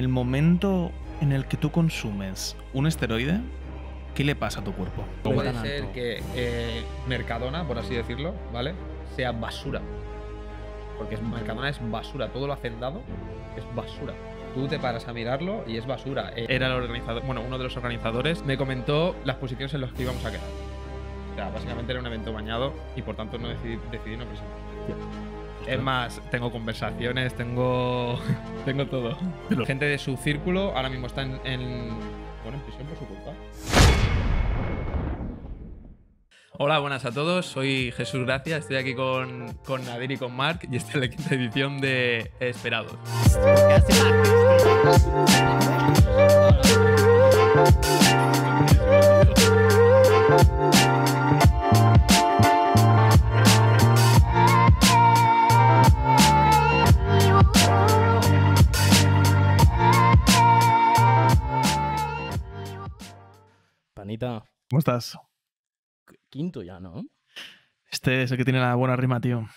el momento en el que tú consumes un esteroide, ¿qué le pasa a tu cuerpo? Puede ser que eh, Mercadona, por así decirlo, ¿vale? Sea basura. Porque Mercadona es basura. Todo lo hacendado es basura. Tú te paras a mirarlo y es basura. Eh, era el organizador, bueno, uno de los organizadores me comentó las posiciones en las que íbamos a quedar. O sea, básicamente era un evento bañado y por tanto no decidí, no presentarme. Es más, tengo conversaciones, tengo. tengo todo. Gente de su círculo ahora mismo está en. bueno, en prisión por su culpa. Hola, buenas a todos. Soy Jesús Gracia. Estoy aquí con, con Nadir y con Mark Y esta es la quinta edición de Esperados. ¿Cómo estás? Quinto ya, ¿no? Este es el que tiene la buena rima, tío.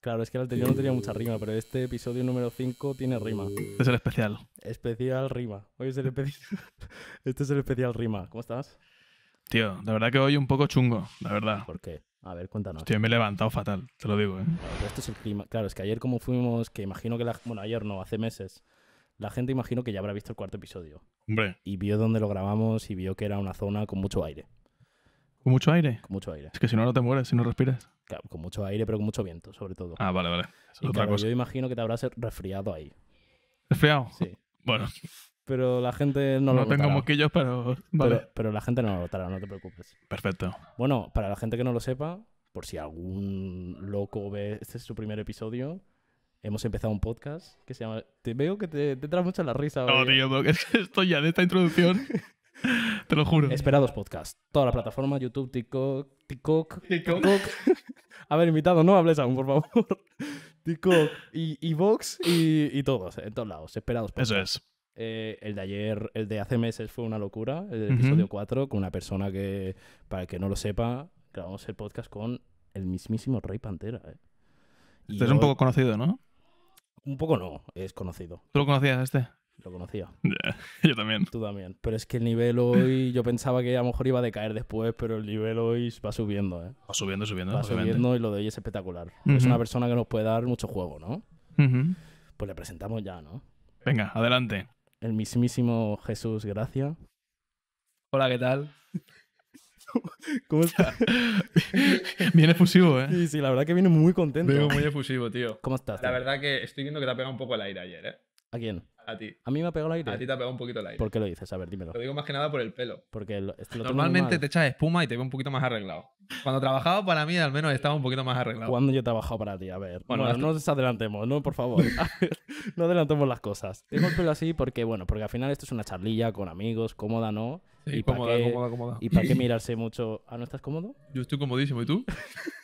Claro, es que el anterior no tenía mucha rima, pero este episodio número 5 tiene rima. Este es el especial. Especial rima. Hoy es el especial. este es el especial rima. ¿Cómo estás? Tío, la verdad que hoy un poco chungo, la verdad. ¿Por qué? A ver, cuéntanos. Tío, me he levantado fatal, te lo digo, Claro, ¿eh? es clima. Claro, es que ayer como fuimos, que imagino que la... Bueno, ayer no, hace meses la gente imagino que ya habrá visto el cuarto episodio. Hombre. Y vio dónde lo grabamos y vio que era una zona con mucho aire. ¿Con mucho aire? Con mucho aire. Es que si no, no te mueres, si no respiras. Claro, con mucho aire, pero con mucho viento, sobre todo. Ah, vale, vale. otra cosa. Yo imagino que te habrás resfriado ahí. ¿Resfriado? Sí. bueno. Pero la gente no, lo notará. No tengo moquillos, pero... Vale. pero... Pero la gente no lo notará, no te preocupes. Perfecto. Bueno, para la gente que no lo sepa, por si algún loco ve, este es su primer episodio, Hemos empezado un podcast que se llama. Te veo que te, te traes mucho la risa. No, tío, es que estoy ya de esta introducción. te lo juro. Esperados podcast. Toda la plataforma, YouTube, TikTok. TikTok. TikTok. ver, invitado, no hables aún, por favor. TikTok y, Vox y, todos, en todos lados. Esperados podcast. Eso es. Eh, el de ayer, el de hace meses fue una locura, el episodio 4, con una persona que, para el que no lo sepa, grabamos el podcast con el mismísimo Rey Pantera. Eh. Este es un poco conocido, ¿no? Un poco no, es conocido. ¿Tú lo conocías este? Lo conocía. yo también. Tú también. Pero es que el nivel hoy, yo pensaba que a lo mejor iba a decaer después, pero el nivel hoy va subiendo, ¿eh? Va subiendo, subiendo. Va subiendo y lo de hoy es espectacular. Es una persona que nos puede dar mucho juego, ¿no? Pues le presentamos ya, ¿no? Venga, adelante. El mismísimo Jesús Gracia. Hola, ¿qué tal? ¿Cómo estás? Bien efusivo, ¿eh? Sí, sí, la verdad que viene muy contento. Vengo muy efusivo, tío. ¿Cómo estás? La verdad que estoy viendo que te ha pegado un poco el aire ayer, ¿eh? ¿A quién? A ti. ¿A mí me ha pegado el aire? A ti te ha pegado un poquito el aire. ¿Por qué lo dices? A ver, dímelo. Lo digo más que nada por el pelo. Porque Normalmente te echas espuma y te veo un poquito más arreglado. Cuando trabajaba para mí, al menos estaba un poquito más arreglado. Cuando yo trabajaba para ti? A ver. Bueno, no nos adelantemos, no, por favor. no adelantemos las cosas. Tengo el pelo así porque, bueno, porque al final esto es una charlilla con amigos, cómoda, ¿no? ¿Y para que mirarse mucho? ¿Ah, no estás cómodo? Yo estoy comodísimo, ¿y tú?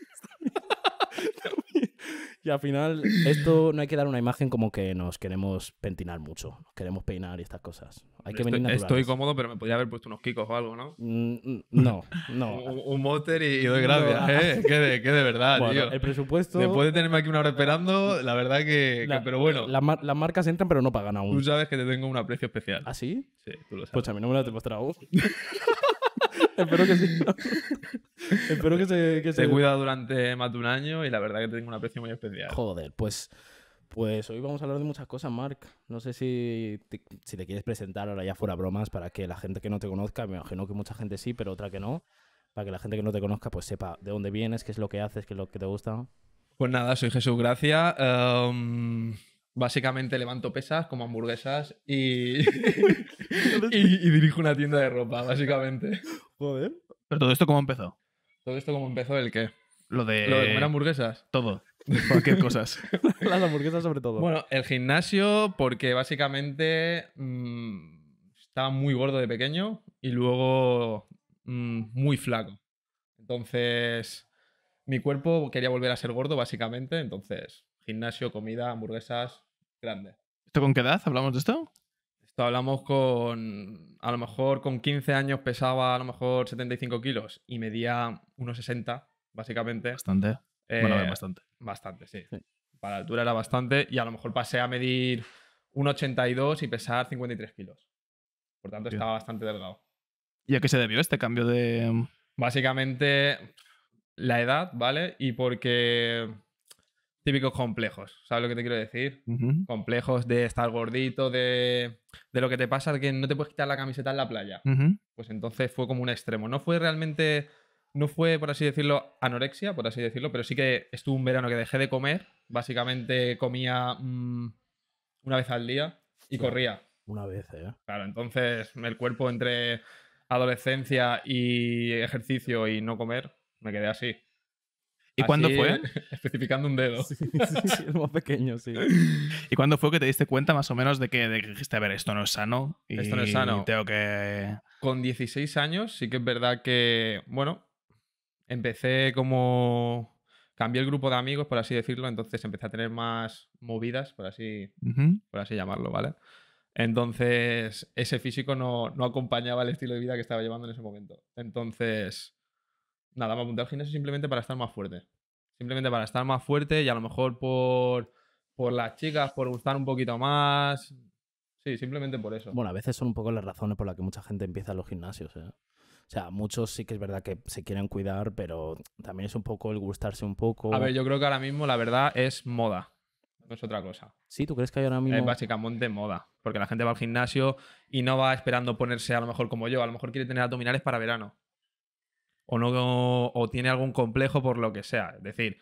Y al final, esto no hay que dar una imagen como que nos queremos pentinar mucho, nos queremos peinar y estas cosas. Hay que estoy, venir Estoy cómodo, pero me podría haber puesto unos kikos o algo, ¿no? Mm, no, no. un, motor y, doy gracias, ¿eh? que, de, que de, verdad, El presupuesto. Después de tenerme aquí una hora esperando, la verdad que. pero bueno. las marcas entran, pero no pagan aún. Tú sabes que te tengo un aprecio especial. ¿Ah, sí? Sí, tú lo sabes. Pues a mí no me lo has demostrado. Espero que sí. Espero que se. Te se... cuida durante más de un año y la verdad que te tengo un aprecio muy especial. Joder, pues. Pues hoy vamos a hablar de muchas cosas, Mark. No sé si te, quieres presentar ahora ya fuera bromas para que la gente que no te conozca, me imagino que mucha gente sí, pero otra que no, para que la gente que no te conozca pues sepa de dónde vienes, qué es lo que haces, qué es lo que te gusta. Pues nada, soy Jesús Gracia. Eh... Básicamente levanto pesas, como hamburguesas y... y, dirijo una tienda de ropa, básicamente. Joder. ¿Pero todo esto cómo empezó? ¿Todo esto cómo empezó el qué? Lo de... comer hamburguesas. Todo. Cualquier cosa? Las hamburguesas sobre todo. Bueno, el gimnasio porque básicamente mm, estaba muy gordo de pequeño y luego mm, muy flaco. Entonces, mi cuerpo quería volver a ser gordo básicamente, entonces Gimnasio, comida, hamburguesas, grande. ¿Esto con qué edad hablamos de esto? Esto hablamos con, a lo mejor con 15 años pesaba a lo mejor 75 kilos y medía unos básicamente. Bastante. bueno, eh, bastante. Bastante, sí. Para la altura era bastante y a lo mejor pasé a medir 1,82 y pesar 53 kilos. Por tanto, estaba bastante delgado. ¿Y a qué se debió este cambio de...? Mm? Básicamente la edad, ¿vale? Y porque típicos complejos, ¿sabes lo que te quiero decir? Complejos de estar gordito, de, lo que te pasa, de que no te puedes quitar la camiseta en la playa. Pues entonces fue como un extremo. No fue realmente, no fue, por así decirlo, anorexia, por así decirlo, pero sí que estuvo un verano que dejé de comer. Básicamente comía mm, una vez al día y corría. Una vez, ¿eh? Claro, entonces el cuerpo entre adolescencia y ejercicio y no comer, me quedé así. ¿Y cuándo fue? Especificando un dedo. Sí, es más pequeño, sí. ¿Y cuándo fue que te diste cuenta más o menos de que, de dijiste, a ver, esto no es sano? Y esto no es sano. Tengo que... Con 16 años sí que es verdad que, bueno, empecé como... Cambié el grupo de amigos, por así decirlo, entonces empecé a tener más movidas, por así, por así llamarlo, ¿vale? Entonces ese físico no, no acompañaba el estilo de vida que estaba llevando en ese momento. Entonces nada, me apunté al gimnasio simplemente para estar más fuerte. Simplemente para estar más fuerte y a lo mejor por, por las chicas, por gustar un poquito más. Sí, simplemente por eso. Bueno, a veces son un poco las razones por las que mucha gente empieza los gimnasios. ¿eh? O sea, muchos sí que es verdad que se quieren cuidar, pero también es un poco el gustarse un poco. A ver, yo creo que ahora mismo la verdad es moda. No es otra cosa. Sí, ¿tú crees que hay ahora mismo? Es básicamente moda. Porque la gente va al gimnasio y no va esperando ponerse a lo mejor como yo. A lo mejor quiere tener abdominales para verano o no tiene algún complejo por lo que sea. Es decir,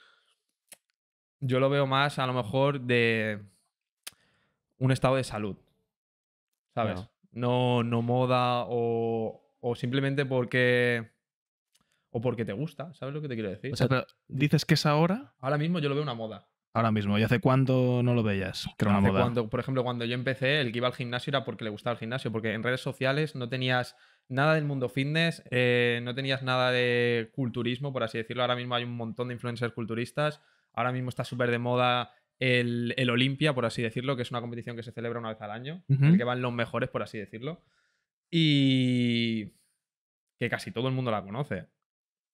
yo lo veo más a lo mejor de un estado de salud. ¿Sabes? No, no moda o, o simplemente porque o porque te gusta, ¿sabes lo que te quiero decir? O sea, dices que es ahora. Ahora mismo yo lo veo una moda. Ahora mismo, ¿y hace cuánto no lo veías? por ejemplo, cuando yo empecé, el que iba al gimnasio era porque le gustaba el gimnasio, porque en redes sociales no tenías nada del mundo fitness, eh, no tenías nada de culturismo, por así decirlo. Ahora mismo hay un montón de influencers culturistas. Ahora mismo está súper de moda el, el Olimpia, por así decirlo, que es una competición que se celebra una vez al año, en el que van los mejores, por así decirlo. Y que casi todo el mundo la conoce.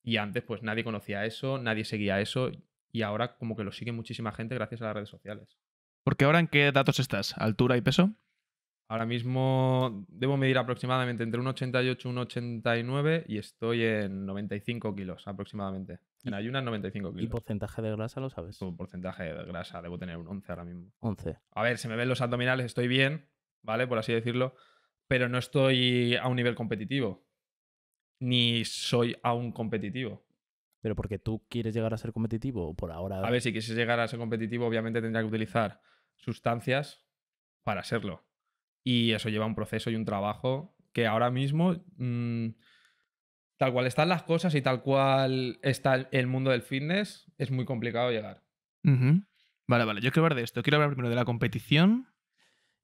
Y antes, pues nadie conocía eso, nadie seguía eso. Y ahora, como que lo sigue muchísima gente gracias a las redes sociales. Porque ahora, ¿en qué datos estás? ¿Altura y peso? Ahora mismo debo medir aproximadamente entre un 88 y un 89 y estoy en 95 kilos aproximadamente. En ayunas 95 kilos. ¿Y porcentaje de grasa lo sabes? Un porcentaje de grasa, debo tener un 11 ahora mismo. 11. A ver, se me ven los abdominales, estoy bien, ¿vale? Por así decirlo, pero no estoy a un nivel competitivo. Ni soy aún competitivo. ¿Pero porque tú quieres llegar a ser competitivo por ahora? A ver, si quieres llegar a ser competitivo, obviamente tendría que utilizar sustancias para serlo. Y eso lleva un proceso y un trabajo que ahora mismo, mm, tal cual están las cosas y tal cual está el mundo del fitness, es muy complicado llegar. Vale, vale, yo quiero hablar de esto. Quiero hablar primero de la competición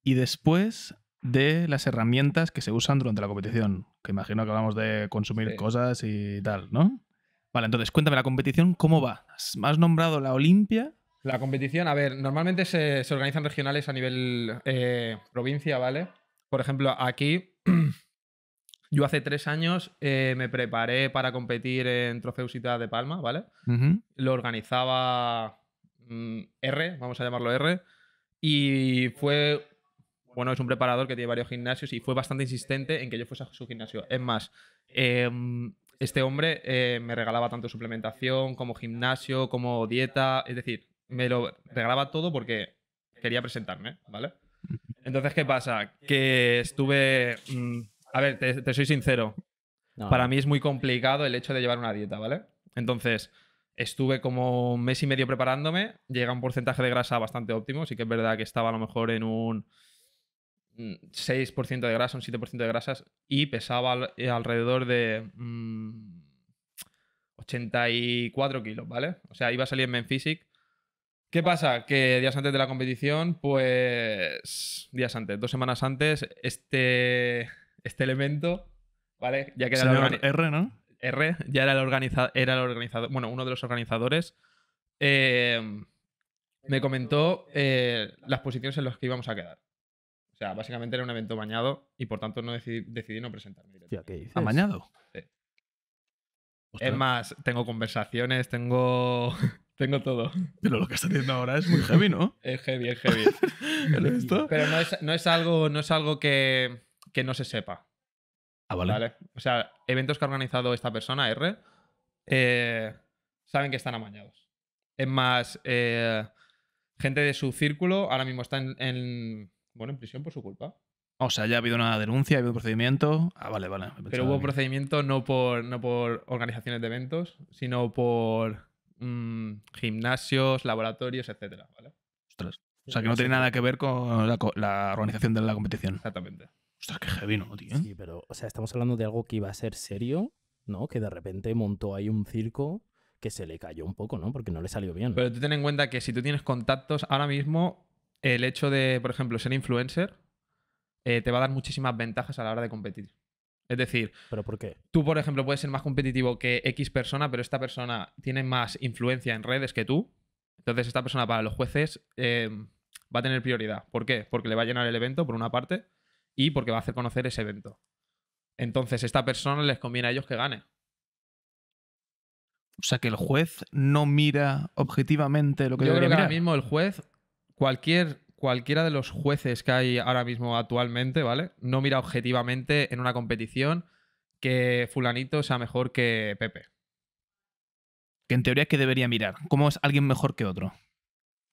y después de las herramientas que se usan durante la competición, que imagino que hablamos de consumir cosas y tal, ¿no? Vale, entonces cuéntame la competición, ¿cómo va? Has nombrado la Olimpia, la competición, a ver, normalmente se, organizan regionales a nivel eh, provincia, ¿vale? Por ejemplo, aquí yo hace tres años eh, me preparé para competir en Trofeo Ciudad de Palma, ¿vale? Lo organizaba mm, R, vamos a llamarlo R, y fue bueno, es un preparador que tiene varios gimnasios y fue bastante insistente en que yo fuese a su gimnasio. Es más, em, este hombre eh, me regalaba tanto suplementación como gimnasio, como dieta, es decir, me lo regalaba todo porque quería presentarme, ¿vale? Entonces, ¿qué pasa? Que estuve... Mm, a ver, te, soy sincero. Para mí es muy complicado el hecho de llevar una dieta, ¿vale? Entonces, estuve como un mes y medio preparándome, llega un porcentaje de grasa bastante óptimo, sí que es verdad que estaba a lo mejor en un 6% mm, de grasa, un 7% de grasas, y pesaba eh, alrededor de 84 mm, kilos, ¿vale? O sea, iba a salir en Physique ¿Qué pasa? Que días antes de la competición, pues días antes, dos semanas antes, este, este elemento, ¿vale? Ya que era el R, ¿no? R, ya era el, era el organizador, bueno, uno de los organizadores, em, me comentó eh, las posiciones en las que íbamos a quedar. O sea, básicamente era un evento bañado y por tanto no decidí, no presentarme. bañado Sí. Es más, tengo conversaciones, tengo tengo todo. Pero lo que está haciendo ahora es muy heavy, ¿no? Es heavy, es heavy. Pero no es, no es, algo, no es algo que, no se sepa. Ah, vale. O sea, eventos que ha organizado esta persona, R, eh, saben que están amañados. Es más, eh, gente de su círculo ahora mismo está en, bueno, en prisión por su culpa. O sea, ya ha habido una denuncia, ha habido un procedimiento. Ah, vale, vale. Pero hubo un procedimiento no por, no por organizaciones de eventos, sino por Mm, gimnasios, laboratorios, etcétera, O sea, eh, que no tiene nada que ver con la, organización de la competición. Exactamente. Ostras, que heavy, ¿no, tío? Sí, pero, o sea, estamos hablando de algo que iba a ser serio, ¿no? Que de repente montó ahí un circo que se le cayó un poco, ¿no? Porque no le salió bien. Pero tú ten en cuenta que si tú tienes contactos, ahora mismo el hecho de, por ejemplo, ser influencer eh, te va a dar muchísimas ventajas a la hora de competir. Es decir, ¿pero por Tú, por ejemplo, puedes ser más competitivo que X persona, pero esta persona tiene más influencia en redes que tú. Entonces, esta persona para los jueces eh, va a tener prioridad. ¿Por qué? Porque le va a llenar el evento, por una parte, y porque va a hacer conocer ese evento. Entonces, esta persona les conviene a ellos que gane. O sea, que el juez no mira objetivamente lo que Yo creo que ahora mismo el juez, cualquier cualquiera de los jueces que hay ahora mismo actualmente, ¿vale? No mira objetivamente en una competición que fulanito sea mejor que Pepe. Que en teoría es que debería mirar. ¿Cómo es alguien mejor que otro?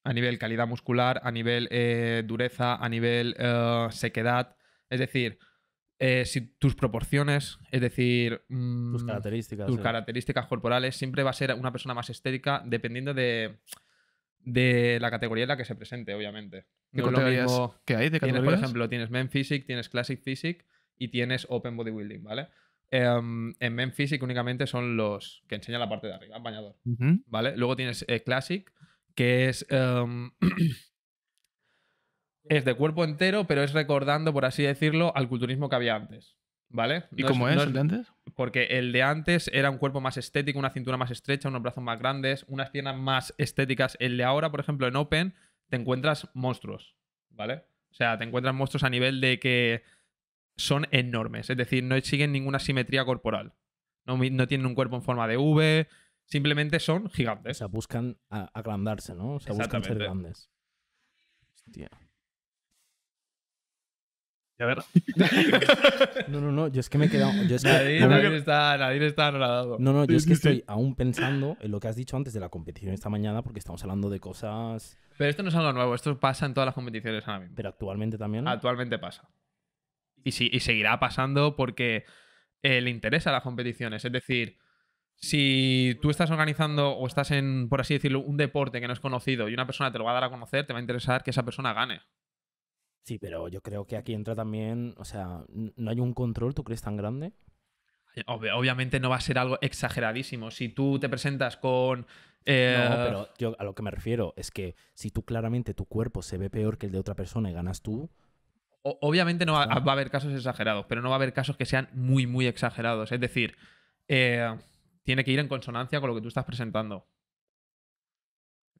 A nivel calidad muscular, a nivel eh, dureza, a nivel eh, sequedad. Es decir, eh, si tus proporciones, es decir, mm, tus, características, tus características corporales, siempre va a ser una persona más estética dependiendo de de la categoría en la que se presente, obviamente. ¿Qué hay de Tienes, por ejemplo, tienes Men Physique, tienes Classic Physique y tienes Open Bodybuilding, ¿vale? Em, en Men Physique únicamente son los que enseñan la parte de arriba, bañador, ¿vale? Luego tienes eh, Classic, que es... Em, es de cuerpo entero, pero es recordando, por así decirlo, al culturismo que había antes. ¿Vale? ¿Y cómo es, el de antes? Porque el de antes era un cuerpo más estético, una cintura más estrecha, unos brazos más grandes, unas piernas más estéticas. El de ahora, por ejemplo, en Open, te encuentras monstruos, ¿vale? O sea, te encuentras monstruos a nivel de que son enormes, es decir, no siguen ninguna simetría corporal. No, tienen un cuerpo en forma de V, simplemente son gigantes. O sea, buscan agrandarse, ¿no? O sea, buscan ser grandes. Hostia a ver. No, no, no, yo es que me he quedado. Nadie es está, nadie está No, no, yo es que estoy aún pensando en lo que has dicho antes de la competición esta mañana, porque estamos hablando de cosas. Pero esto no es algo nuevo, esto pasa en todas las competiciones ahora mismo. Pero actualmente también. Actualmente pasa. Y, sí, y seguirá pasando porque eh, le interesa las competiciones. Es decir, si tú estás organizando o estás en, por así decirlo, un deporte que no es conocido y una persona te lo va a dar a conocer, te va a interesar que esa persona gane. Sí, pero yo creo que aquí entra también, o sea, ¿no hay un control, tú crees, tan grande? Eh, obviamente no va a ser algo exageradísimo. Si tú te presentas con... No, eh, pero yo a lo que me refiero es que si tú claramente tu cuerpo se ve peor que el de otra persona y ganas tú, obviamente no va, a haber casos exagerados, pero no va a haber casos que sean muy, muy exagerados. Es decir, eh, tiene que ir en consonancia con lo que tú estás presentando.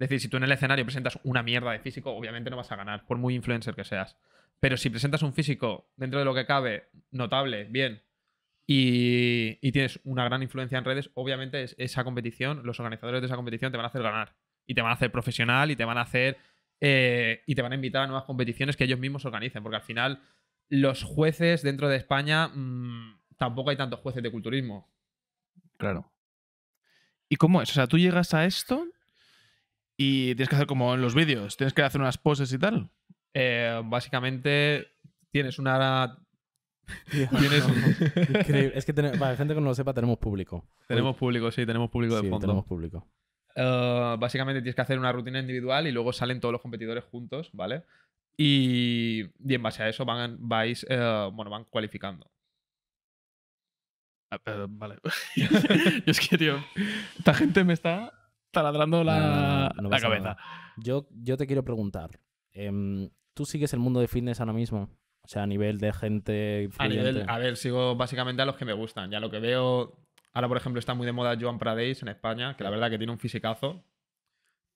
Es decir, si tú en el escenario presentas una mierda de físico, obviamente no vas a ganar, por muy influencer que seas. Pero si presentas un físico dentro de lo que cabe, notable, bien, y, tienes una gran influencia en redes, obviamente esa competición, los organizadores de esa competición te van a hacer ganar. Y te van a hacer profesional y te van a hacer. Eh, y te van a invitar a nuevas competiciones que ellos mismos organicen. Porque al final, los jueces dentro de España mm, tampoco hay tantos jueces de culturismo. Claro. ¿Y cómo es? O sea, tú llegas a esto y tienes que hacer como en los vídeos, tienes que hacer unas poses y tal. Eh, básicamente tienes una... Es que gente que no lo sepa, tenemos público. Tenemos público, sí, tenemos público de sí, Tenemos público. Eh, básicamente tienes que hacer una rutina individual y luego salen todos los competidores juntos, ¿vale? Y, y en base a eso van, vais, eh, bueno, van cualificando. Ah, vale. Yo es que, tío, esta gente me está Está la, la cabeza. Yo, yo te quiero preguntar, em, ¿tú sigues el mundo de fitness ahora mismo? O sea, a nivel de gente... A, nivel, a ver, sigo básicamente a los que me gustan. Ya lo que veo... Ahora, por ejemplo, está muy de moda Joan Prades en España, que la verdad que tiene un fisicazo.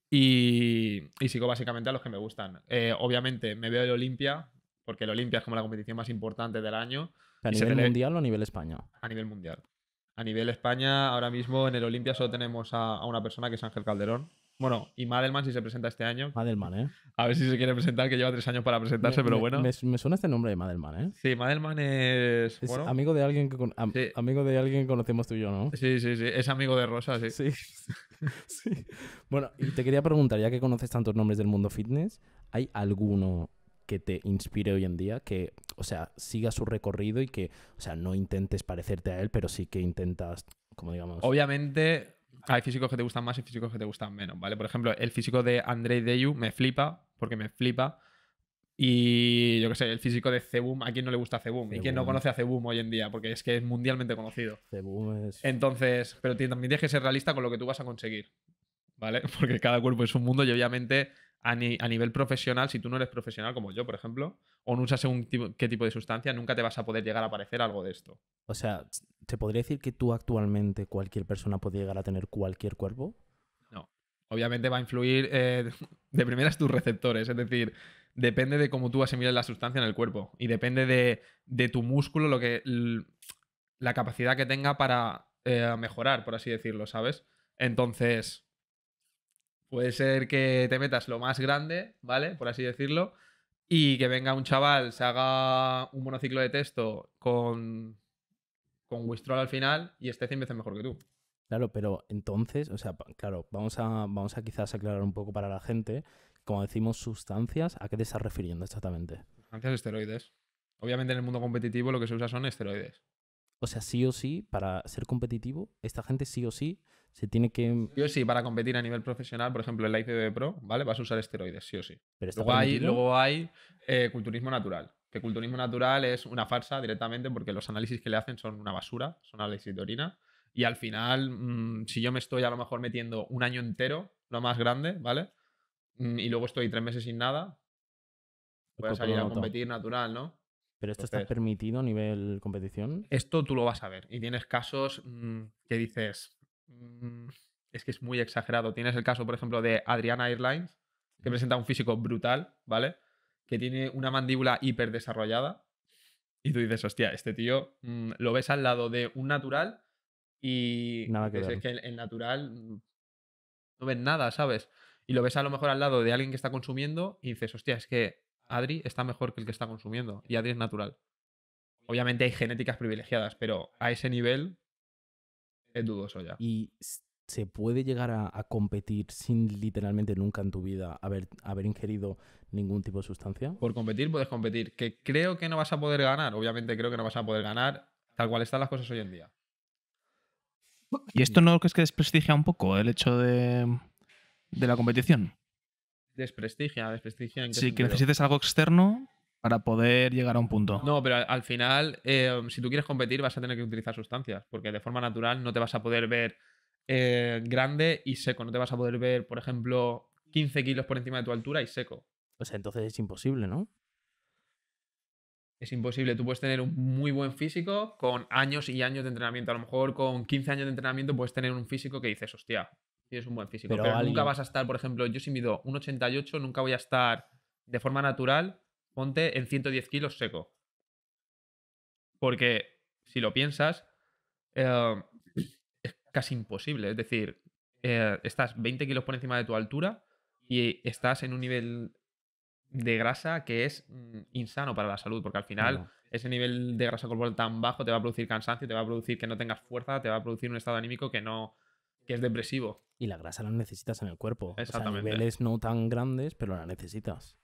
Y, sigo básicamente a los que me gustan. Eh, obviamente me veo el Olimpia, porque el Olimpia es como la competición más importante del año. ¿A nivel mundial o a nivel español? A nivel mundial. A nivel España, ahora mismo en el Olimpia solo tenemos a, una persona que es Ángel Calderón. Bueno, y Madelman si se presenta este año. Madelman, ¿eh? A ver si se quiere presentar, que lleva tres años para presentarse, pero bueno. Me, suena este nombre de Madelman, ¿eh? Sí, Madelman es. amigo de alguien que amigo de alguien conocemos tú y yo, ¿no? Sí, sí, sí. Es amigo de Rosa, sí. Sí. sí. Bueno, y te quería preguntar, ya que conoces tantos nombres del mundo fitness, ¿hay alguno que te inspire hoy en día, que, o sea, siga su recorrido y que, o sea, no intentes parecerte a él, pero sí que intentas, como digamos. Obviamente, hay físicos que te gustan más y físicos que te gustan menos, ¿vale? Por ejemplo, el físico de Andrei Deyu me flipa, porque me flipa. Y yo qué sé, el físico de Cebum, ¿a quién no le gusta Cebum? ¿Y quién no conoce a Cebum hoy en día? Porque es que es mundialmente conocido. Cebum es. Entonces, pero también tienes que ser realista con lo que tú vas a conseguir, ¿vale? Porque cada cuerpo es un mundo y obviamente a, nivel profesional, si tú no eres profesional como yo, por ejemplo, o no usas qué tipo de sustancia, nunca te vas a poder llegar a parecer algo de esto. O sea, ¿te podría decir que tú actualmente cualquier persona puede llegar a tener cualquier cuerpo? No. Obviamente va a influir eh, de primeras tus receptores, es decir, depende de cómo tú asimiles la sustancia en el cuerpo y depende de, tu músculo, lo que la capacidad que tenga para eh, mejorar, por así decirlo, ¿sabes? Entonces, Puede ser que te metas lo más grande, ¿vale? Por así decirlo, y que venga un chaval, se haga un monociclo de texto con, con Wistrol al final y esté 100 veces mejor que tú. Claro, pero entonces, o sea, claro, vamos a, vamos a quizás aclarar un poco para la gente, como decimos sustancias, ¿a qué te estás refiriendo exactamente? Sustancias esteroides. Obviamente en el mundo competitivo lo que se usa son esteroides. O sea, sí o sí, para ser competitivo, esta gente sí o sí se tiene que. Yo sí, para competir a nivel profesional, por ejemplo, en la ICB Pro, ¿vale? Vas a usar esteroides, sí o sí. Pero luego, hay, luego, hay, eh, culturismo natural. Que culturismo natural es una farsa directamente porque los análisis que le hacen son una basura, son análisis de orina. Y al final, mm, si yo me estoy a lo mejor metiendo un año entero, lo más grande, ¿vale? Mm, y luego estoy tres meses sin nada, voy a salir a competir natural, ¿no? ¿Pero esto está permitido a nivel competición? Esto tú lo vas a ver. Y tienes casos mm, que dices, Mm, es que es muy exagerado. Tienes el caso, por ejemplo, de Adriana Airlines, que presenta un físico brutal, ¿vale? Que tiene una mandíbula hiper desarrollada. Y tú dices, hostia, este tío mm, lo ves al lado de un natural y nada que es que el, natural mm, no ves nada, ¿sabes? Y lo ves a lo mejor al lado de alguien que está consumiendo y dices, hostia, es que Adri está mejor que el que está consumiendo y Adri es natural. Obviamente hay genéticas privilegiadas, pero a ese nivel es dudoso ya. Y se puede llegar a, competir sin literalmente nunca en tu vida haber, haber, ingerido ningún tipo de sustancia. Por competir puedes competir, que creo que no vas a poder ganar, obviamente creo que no vas a poder ganar tal cual están las cosas hoy en día. ¿Y esto no es que desprestigia un poco el hecho de, la competición? Desprestigia, desprestigia. sí, que necesites algo externo para poder llegar a un punto. No, pero al final, eh, si tú quieres competir, vas a tener que utilizar sustancias, porque de forma natural no te vas a poder ver eh, grande y seco, no te vas a poder ver, por ejemplo, 15 kilos por encima de tu altura y seco. Pues entonces es imposible, ¿no? Es imposible, tú puedes tener un muy buen físico con años y años de entrenamiento. A lo mejor con 15 años de entrenamiento puedes tener un físico que dices, hostia, tienes un buen físico. Pero, nunca vas a estar, por ejemplo, yo si mido 88, nunca voy a estar de forma natural ponte en 110 kilos seco. Porque si lo piensas, em, es casi imposible. Es decir, eh, estás 20 kilos por encima de tu altura y estás en un nivel de grasa que es mm, insano para la salud, porque al final ese nivel de grasa corporal tan bajo te va a producir cansancio, te va a producir que no tengas fuerza, te va a producir un estado anímico que no que es depresivo. Y la grasa la necesitas en el cuerpo. Exactamente. niveles no tan grandes, pero la necesitas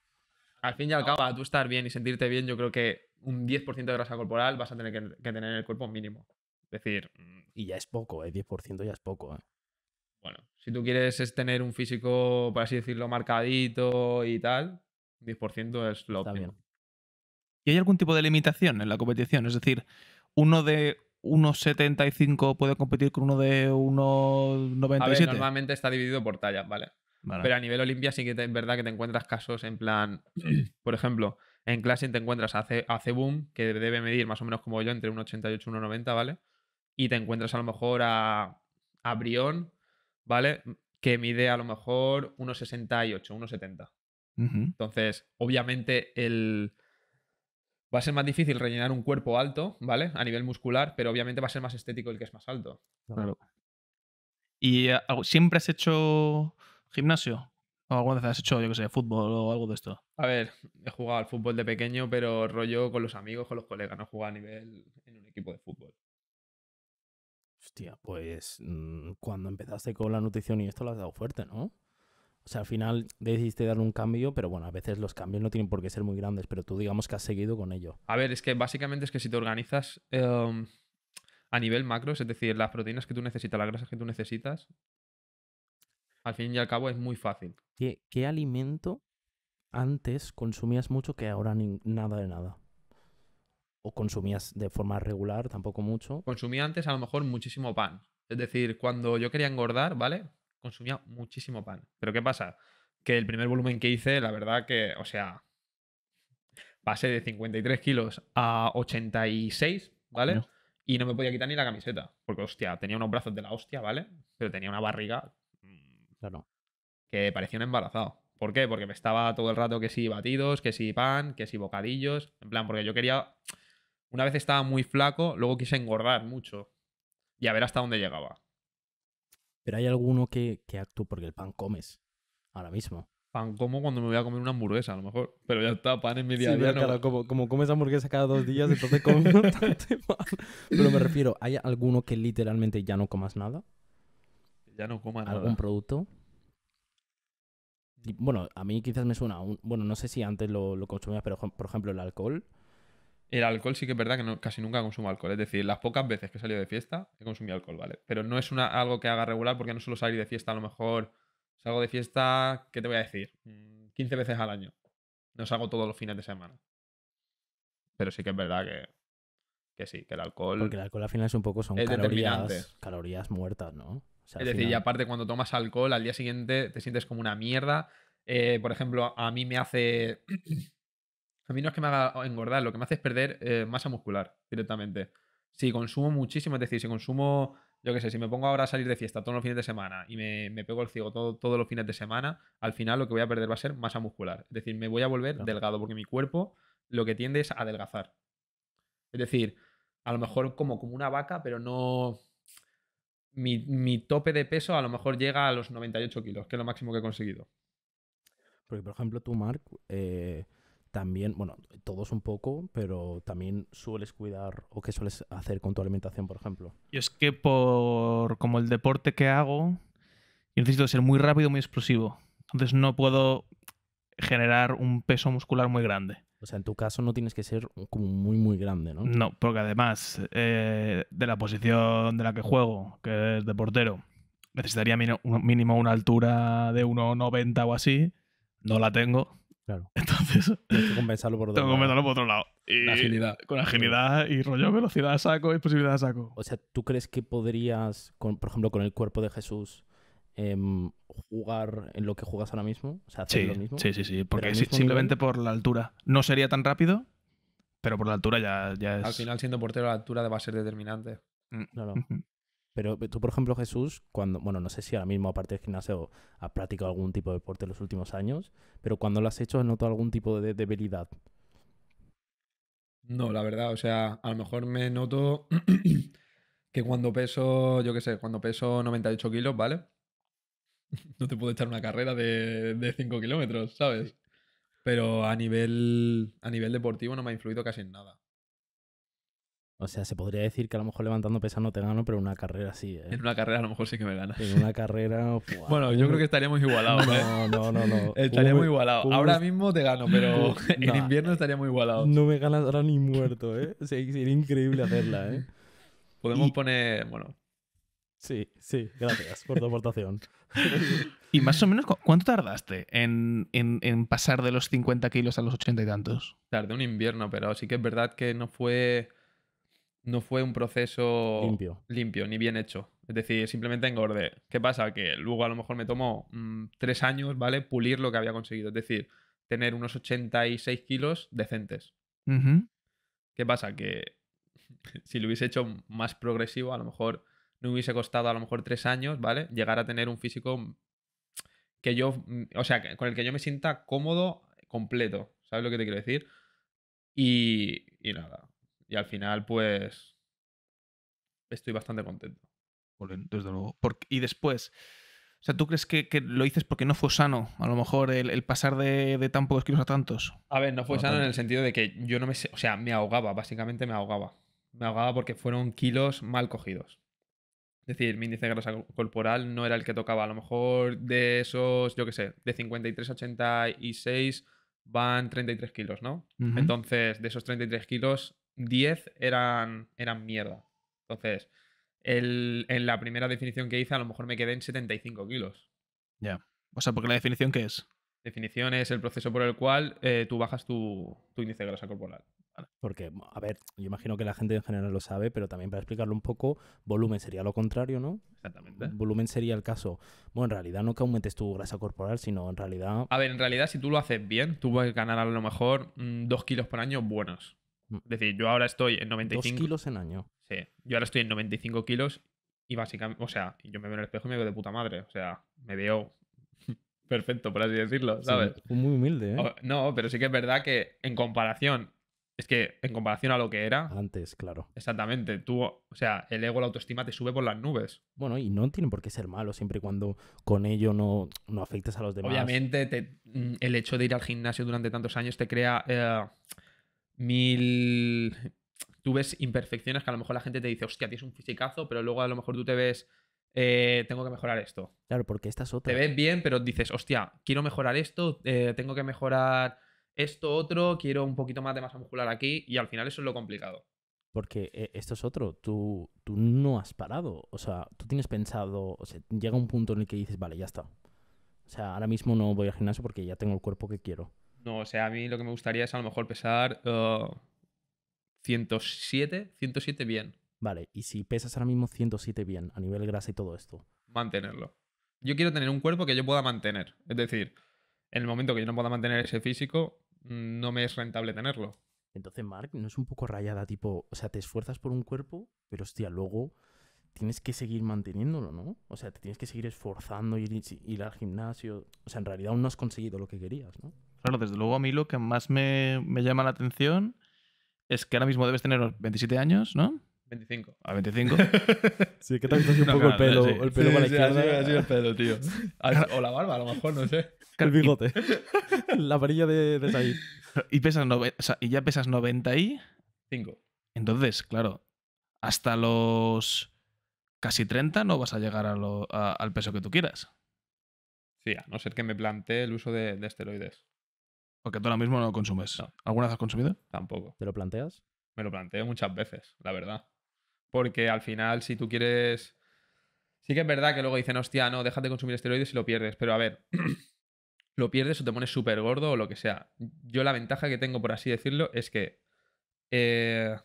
al fin y al cabo, a tú estar bien y sentirte bien, yo creo que un 10% de grasa corporal vas a tener que, tener en el cuerpo mínimo. Es decir... Mm, y ya es poco, el eh, 10% ya es poco, eh. Bueno, si tú quieres tener un físico, por así decirlo, marcadito y tal, 10% es lo Está ¿Y hay algún tipo de limitación en la competición? Es decir, uno de 1,75 puede competir con uno de 1,97. Normalmente está dividido por talla, ¿vale? Pero a nivel Olimpia sí que es verdad que te encuentras casos en plan, por ejemplo, en clase te encuentras a, Cebum, que debe medir más o menos como yo, entre 1,88 y 1,90, ¿vale? Y te encuentras a lo mejor a, Brión, ¿vale? Que mide a lo mejor 1,68, 1,70. Entonces, obviamente el... Va a ser más difícil rellenar un cuerpo alto, ¿vale? A nivel muscular, pero obviamente va a ser más estético el que es más alto. Claro. ¿Y eh, siempre has hecho gimnasio? ¿O alguna vez has hecho, yo qué sé, fútbol o algo de esto? A ver, he jugado al fútbol de pequeño, pero rollo con los amigos, con los colegas, no he jugado a nivel en un equipo de fútbol. Hostia, pues mm, cuando empezaste con la nutrición y esto lo has dado fuerte, ¿no? O sea, al final decidiste dar un cambio, pero bueno, a veces los cambios no tienen por qué ser muy grandes, pero tú digamos que has seguido con ello. A ver, es que básicamente es que si te organizas em, a nivel macro, es decir, las proteínas que tú necesitas, las grasas que tú necesitas, al fin y al cabo es muy fácil. ¿Qué, alimento antes consumías mucho que ahora ni, nada de nada? ¿O consumías de forma regular, tampoco mucho? Consumía antes a lo mejor muchísimo pan. Es decir, cuando yo quería engordar, ¿vale? Consumía muchísimo pan. Pero ¿qué pasa? Que el primer volumen que hice, la verdad que, o sea, pasé de 53 kilos a 86, ¿vale? Y no me podía quitar ni la camiseta. Porque, hostia, tenía unos brazos de la hostia, ¿vale? Pero tenía una barriga Claro. Que parecían embarazado. ¿Por qué? Porque me estaba todo el rato que sí batidos, que si pan, que si bocadillos. En plan, porque yo quería. Una vez estaba muy flaco, luego quise engordar mucho. Y a ver hasta dónde llegaba. Pero hay alguno que, que actúa porque el pan comes ahora mismo. Pan como cuando me voy a comer una hamburguesa, a lo mejor. Pero ya está, pan en mi día a día. No... como, como, comes hamburguesa cada dos días, entonces comes bastante mal. Pero me refiero, ¿hay alguno que literalmente ya no comas nada? ya no coma ¿Algún producto? Bueno, a mí quizás me suena. Un... Bueno, no sé si antes lo, lo, consumías, pero por ejemplo, el alcohol. El alcohol sí que es verdad que casi nunca consumo alcohol. Es decir, las pocas veces que he salido de fiesta he consumido alcohol, ¿vale? Pero no es una, algo que haga regular porque no suelo salir de fiesta. A lo mejor salgo de fiesta, ¿qué te voy a decir? 15 mm, veces al año. No salgo todos los fines de semana. Pero sí que es verdad que, que sí, que el alcohol. Porque el alcohol al final es un poco son calorías, calorías muertas, ¿no? es decir, y aparte cuando tomas alcohol, al día siguiente te sientes como una mierda. Eh, por ejemplo, a mí me hace... A mí no es que me haga engordar, lo que me hace es perder eh, masa muscular directamente. Si consumo muchísimo, es decir, si consumo, yo qué sé, si me pongo ahora a salir de fiesta todos los fines de semana y me, pego el ciego todo, todos los fines de semana, al final lo que voy a perder va a ser masa muscular. Es decir, me voy a volver delgado porque mi cuerpo lo que tiende es a adelgazar. Es decir, a lo mejor como, como una vaca, pero no, mi, tope de peso a lo mejor llega a los 98 kilos, que es lo máximo que he conseguido. Porque, por ejemplo, tú, Mark, eh, también, bueno, todos un poco, pero también sueles cuidar o qué sueles hacer con tu alimentación, por ejemplo. Y es que por como el deporte que hago, necesito ser muy rápido, muy explosivo. Entonces no puedo generar un peso muscular muy grande. O sea, en tu caso no tienes que ser como muy, muy grande, ¿no? No, porque además eh, de la posición de la que juego, que es de portero, necesitaría mínimo una altura de 1,90 o así. No la tengo. Claro. Entonces. tengo que compensarlo por otro tengo que compensarlo por otro lado. agilidad. Con agilidad y rollo velocidad saco y posibilidad saco. O sea, ¿tú crees que podrías, por ejemplo, con el cuerpo de Jesús, Em, jugar en lo que juegas ahora mismo? O sea, hacer lo mismo. Sí, sí, Porque simplemente por la altura. No sería tan rápido, pero por la altura ya, es. Al final, siendo portero, la altura va a ser determinante. Mm, claro. Pero tú, por ejemplo, Jesús, cuando, bueno, no sé si ahora mismo, aparte del gimnasio, has practicado algún tipo de deporte en los últimos años, pero cuando lo has hecho, ¿has notado algún tipo de debilidad? No, la verdad, o sea, a lo mejor me noto que cuando peso, yo qué sé, cuando peso 98 kilos, ¿vale? no te puedo echar una carrera de 5 kilómetros, ¿sabes? Pero a nivel, a nivel deportivo no me ha influido casi en nada. O sea, se podría decir que a lo mejor levantando pesas no te gano, pero una carrera sí. ¿eh? En una carrera a lo mejor sí que me ganas. En una carrera. Bueno, yo creo que estaríamos igualados. ¿eh? No, no, no, no. Estaríamos igualados. Ahora mismo te gano, pero en invierno estaríamos igualados. No me ganas ahora ni muerto, ¿eh? Sería increíble hacerla, ¿eh? Podemos poner, bueno, Sí, sí, gracias por tu aportación. ¿Y más o menos cuánto tardaste en, pasar de los 50 kilos a los 80 y tantos? Tardé un invierno, pero sí que es verdad que no fue, no fue un proceso limpio. ni bien hecho. Es decir, simplemente engorde. ¿Qué pasa? Que luego a lo mejor me tomó mm, tres años, ¿vale? Pulir lo que había conseguido. Es decir, tener unos 86 kilos decentes. ¿Qué pasa? Que si lo hubiese hecho más progresivo, a lo mejor me hubiese costado a lo mejor tres años, ¿vale? Llegar a tener un físico que yo, mm, o sea, con el que yo me sienta cómodo, completo, ¿sabes lo que te quiero decir? Y, nada, y al final pues estoy bastante contento. Desde luego. y después, o sea, ¿tú crees que, lo hiciste porque no fue sano? A lo mejor el, pasar de, tan pocos kilos a tantos. A ver, no fue sano en el sentido de que yo no me... O sea, me ahogaba, básicamente me ahogaba. Me ahogaba porque fueron kilos mal cogidos. Es decir, mi índice de grasa corporal no era el que tocaba. A lo mejor de esos, yo qué sé, de 53 a 86 van 33 kilos, ¿no? Entonces, de esos 33 kilos, 10 eran, eran mierda. Entonces, en la primera definición que hice, a lo mejor me quedé en 75 kilos. Ya. O sea, porque la definición, ¿qué es? Definición es el proceso por el cual eh, tú bajas tu índice de grasa corporal. Porque, a ver, yo imagino que la gente en general lo sabe, pero también para explicarlo un poco, volumen sería lo contrario, ¿no? Exactamente. Volumen sería el caso. Bueno, en realidad no que aumentes tu grasa corporal, sino en realidad. A ver, en realidad, si tú lo haces bien, tú vas a ganar a lo mejor 2 mm, dos kilos por año buenos. Mm. Es decir, yo ahora estoy en 95. Dos kilos en año. Sí. Yo ahora estoy en 95 kilos y básicamente. O sea, yo me veo en el espejo y me veo de puta madre. O sea, me veo perfecto, por así decirlo, ¿sabes? muy humilde, ¿eh? No, pero sí que es verdad que en comparación es que en comparación a lo que era. Antes, claro. Exactamente. Tú, o sea, el ego, la autoestima te sube por las nubes. Bueno, y no tienen por qué ser malo siempre y cuando con ello no, afectes a los demás. Obviamente, mm, el hecho de ir al gimnasio durante tantos años te crea eh, mil. Tú ves imperfecciones que a lo mejor la gente te dice, hostia, tienes un fisicazo, pero luego a lo mejor tú te ves. Eh, tengo que mejorar esto. Claro, porque esta es otra. Te ves bien, pero dices, hostia, quiero mejorar esto, eh, tengo que mejorar esto, otro, quiero un poquito más de masa muscular aquí y al final eso es lo complicado. Porque eh, esto es otro, tú, tú no has parado, o sea, tú tienes pensado, o llega un punto en el que dices, vale, ya está. O sea, ahora mismo no voy al gimnasio porque ya tengo el cuerpo que quiero. No, o sea, a mí lo que me gustaría es a lo mejor pesar 107, uh, 107 bien. Vale, y si pesas ahora mismo 107 bien, a nivel grasa y todo esto. Mantenerlo. Yo quiero tener un cuerpo que yo pueda mantener. Es decir, en el momento que yo no pueda mantener ese físico, Mm, no me es rentable tenerlo. Entonces, Mark, ¿no es un poco rayada? Tipo, o sea, te esfuerzas por un cuerpo, pero hostia, luego tienes que seguir manteniéndolo, ¿no? O sea, te tienes que seguir esforzando, ir, ir al gimnasio. O sea, en realidad aún no has conseguido lo que querías, ¿no? Claro, desde luego a mí lo que más me, me llama la atención es que ahora mismo debes tener 27 años, ¿no? 25. A 25. sí, que te has un poco el pelo, el pelo para la izquierda. el pelo, tío. O la barba, a lo mejor, no sé. El bigote. la varilla de, de Y Y, pesas 90 y ya Entonces, claro, hasta los casi 30 no vas a llegar al peso que tú quieras. Sí, a no ser que me plantee el uso de, de esteroides. Porque tú ahora mismo no lo consumes. ¿Alguna vez has consumido? Tampoco. ¿Te lo planteas? Me lo planteo muchas veces, la verdad. Porque al final, si tú quieres. Sí que es verdad que luego dicen, hostia, no, déjate de consumir esteroides y lo pierdes. Pero a ver, lo pierdes o te pones súper gordo o lo que sea. Yo la ventaja que tengo, por así decirlo, es que. Eh,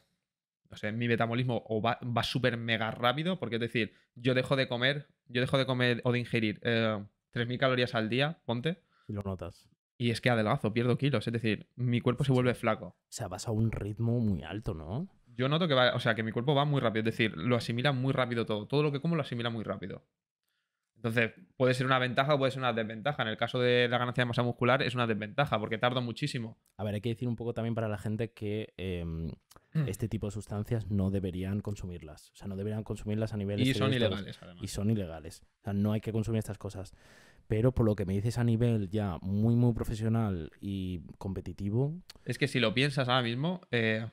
no sé, mi metabolismo va, super súper mega rápido, porque es decir, yo dejo de comer, yo dejo de comer o de ingerir 3.000 eh, calorías al día, ponte. Y lo notas. Y es que adelgazo, pierdo kilos, es decir, mi cuerpo se vuelve flaco. O sea, vas a un ritmo muy alto, ¿no? yo noto que va, o sea, que mi cuerpo va muy rápido, es decir, lo asimila muy rápido todo, todo lo que como lo asimila muy rápido. Entonces, puede ser una ventaja o puede ser una desventaja. En el caso de la ganancia de masa muscular es una desventaja porque tarda muchísimo. A ver, hay que decir un poco también para la gente que em, mm. este tipo de sustancias no deberían consumirlas. O sea, no deberían consumirlas a nivel... Y son ilegales, además. Y son ilegales. O sea, no hay que consumir estas cosas. Pero por lo que me dices a nivel ya muy, muy profesional y competitivo... Es que si lo piensas ahora mismo, eh,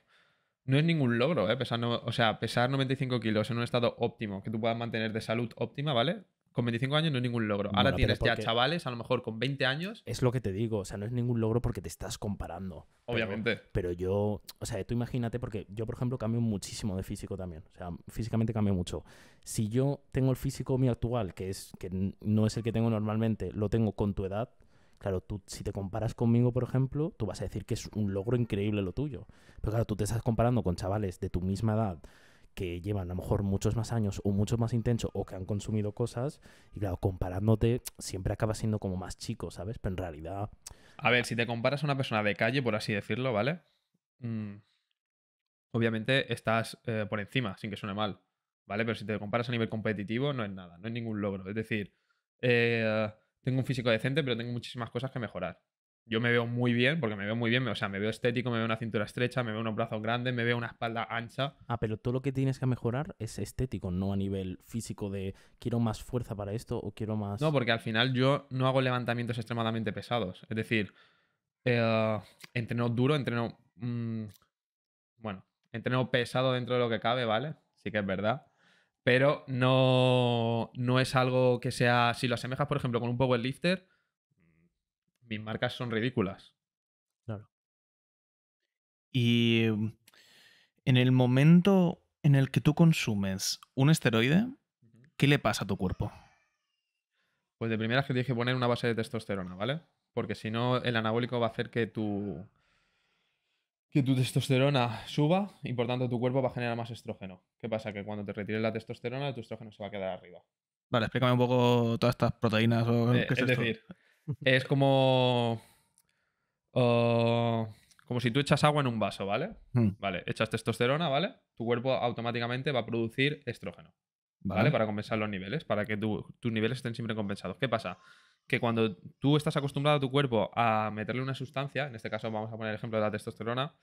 no es ningún logro, ¿eh? Pesar o sea, pesar 95 kilos en un estado óptimo, que tú puedas mantener de salud óptima, ¿vale? Con 25 años no es ningún logro. Ahora tienes ya chavales, a lo mejor con 20 años. Es lo que te digo, o sea, no es ningún logro porque te estás comparando. Obviamente. Pero, yo, o sea, tú imagínate, porque yo, por ejemplo, cambio muchísimo de físico también. O sea, físicamente cambio mucho. Si yo tengo el físico mío actual, que, es, que no es el que tengo normalmente, lo tengo con tu edad, Claro, tú si te comparas conmigo, por ejemplo, tú vas a decir que es un logro increíble lo tuyo. Pero claro, tú te estás comparando con chavales de tu misma edad que llevan a lo mejor muchos más años o mucho más intenso o que han consumido cosas y claro, comparándote siempre acabas siendo como más chico, ¿sabes? Pero en realidad... A ver, si te comparas a una persona de calle, por así decirlo, ¿vale? Mm, obviamente estás eh, por encima, sin que suene mal, ¿vale? Pero si te comparas a nivel competitivo, no es nada, no es ningún logro. Es decir, eh, tengo un físico decente, pero tengo muchísimas cosas que mejorar. Yo me veo muy bien, porque me veo muy bien, o sea, me veo estético, me veo una cintura estrecha, me veo unos brazos grandes, me veo una espalda ancha. Ah, pero todo lo que tienes que mejorar es estético, no a nivel físico de quiero más fuerza para esto o quiero más... No, porque al final yo no hago levantamientos extremadamente pesados. Es decir, eh, entreno duro, entreno... Mm, bueno, entreno pesado dentro de lo que cabe, ¿vale? Sí que es verdad pero no, es algo que sea. Si lo asemejas, por ejemplo, con un powerlifter, mis marcas son ridículas. Claro. Y mm, en el momento en el que tú consumes un esteroide, ¿qué le pasa a tu cuerpo? Pues de primera que tienes que poner una base de testosterona, ¿vale? Porque si no, el anabólico va a hacer que tu, que tu testosterona suba y por tanto tu cuerpo va a generar más estrógeno. ¿Qué pasa? Que cuando te retires la testosterona, tu estrógeno se va a quedar arriba. Vale, explícame un poco todas estas proteínas o eh, qué es, es decir, es como. Oh, como si tú echas agua en un vaso, ¿vale? Hmm. Vale, echas testosterona, ¿vale? Tu cuerpo automáticamente va a producir estrógeno, ¿vale? Para compensar los niveles, para que tu, tus niveles estén siempre compensados. ¿Qué pasa? que cuando tú estás acostumbrado a tu cuerpo a meterle una sustancia, en este caso vamos a poner el ejemplo de la testosterona,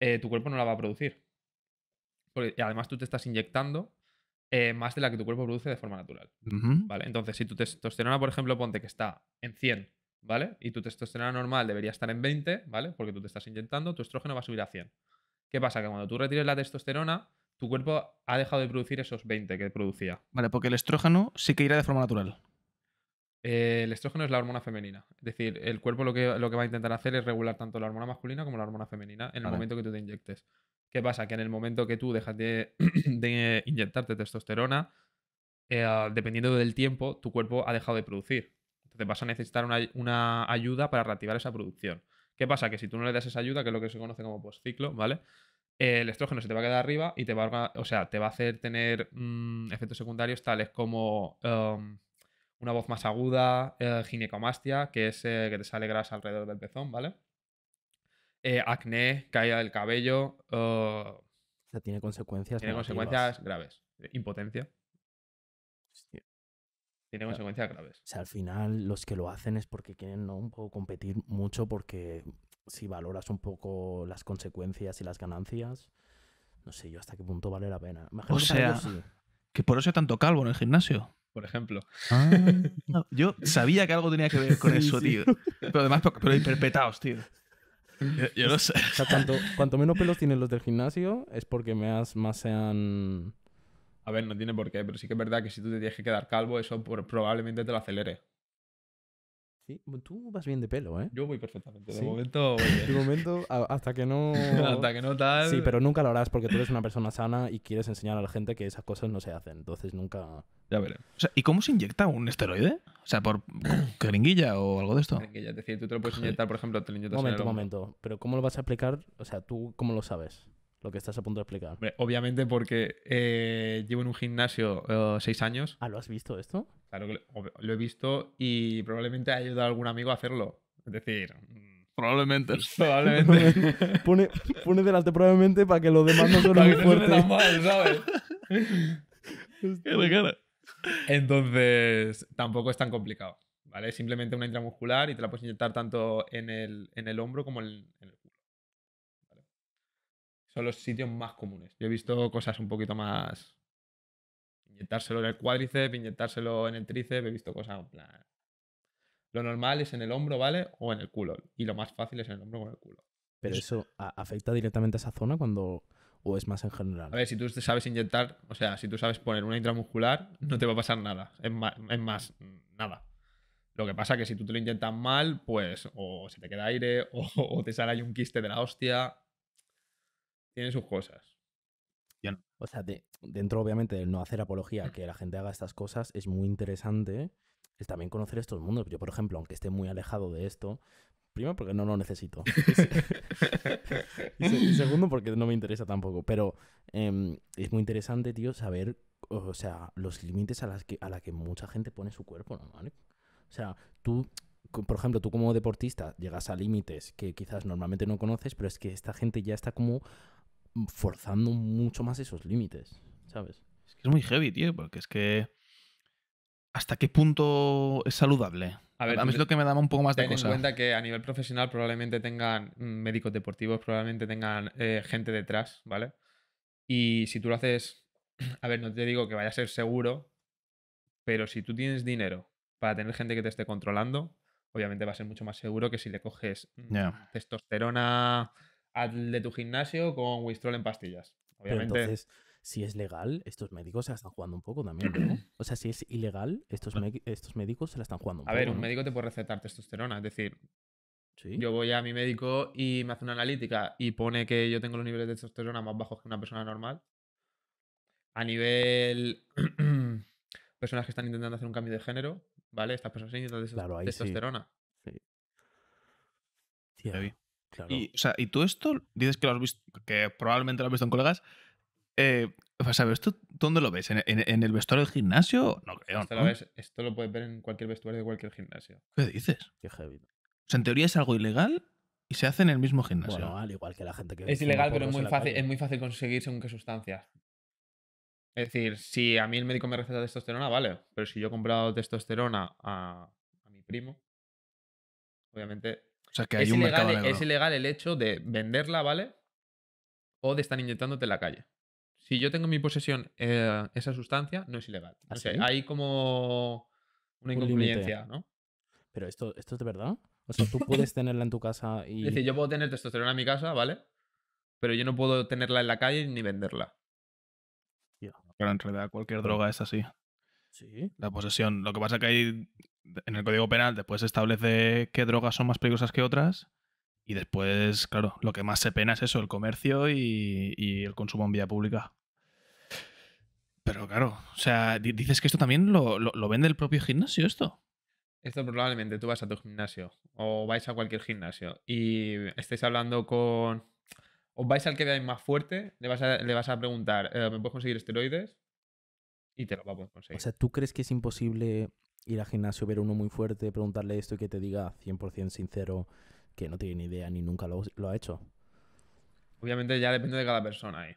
eh, tu cuerpo no la va a producir. y además tú te estás inyectando eh, más de la que tu cuerpo produce de forma natural. ¿vale? Entonces, si tu testosterona, por ejemplo, ponte que está en 100, ¿vale? Y tu testosterona normal debería estar en 20, ¿vale? Porque tú te estás inyectando, tu estrógeno va a subir a 100. ¿Qué pasa? Que cuando tú retires la testosterona, tu cuerpo ha dejado de producir esos 20 que producía. Vale, porque el estrógeno sí que irá de forma natural. Eh, el estrógeno es la hormona femenina. Es decir, el cuerpo lo que, lo que va a intentar hacer es regular tanto la hormona masculina como la hormona femenina en el momento que tú te inyectes. ¿Qué pasa? Que en el momento que tú dejas de, inyectarte testosterona, eh, dependiendo del tiempo, tu cuerpo ha dejado de producir. Entonces vas a necesitar una, ayuda para reactivar esa producción. ¿Qué pasa? Que si tú no le das esa ayuda, que es lo que se conoce como postciclo, ¿vale? Eh, el estrógeno se te va a quedar arriba y te va a, o sea, te va a hacer tener mm, efectos secundarios tales como em, una voz más aguda, eh, ginecomastia, que es eh, que te sale grasa alrededor del pezón, ¿vale? Eh, acné, caída del cabello. o sea, tiene consecuencias. Tiene consecuencias graves. Impotencia. Tiene consecuencias graves. O sea, al final los que lo hacen es porque quieren ¿no? competir mucho porque si valoras un poco las consecuencias y las ganancias, no sé yo hasta qué punto vale la pena. o sea, que, por eso hay tanto calvo en el gimnasio por ejemplo. Ah. yo sabía que algo tenía que ver con eso, tío. Pero además, pero hiperpetados, tío. Yo, no sé. cuanto, menos pelos tienen los del gimnasio, es porque más, más sean. A ver, no tiene por qué, pero sí que es verdad que si tú te tienes que quedar calvo, eso por, probablemente te lo acelere. Sí, tú vas bien de pelo, ¿eh? Yo voy perfectamente. De momento, De momento, hasta que no. hasta que no tal. Sí, pero nunca lo harás porque tú eres una persona sana y quieres enseñar a la gente que esas cosas no se hacen. Entonces nunca. Ya veré. O sea, ¿Y cómo se inyecta un esteroide? O sea, ¿por jeringuilla o algo de esto? Jeringuilla, es decir, tú te lo puedes inyectar, por ejemplo, te lo inyectas Momento, momento. Pero ¿cómo lo vas a aplicar? O sea, ¿tú cómo lo sabes? lo que estás a punto de explicar. obviamente porque eh, llevo en un gimnasio eh, seis años. Ah, ¿lo has visto esto? Claro que lo, he visto y probablemente ha ayudado a algún amigo a hacerlo. Es decir... Mm, probablemente. Probablemente. pone, pone, delante probablemente para que los demás no se muy fuerte. Tan mal, ¿sabes? Entonces, tampoco es tan complicado. ¿Vale? Simplemente una intramuscular y te la puedes inyectar tanto en el, hombro como en el son los sitios más comunes. Yo he visto cosas un poquito más. Inyectárselo en el cuádriceps, inyectárselo en el tríceps, he visto cosas Lo normal es en el hombro, ¿vale? O en el culo. Y lo más fácil es en el hombro o en el culo. Pero eso afecta directamente a esa zona cuando. ¿O es más en general? A ver, si tú sabes inyectar, o sea, si tú sabes poner una intramuscular, no te va a pasar nada. Es más, nada. Lo que pasa que si tú te lo inyectas mal, pues o se te queda aire o, o te sale ahí un quiste de la hostia tiene sus cosas. No. O sea, dentro obviamente del no hacer apología, que la gente haga estas cosas, es muy interesante es también conocer estos mundos. Yo, por ejemplo, aunque esté muy alejado de esto, primero porque no lo necesito. y, segundo porque no me interesa tampoco. Pero em, es muy interesante, tío, saber, o sea, los límites a, las que, a la que mucha gente pone su cuerpo, ¿no? O sea, tú por ejemplo, tú como deportista llegas a límites que quizás normalmente no conoces, pero es que esta gente ya está como forzando mucho más esos límites, ¿sabes? Es que es muy heavy, tío, porque es que... ¿Hasta qué punto es saludable? A, ver, a mí es lo que me daba un poco más de cosa. Ten en cuenta que a nivel profesional probablemente tengan mm, médicos deportivos, probablemente tengan eh, gente detrás, ¿vale? Y si tú lo haces... A ver, no te digo que vaya a ser seguro, pero si tú tienes dinero para tener gente que te esté controlando, obviamente va a ser mucho más seguro que si le coges mm, testosterona, al de tu gimnasio con Wistrol en pastillas. Obviamente. entonces, si es legal, estos médicos se la están jugando un poco también, ¿no? O sea, si es ilegal, estos, médicos se la están jugando un poco. A ver, un médico te puede recetar testosterona, es decir. Yo voy a mi médico y me hace una analítica y pone que yo tengo los niveles de testosterona más bajos que una persona normal. A nivel personas que están intentando hacer un cambio de género, ¿vale? Estas personas intentan claro, testosterona. Sí. sí. Y, o sea, y tú esto dices que lo has visto, que probablemente lo has visto en colegas. Eh, o sea, ¿esto dónde lo ves? ¿En, el vestuario del gimnasio? No creo. Esto, Lo puedes ver en cualquier vestuario de cualquier gimnasio. ¿Qué dices? Qué heavy. O sea, en teoría es algo ilegal y se hace en el mismo gimnasio. al igual que la gente que. Es ilegal, pero es muy, fácil, es muy fácil conseguir según qué sustancias. Es decir, si a mí el médico me receta testosterona, vale. Pero si yo he comprado testosterona a, a mi primo, obviamente o sea, que hay es ilegal, Es ilegal el hecho de venderla, ¿vale? O de estar inyectándote en la calle. Si yo tengo en mi posesión eh, esa sustancia, no es ilegal. ¿Ah, o sea, hay como una un ¿no? Pero esto, esto es de verdad. O sea, tú puedes tenerla en tu casa y. Es decir, yo puedo tener testosterona en mi casa, ¿vale? Pero yo no puedo tenerla en la calle ni venderla. Pero en realidad cualquier droga es así. Sí. La posesión. Lo que pasa es que hay en el Código Penal después establece qué drogas son más peligrosas que otras y después, claro, lo que más se pena es eso, el comercio y, el consumo en vía pública. Pero claro, o sea, dices que esto también lo, vende el propio gimnasio, esto. Esto probablemente tú vas a tu gimnasio o vais a cualquier gimnasio y estáis hablando con... O vais al que veáis más fuerte, le vas a, preguntar, eh, ¿me puedes conseguir esteroides? Y te lo vamos a conseguir. O sea, ¿tú crees que es imposible y al gimnasio, ver uno muy fuerte, preguntarle esto y que te diga 100% sincero que no tiene ni idea ni nunca lo, ha hecho. Obviamente ya depende de cada persona. ¿eh?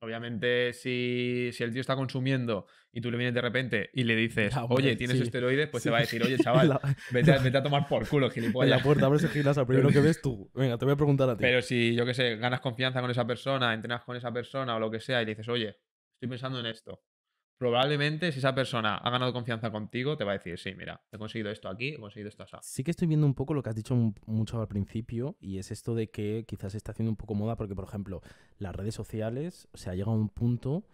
Obviamente, si, el tío está consumiendo y tú le vienes de repente y le dices, oye, tienes esteroides, pues te va a decir, oye, chaval, vete, a tomar por culo, gilipollas. En la puerta abres el primero que ves tú. Venga, te voy a preguntar a ti. Pero si, yo que sé, ganas confianza con esa persona, entrenas con esa persona o lo que sea y le dices, oye, estoy pensando en esto probablemente si esa persona ha ganado confianza contigo, te va a decir, sí, mira, he conseguido esto aquí, he conseguido esto allá. Sí que estoy viendo un poco lo que has dicho mucho al principio y es esto de que quizás está haciendo un poco moda porque, por ejemplo, las redes sociales, o se ha llegado a un punto,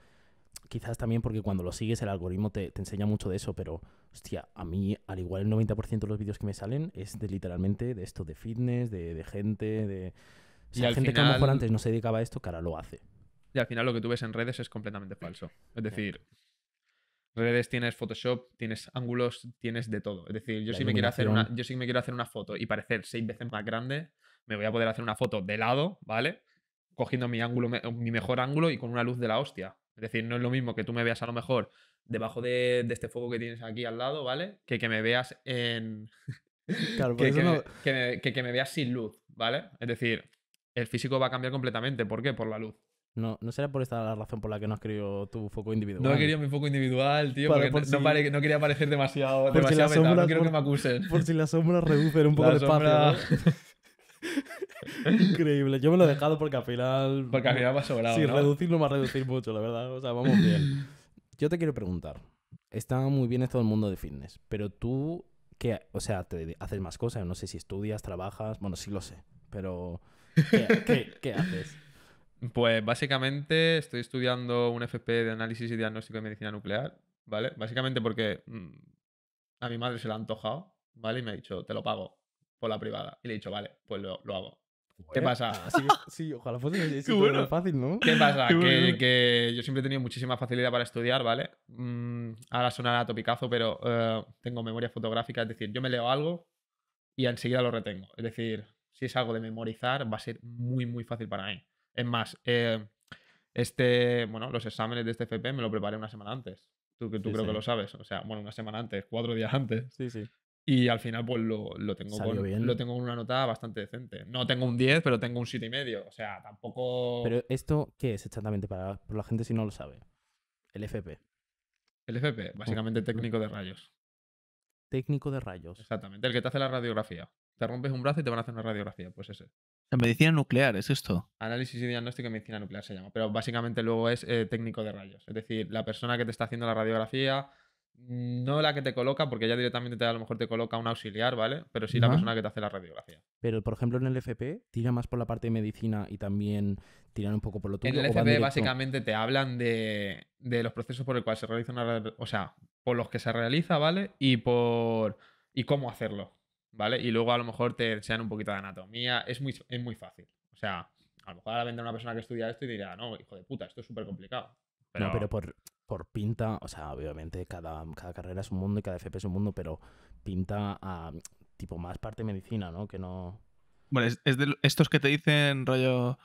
quizás también porque cuando lo sigues el algoritmo te, enseña mucho de eso, pero, hostia, a mí al igual el 90% de los vídeos que me salen es de literalmente de esto, de fitness, de, gente, de... si gente que a lo mejor antes no se dedicaba a esto, que lo hace. Y al final lo que tú ves en redes es completamente falso. Es decir, redes, tienes Photoshop, tienes ángulos, tienes de todo. Es decir, yo si, me quiero hacer una, yo si me quiero hacer una foto y parecer seis veces más grande, me voy a poder hacer una foto de lado, ¿vale? Cogiendo mi ángulo, mi mejor ángulo y con una luz de la hostia. Es decir, no es lo mismo que tú me veas a lo mejor debajo de, este fuego que tienes aquí al lado, ¿vale? Que que me veas en... que, que me veas sin luz, ¿vale? Es decir, el físico va a cambiar completamente. ¿Por qué? Por la luz. No, ¿No será por esta la razón por la que no has querido tu foco individual? No he querido mi foco individual, tío, porque no, no, quería parecer demasiado, por si sombra, no quiero que me acusen. Por si las sombras reducen un poco la Increíble, yo me lo he dejado porque al final... Porque al final me ha sobrado, Sí, reducirlo no va a reducir mucho, la verdad, o sea, vamos bien. Yo te quiero preguntar, está muy bien todo el mundo de fitness, pero tú, o sea, te haces más cosas, no sé si estudias, trabajas, bueno, sí lo sé, pero qué haces? Pues básicamente estoy estudiando un FP de análisis y diagnóstico de medicina nuclear, ¿vale? Básicamente porque mm, a mi madre se le ha antojado, ¿vale? Y me ha dicho, te lo pago por la privada. Y le he dicho, vale, pues lo, lo hago. ¿Qué pasa? Sí, ojalá fuese así fácil, ¿no? ¿Qué pasa? que, yo siempre he tenido muchísima facilidad para estudiar, ¿vale? Mm, ahora sonará topicazo, pero eh, tengo memoria fotográfica, es decir, yo me leo algo y enseguida lo retengo. Es decir, si es algo de memorizar, va a ser muy, muy fácil para mí. Es más, eh, este, bueno, los exámenes de este FP me lo preparé una semana antes. Tú, tú creo que lo sabes. O sea, bueno, una semana antes, cuatro días antes. Sí, sí. Y al final, pues lo, tengo, con, lo tengo con una nota bastante decente. No tengo un 10, pero tengo un y medio O sea, tampoco. Pero esto, ¿qué es exactamente para la gente si no lo sabe? El FP. El FP, básicamente técnico de rayos. Técnico de rayos. Exactamente, el que te hace la radiografía. Te rompes un brazo y te van a hacer una radiografía, pues ese. En medicina nuclear, ¿es esto? Análisis y diagnóstico en medicina nuclear se llama, pero básicamente luego es eh, técnico de rayos. Es decir, la persona que te está haciendo la radiografía, mm, no la que te coloca, porque ella directamente a lo mejor te coloca un auxiliar, ¿vale? Pero sí la persona que te hace la radiografía. Pero, por ejemplo, en el FP, ¿tira más por la parte de medicina y también tiran un poco por lo tuyo? En el FP básicamente te hablan de, los procesos por los cual se realiza una... O sea, por los que se realiza, ¿vale? Y por... y cómo hacerlo. ¿vale? Y luego a lo mejor te enseñan un poquito de anatomía. Es muy, es muy fácil. O sea, a lo mejor ahora vendrá una persona que estudia esto y dirá, no, hijo de puta, esto es súper complicado. No, pero por, pinta, o sea, obviamente cada, carrera es un mundo y cada FP es un mundo, pero pinta a tipo más parte medicina, ¿no? Que no. Bueno, es, estos que te dicen rollo,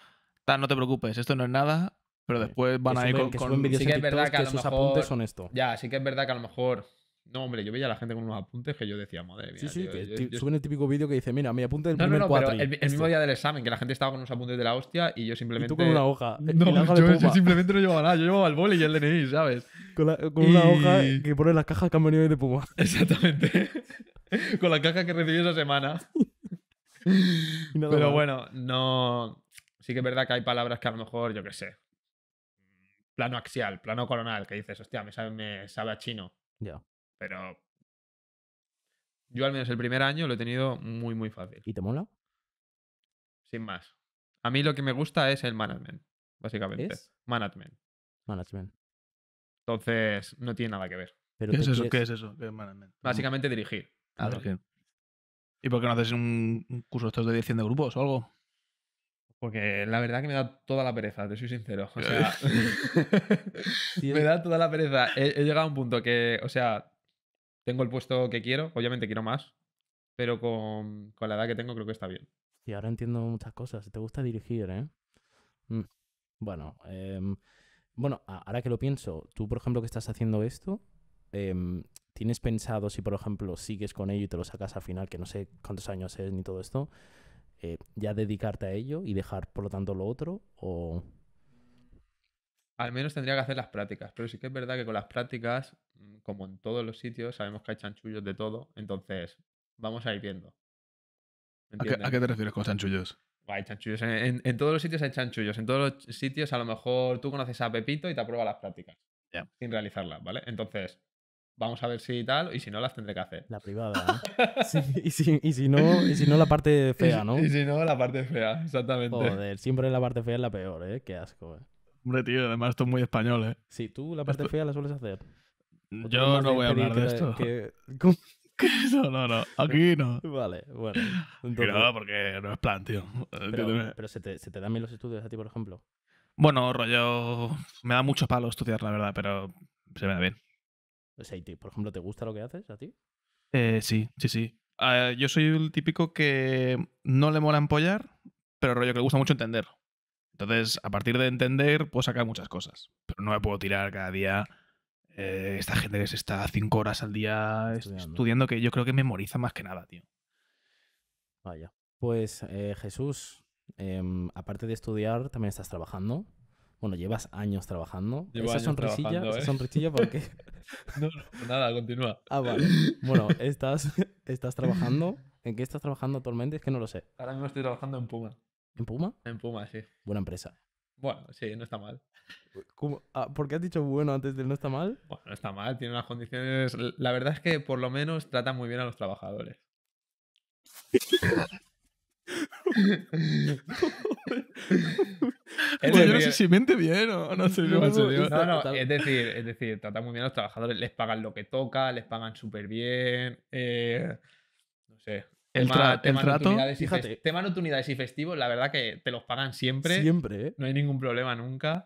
tal, no te preocupes, esto no es nada, pero después van a ir con, con... Sí que que apuntes son esto. Ya, sí que es verdad que a lo mejor no, hombre, yo veía a la gente con unos apuntes que yo decía, madre mía. Sí, sí, que suben el típico vídeo que dice, mira, mi apunte del primer no, no, el, mismo día del examen, que la gente estaba con unos apuntes de la hostia y yo simplemente. tú con una hoja. yo, simplemente no llevaba nada, yo llevaba el boli y el DNI, ¿sabes? Con, una hoja que pone las cajas que han venido de Puma. Exactamente. con la caja que recibí esa semana. pero bueno, no. Sí que es verdad que hay palabras que a lo mejor, yo qué sé. Plano axial, plano coronal, que dices, hostia, me sabe, me sabe a chino. Ya. Pero yo al menos el primer año lo he tenido muy, muy fácil. ¿Y te mola? Sin más. A mí lo que me gusta es el management, básicamente. Management. Management. Entonces, no tiene nada que ver. ¿Qué, es eso? ¿Qué es eso? management? Básicamente ah, dirigir. ¿Y por qué no haces un curso estos de dirección de grupos o algo? Porque la verdad que me da toda la pereza, te soy sincero. O sea, me da toda la pereza. he, llegado a un punto que, o sea, tengo el puesto que quiero, obviamente quiero más, pero con, la edad que tengo creo que está bien. Y ahora entiendo muchas cosas. Te gusta dirigir, ¿eh? Mm, bueno, em, bueno, ahora que lo pienso, tú, por ejemplo, que estás haciendo esto, em, ¿tienes pensado si, por ejemplo, sigues con ello y te lo sacas al final, que no sé cuántos años es ni todo esto, eh, ya dedicarte a ello y dejar, por lo tanto, lo otro? ¿O.? al menos tendría que hacer las prácticas, pero sí que es verdad que con las prácticas, mm, como en todos los sitios, sabemos que hay chanchullos de todo, entonces vamos a ir viendo. ¿A qué, te refieres con chanchullos? Hay chanchullos, en, todos los sitios hay chanchullos, en todos los sitios a lo mejor tú conoces a Pepito y te aprueba las prácticas, sin realizarlas, ¿vale? Entonces, vamos a ver si tal, y si no, las tendré que hacer. La privada. ¿eh? y, si, y, si, no, y si no, la parte fea, ¿no? Y, si no, la parte fea, exactamente. Joder, siempre la parte fea es la peor, ¿eh? Qué asco, ¿eh? Hombre, tío, además esto es muy español, ¿eh? Sí, tú la parte fea la sueles hacer. Yo no voy a hablar de esto. no, no, no. Aquí no. Vale, bueno. Pero No, porque no es plan, tío. Eh, pero, se, te, se, dan bien los estudios a ti, por ejemplo. Bueno, rollo. Me da mucho palo estudiar, la verdad, pero se me da bien. O sea, por ejemplo, ¿te gusta lo que haces a ti? Eh, sí, sí, sí. Ah, yo soy el típico que no le mola empollar, pero rollo que le gusta mucho entender. Entonces, a partir de entender, puedo sacar muchas cosas, pero no me puedo tirar cada día eh, esta gente que se está cinco horas al día estudiando. que yo creo que memoriza más que nada, tío. Vaya. Pues eh, Jesús, em, aparte de estudiar, también estás trabajando. Bueno, llevas años trabajando. esa sonrisilla, esa ¿eh? sonrisilla, ¿por qué? Pues nada, continúa. Ah, vale. Bueno, estás, estás trabajando. ¿En qué estás trabajando actualmente? Es que no lo sé. Ahora mismo estoy trabajando en Puma. ¿En Puma? En Puma, sí. Buena empresa. Bueno, sí, no está mal. Ah, ¿Por qué has dicho bueno antes de no está mal? Bueno, no está mal, tiene unas condiciones. La verdad es que por lo menos trata muy bien a los trabajadores. yo no sé si mente bien o no sé. No, no, es decir, es decir, trata muy bien a los trabajadores, les pagan lo que toca, les pagan súper bien. Eh, no sé, el, tema, trato. Fíjate. Tema y festivos, la verdad que te los pagan siempre. Siempre, No hay ningún problema nunca.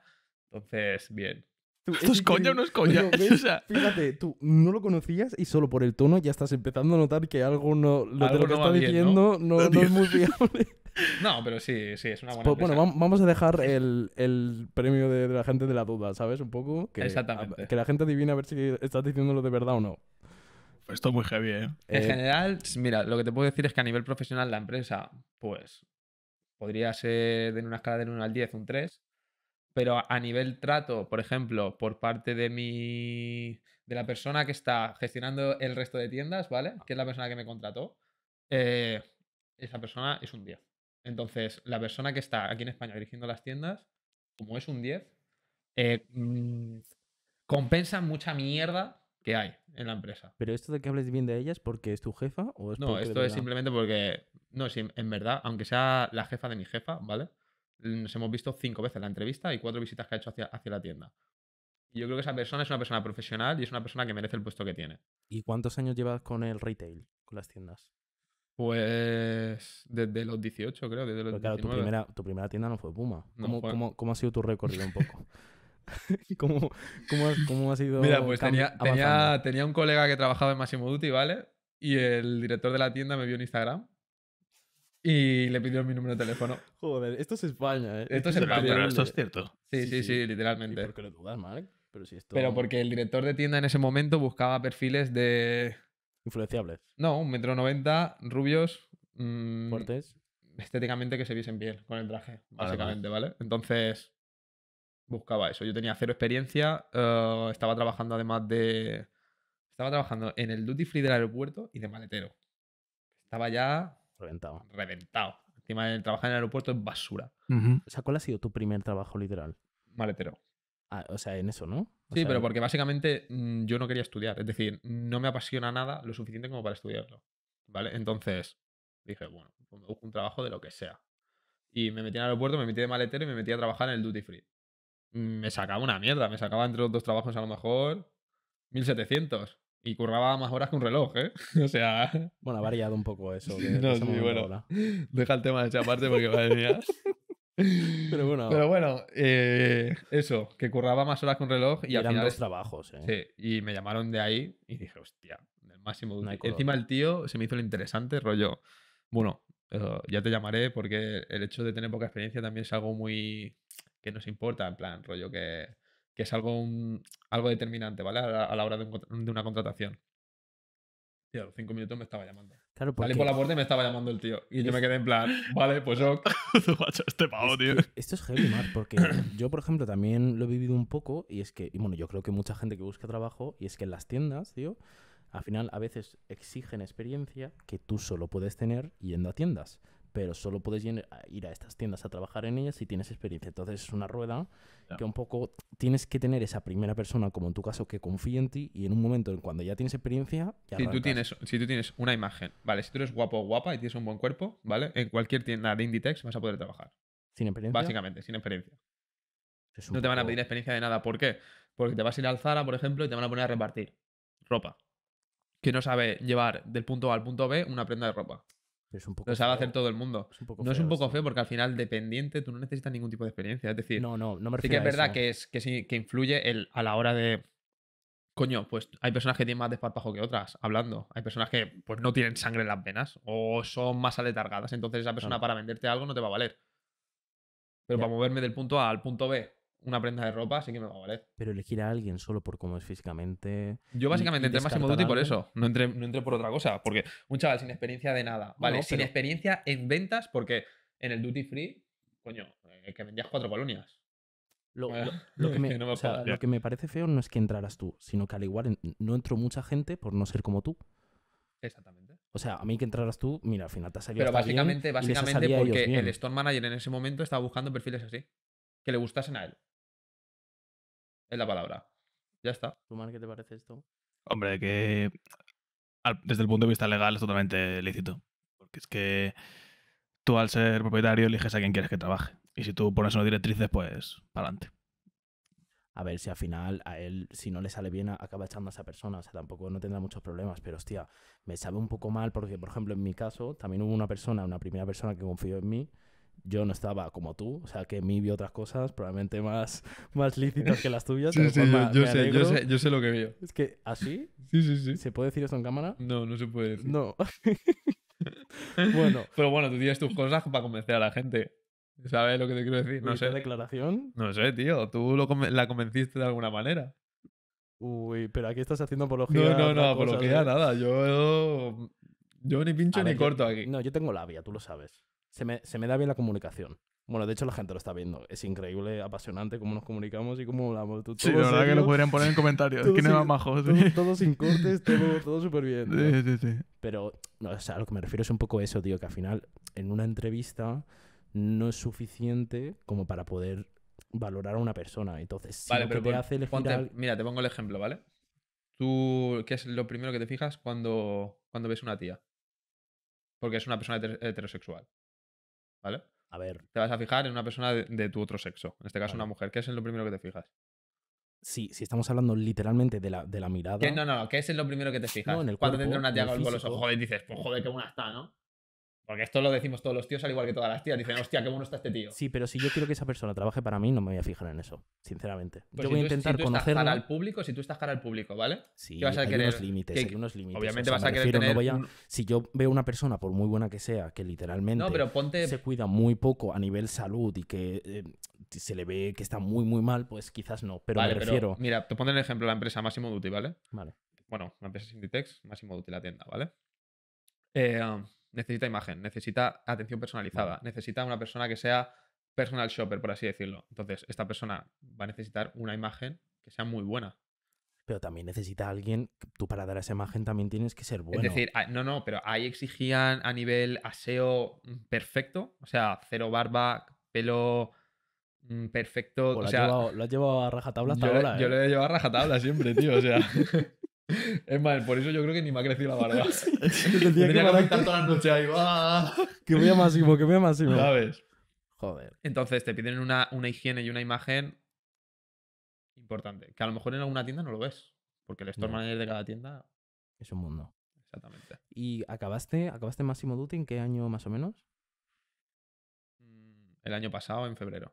Entonces, bien. Tú, ¿Esto es coña o no es coña? fíjate, tú no lo conocías y solo por el tono ya estás empezando a notar que algo no, lo, que está diciendo ¿no? es muy fiable. No, pero sí, sí, es una buena pues, Bueno, vamos a dejar el, premio de, la gente de la duda, ¿sabes? Un poco. Que, Exactamente. que la gente adivine a ver si estás diciéndolo de verdad o no. Pues esto es muy heavy, ¿eh? En eh, general, mira, lo que te puedo decir es que a nivel profesional la empresa, pues, podría ser en una escala del 1 al 10, un 3. Pero a nivel trato, por ejemplo, por parte de mi. de la persona que está gestionando el resto de tiendas, ¿vale? Que es la persona que me contrató. Eh, esa persona es un 10. Entonces, la persona que está aquí en España dirigiendo las tiendas, como es un 10, eh, mm, compensa mucha mierda que hay en la empresa. Pero esto de que hables bien de ellas porque es tu jefa o es No, esto es simplemente porque no, sí, en verdad, aunque sea la jefa de mi jefa, ¿vale? Nos hemos visto cinco veces la entrevista y cuatro visitas que ha hecho hacia, hacia la tienda. yo creo que esa persona es una persona profesional y es una persona que merece el puesto que tiene. ¿Y cuántos años llevas con el retail, con las tiendas? Pues desde los 18, creo, desde Pero claro, Tu primera, tu primera tienda no fue Puma. ¿Cómo, ¿Cómo, ha sido tu recorrido un poco? ¿Cómo, cómo, cómo ha sido? Mira, pues tenía, tenía, un colega que trabajaba en Massimo Dutti, ¿vale? Y el director de la tienda me vio en Instagram y le pidió mi número de teléfono. Joder, esto es España, ¿eh? Esto, es España. Pero esto es cierto. Sí, sí, sí, literalmente. por qué lo dudas, Pero, esto... Pero porque el director de tienda en ese momento buscaba perfiles de... Influenciables. No, un metro noventa, rubios... Mm, Fuertes. Estéticamente que se viesen bien con el traje, básicamente, ¿vale? Entonces buscaba eso. Yo tenía cero experiencia, eh, estaba trabajando además de... Estaba trabajando en el duty free del aeropuerto y de maletero. Estaba ya... Reventado. Reventado. Encima el trabajar en el aeropuerto es basura. O sea, ¿cuál ha sido tu primer trabajo literal? Maletero. Ah, o sea, en eso, ¿no? sí, pero porque básicamente mm, yo no quería estudiar. Es decir, no me apasiona nada lo suficiente como para estudiarlo. ¿Vale? Entonces dije, bueno, pues busco un trabajo de lo que sea. Y me metí en el aeropuerto, me metí de maletero y me metí a trabajar en el duty free. Mm, me sacaba una mierda. Me sacaba entre los dos trabajos a lo mejor 1700. Y curraba más horas que un reloj, ¿eh? O sea. Bueno, ha variado un poco eso. no, sí, bueno. Deja el tema de esa parte porque madre mía. Pero bueno. Pero bueno, eh, eso, que curraba más horas un reloj y, eran Dos trabajos, ¿eh? Sí, y me llamaron de ahí y dije, hostia, el máximo. Encima el tío se me hizo lo interesante, rollo. Bueno, eh, ya te llamaré porque el hecho de tener poca experiencia también es algo muy que nos importa, en plan, rollo que, es algo, algo determinante, ¿vale? A la, hora de, una contratación. Tío, cinco minutos me estaba llamando. Claro, Salí por la puerta y me estaba llamando el tío. Y yo me quedé en plan, vale, pues ok. este pavo, tío. esto es heavy, Mar, porque yo, por ejemplo, también lo he vivido un poco. Y es que, y bueno, yo creo que mucha gente que busca trabajo, y es que en las tiendas, tío, al final a veces exigen experiencia que tú solo puedes tener yendo a tiendas pero solo puedes ir a estas tiendas a trabajar en ellas si tienes experiencia. Entonces es una rueda que un poco tienes que tener esa primera persona, como en tu caso, que confíe en ti y en un momento en cuando ya tienes experiencia... si, tú tienes, si tú tienes una imagen, ¿vale? Si tú eres guapo o guapa y tienes un buen cuerpo, ¿vale? En cualquier tienda de Inditex vas a poder trabajar. Sin experiencia. Básicamente, sin experiencia. no te van a pedir experiencia de nada. ¿Por qué? Porque te vas a ir al Zara, por ejemplo, y te van a poner a repartir ropa. Que no sabe llevar del punto A al punto B una prenda de ropa lo sabe hacer todo el mundo. no es un poco feo porque al final, dependiente, tú no necesitas ningún tipo de experiencia. Es decir, no, no, no me sí que es verdad que, es, que, sí, que influye el, a la hora de. Coño, pues hay personas que tienen más desparpajo que otras hablando. Hay personas que pues no tienen sangre en las venas o son más aletargadas. Entonces esa persona para venderte algo no te va a valer. Pero para moverme del punto A al punto B una prenda de ropa, así que me va a valer. Pero elegir a alguien solo por cómo es físicamente. Yo básicamente entré en Máximo Duty por eso. No entré, no por otra cosa. Porque un chaval sin experiencia de nada, ¿vale? sin experiencia en ventas, porque en el Duty Free, coño, eh, que vendías cuatro colonias. Lo, que me, parece feo no es que entraras tú, sino que al igual no entró mucha gente por no ser como tú. Exactamente. O sea, a mí que entraras tú, mira, al final te has salido. Pero básicamente, básicamente porque el Store Manager en ese momento estaba buscando perfiles así, que le gustasen a él. Es la palabra. Ya está. Tomar, ¿qué te parece esto? Hombre, que desde el punto de vista legal es totalmente lícito. Porque es que tú al ser propietario eliges a quien quieres que trabaje. Y si tú pones unas directrices, pues para adelante. A ver si al final a él, si no le sale bien, acaba echando a esa persona. O sea, tampoco no tendrá muchos problemas. Pero hostia, me sabe un poco mal porque, por ejemplo, en mi caso, también hubo una persona, una primera persona que confió en mí yo no estaba como tú, o sea que mí vi otras cosas probablemente más, más lícitas que las tuyas. yo, sé, yo, sé, yo, sé, lo que veo. Es que así. Sí, sí, sí. ¿Se puede decir eso en cámara? No, no se puede decir. No. bueno. Pero bueno, tú tienes tus cosas para convencer a la gente. ¿Sabes lo que te quiero decir? No sé. declaración? No sé, tío. Tú la convenciste de alguna manera. Uy, pero aquí estás haciendo apología. No, no, no, apología ¿eh? nada. Yo, yo ni pincho ni corto aquí. No, yo tengo labia, tú lo sabes se me, da bien la comunicación. Bueno, de hecho la gente lo está viendo. Es increíble, apasionante cómo nos comunicamos y cómo hablamos. sí, la verdad que lo podrían poner en comentarios. es más majo? Todo, sin cortes, todo, todo súper bien. Sí, sí, sí. Pero, a lo que me refiero es un poco eso, tío, que al final en una entrevista no es suficiente como para poder valorar a una persona. Entonces, vale, te hace elegir Mira, te pongo el ejemplo, ¿vale? Tú, ¿qué es lo primero que te fijas cuando, cuando ves una tía? Porque es una persona heterosexual. ¿Vale? A ver. Te vas a fijar en una persona de, tu otro sexo. En este caso, una mujer. ¿Qué es lo primero que te fijas? Sí, si estamos hablando literalmente de la, mirada. ¿Qué? No, no, ¿Qué es lo primero que te fijas? el Cuando te entra una tía con los ojos, y dices, pues joder, qué buena está, ¿no? Porque esto lo decimos todos los tíos, al igual que todas las tías. Dicen, hostia, qué bueno está este tío. Sí, pero si yo quiero que esa persona trabaje para mí, no me voy a fijar en eso, sinceramente. Pues yo voy a intentar si al público, si tú estás cara al público, ¿vale? Sí, hay unos límites, Obviamente vas a querer tener... Si yo veo una persona, por muy buena que sea, que literalmente se cuida muy poco a nivel salud y que eh, se le ve que está muy, muy mal, pues quizás no. Pero me refiero... mira, te pongo el ejemplo la empresa Máximo Duty, ¿vale? Vale. Bueno, la empresa Sinditex, Máximo Duty, la tienda, ¿vale? Eh necesita imagen, necesita atención personalizada, necesita una persona que sea personal shopper, por así decirlo. Entonces, esta persona va a necesitar una imagen que sea muy buena. Pero también necesita alguien, tú para dar esa imagen también tienes que ser bueno. Es decir, ah, no, no, pero ahí exigían a nivel aseo mm, perfecto, o sea, cero barba, pelo mm, perfecto. Pues o, lo, sea, llevado, lo, llevado, a rajatabla hasta yo, ahora. Yo lo ¿eh? he llevado a rajatabla siempre, tío, o sea. Es más, por eso yo creo que ni me ha crecido la barba. que ahí. ¡ah! Que voy a Máximo que voy a Máximo ¿Sabes? Joder. Entonces te piden una, higiene y una imagen importante. Que a lo mejor en alguna tienda no lo ves. Porque el store manager de cada tienda. Es un mundo. Exactamente. ¿Y acabaste, acabaste Máximo Duty en qué año más o menos? Mm, el año pasado, en febrero.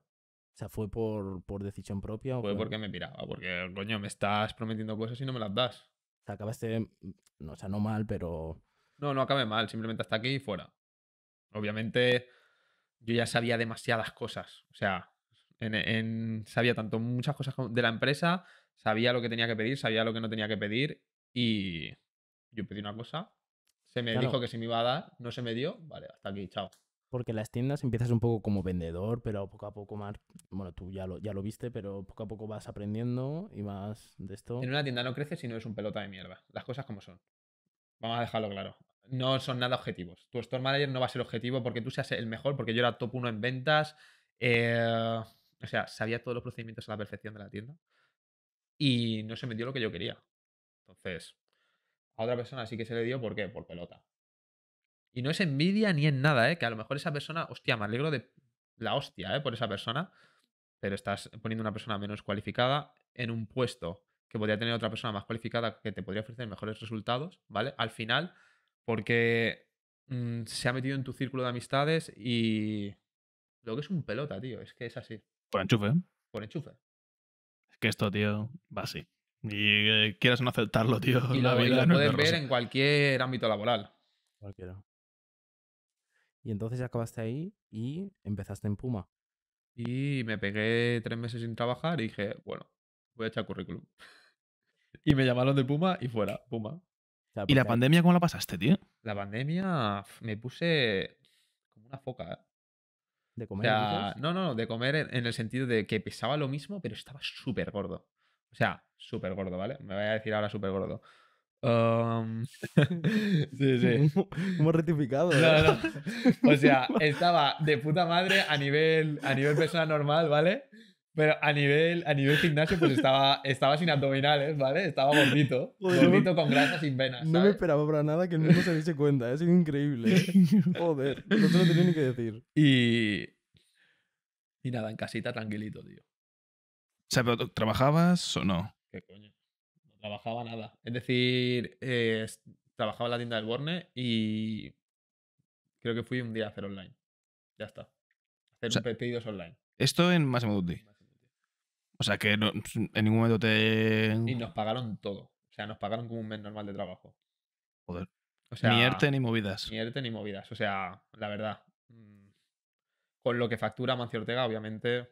O sea, ¿fue por, decisión propia? fue porque me piraba, porque, coño, me estás prometiendo cosas y no me las das acabaste, mm, no, sea, no mal, pero... No, no acabé mal, simplemente hasta aquí y fuera. Obviamente yo ya sabía demasiadas cosas, o sea, en, sabía tanto muchas cosas de la empresa, sabía lo que tenía que pedir, sabía lo que no tenía que pedir y yo pedí una cosa, se me dijo que se me iba a dar, no se me dio, vale, hasta aquí, chao porque las tiendas empiezas un poco como vendedor, pero poco a poco más, bueno, tú ya lo, ya lo viste, pero poco a poco vas aprendiendo y más de esto. En una tienda no creces si no eres un pelota de mierda, las cosas como son. Vamos a dejarlo claro. No son nada objetivos. Tu store manager no va a ser objetivo porque tú seas el mejor, porque yo era top 1 en ventas. Eh, o sea, sabía todos los procedimientos a la perfección de la tienda. Y no se me dio lo que yo quería. Entonces, a otra persona sí que se le dio, ¿por qué? Por pelota. Y no es envidia ni en nada, ¿eh? Que a lo mejor esa persona, hostia, me alegro de la hostia, ¿eh? Por esa persona, pero estás poniendo una persona menos cualificada en un puesto que podría tener otra persona más cualificada que te podría ofrecer mejores resultados, ¿vale? Al final, porque mm, se ha metido en tu círculo de amistades y lo que es un pelota, tío, es que es así. Por enchufe. Por enchufe. Es que esto, tío, va así. Y eh, quieras no aceptarlo, tío. Y lo, puedes ver en cualquier ámbito laboral. Cualquiera. Y entonces acabaste ahí y empezaste en Puma. Y me pegué tres meses sin trabajar y dije, bueno, voy a echar currículum. y me llamaron de Puma y fuera, Puma. ¿Y la pandemia cómo la pasaste, tío? La pandemia me puse como una foca. ¿eh? ¿De comer? no, no, de comer en, el sentido de que pesaba lo mismo, pero estaba súper gordo. O sea, súper gordo, ¿vale? Me voy a decir ahora súper gordo. Um, sí, sí. Hemos rectificado. No, ¿eh? no. O sea, estaba de puta madre a nivel, a nivel persona normal, ¿vale? Pero a nivel, a nivel gimnasio, pues estaba, estaba sin abdominales, ¿vale? Estaba gordito. gordito con grasa sin venas. No me esperaba para nada que el mundo se diese cuenta. Es ¿eh? increíble. ¿eh? Joder, no se lo tenía ni que decir. Y. Y nada, en casita tranquilito, tío. O sea, ¿trabajabas o no? ¿Qué coño? trabajaba nada. Es decir, eh, trabajaba en la tienda del Borne y creo que fui un día a hacer online. Ya está. Hacer pedidos online. Esto en Massimo Dutti? O sea que en ningún momento te. Y nos pagaron todo. O sea, nos pagaron como un mes normal de trabajo. Joder. ni ERTE ni movidas. Ni ni movidas. O sea, la verdad. Mm, con lo que factura Mancio Ortega, obviamente,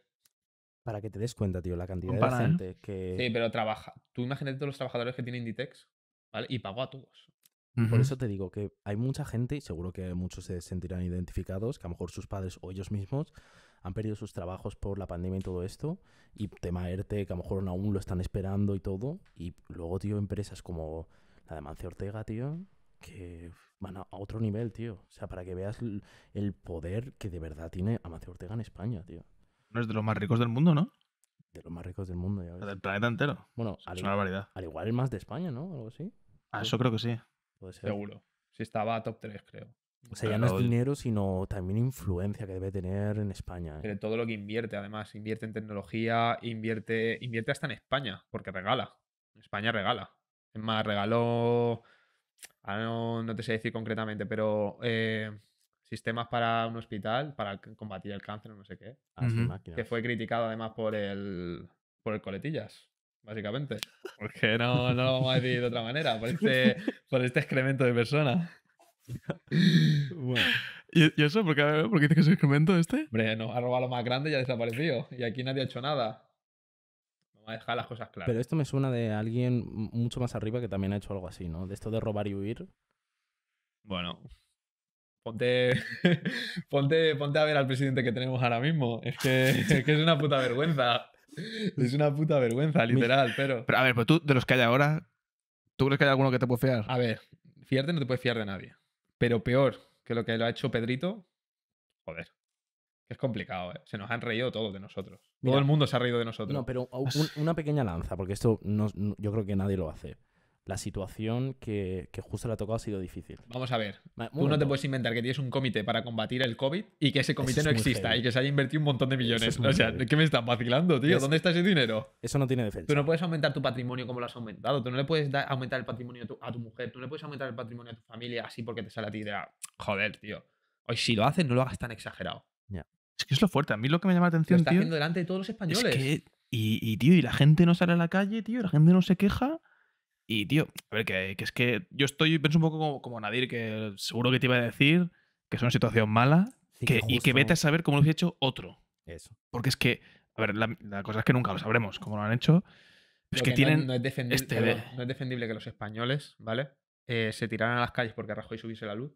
para que te des cuenta, tío, la cantidad de ¿eh? gente que. Sí, pero trabaja. Tú imagínate todos los trabajadores que tiene Inditex, ¿vale? Y pago a todos. Por eso te digo que hay mucha gente, y seguro que muchos se sentirán identificados, que a lo mejor sus padres o ellos mismos han perdido sus trabajos por la pandemia y todo esto, y tema ERTE, que a lo mejor aún lo están esperando y todo, y luego, tío, empresas como la de Mancio Ortega, tío, que van a otro nivel, tío. O sea, para que veas el poder que de verdad tiene Amancio Ortega en España, tío. No es de los más ricos del mundo, ¿no? De los más ricos del mundo, ya ves. Del planeta entero. Bueno, es una variedad Al igual el más de España, ¿no? Algo así. Ah, eso creo que sí. Puede ser. Seguro. Si estaba top 3, creo. O sea, ya no es dinero, sino también influencia que debe tener en España. ¿eh? todo lo que invierte, además, invierte en tecnología, invierte, invierte hasta en España, porque regala. España regala. Es más, regaló. Ahora no, te sé decir concretamente, pero eh, sistemas para un hospital para combatir el cáncer o no sé qué. Ah, que fue criticado además por el, por el coletillas, básicamente. Porque no, no lo vamos a decir de otra manera, por este, por este excremento de persona. ¿Y, eso? ¿Por qué, eh, dice que es excremento este? Hombre, nos ha robado lo más grande y ha desaparecido. Y aquí nadie ha hecho nada. Vamos a dejar las cosas claras. Pero esto me suena de alguien mucho más arriba que también ha hecho algo así, ¿no? De esto de robar y huir. Bueno, Ponte, ponte, ponte a ver al presidente que tenemos ahora mismo. Es que, es una puta vergüenza. Es una puta vergüenza, literal, pero... a ver, pero tú, de los que hay ahora, ¿tú crees que hay alguno que te puede fiar? A ver, fiarte no te puedes fiar de nadie. Pero peor que lo que lo ha hecho Pedrito, joder. Es complicado, ¿eh? Se nos han reído todos de nosotros. Todo el mundo se ha reído de nosotros. No, pero una pequeña lanza, porque esto no, yo creo que nadie lo hace la situación que, justo le ha tocado ha sido difícil. Vamos a ver. Tú no te puedes inventar que tienes un comité para combatir el COVID y que ese comité no exista y que se haya invertido un montón de millones. o sea, ¿qué me están vacilando, tío? ¿Dónde está ese dinero? Eso no tiene defensa. Tú no puedes aumentar tu patrimonio como lo has aumentado. Tú no le puedes aumentar el patrimonio a tu, mujer. Tú no le puedes aumentar el patrimonio a tu familia así porque te sale a ti de, joder, tío. Hoy si lo haces, no lo hagas tan exagerado. Es que es lo fuerte. A mí lo que me llama la atención, lo está haciendo delante de todos los españoles. y, y, tío, y la gente no sale a la calle, tío. La gente no se queja. Y, tío, a ver, que, que es que yo estoy, pienso un poco como, Nadir, que seguro que te iba a decir que es una situación mala y que vete a saber cómo lo hubiese hecho otro. Eso. Porque es que, a ver, la, cosa es que nunca lo sabremos cómo lo han hecho. es que, tienen. No, es defendible, este... es defendible, que los españoles, ¿vale? Eh, se tiraran a las calles porque y subiese la luz.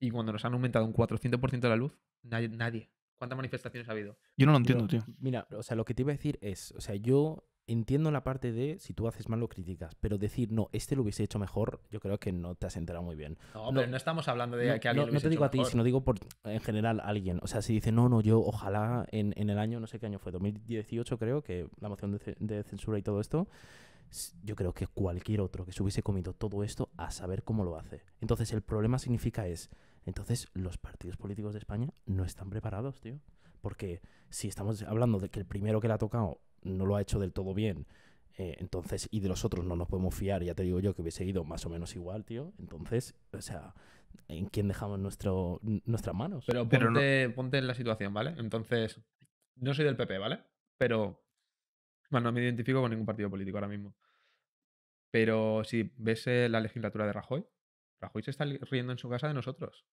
Y cuando nos han aumentado un 400% la luz, nadie, nadie. ¿Cuántas manifestaciones ha habido? Yo no lo entiendo, tío. Mira, o sea, lo que te iba a decir es, o sea, yo entiendo la parte de si tú haces mal lo criticas, pero decir, no, este lo hubiese hecho mejor, yo creo que no te has enterado muy bien. No, estamos hablando de que alguien No, te digo a ti, sino digo por, en general alguien. O sea, si dice, no, no, yo ojalá en, el año, no sé qué año fue, 2018 creo, que la moción de, censura y todo esto, yo creo que cualquier otro que se hubiese comido todo esto a saber cómo lo hace. Entonces, el problema significa es, entonces los partidos políticos de España no están preparados, tío. Porque si estamos hablando de que el primero que le ha tocado no lo ha hecho del todo bien. Eh, entonces, y de los otros no nos podemos fiar, ya te digo yo que hubiese ido más o menos igual, tío. Entonces, o sea, ¿en quién dejamos nuestro, nuestras manos? Pero, ponte, ponte en la situación, ¿vale? Entonces, no soy del PP, ¿vale? Pero, bueno, no me identifico con ningún partido político ahora mismo. Pero si ves eh, la legislatura de Rajoy, Rajoy se está riendo en su casa de nosotros.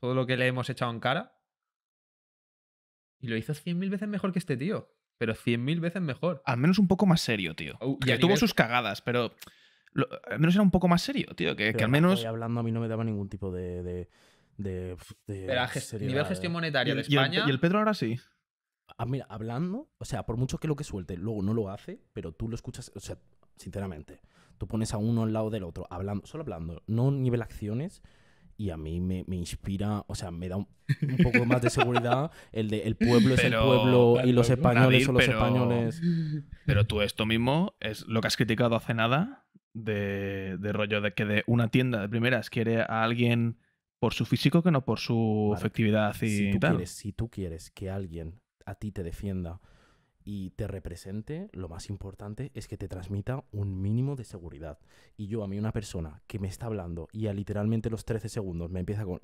Todo lo que le hemos echado en cara. Y lo hizo 100.000 veces mejor que este tío pero 100.000 veces mejor. Al menos un poco más serio, tío. ya que tuvo sus cagadas, pero al menos era un poco más serio, tío. Que, al menos. hablando a mí no me daba ningún tipo de. de, nivel gestión monetaria de España. Y el, y Pedro ahora sí. Ah, mira, hablando, o sea, por mucho que lo que suelte luego no lo hace, pero tú lo escuchas, o sea, sinceramente, tú pones a uno al lado del otro, hablando, solo hablando, no nivel acciones, y a mí me, inspira, o sea, me da un, poco más de seguridad el de el pueblo es el pueblo y los españoles son los españoles. Pero tú esto mismo es lo que has criticado hace nada de, rollo de que de una tienda de primeras quiere a alguien por su físico que no por su efectividad y tal. si tú quieres que alguien a ti te defienda y te represente, lo más importante es que te transmita un mínimo de seguridad. Y yo a mí una persona que me está hablando y a literalmente los 13 segundos me empieza con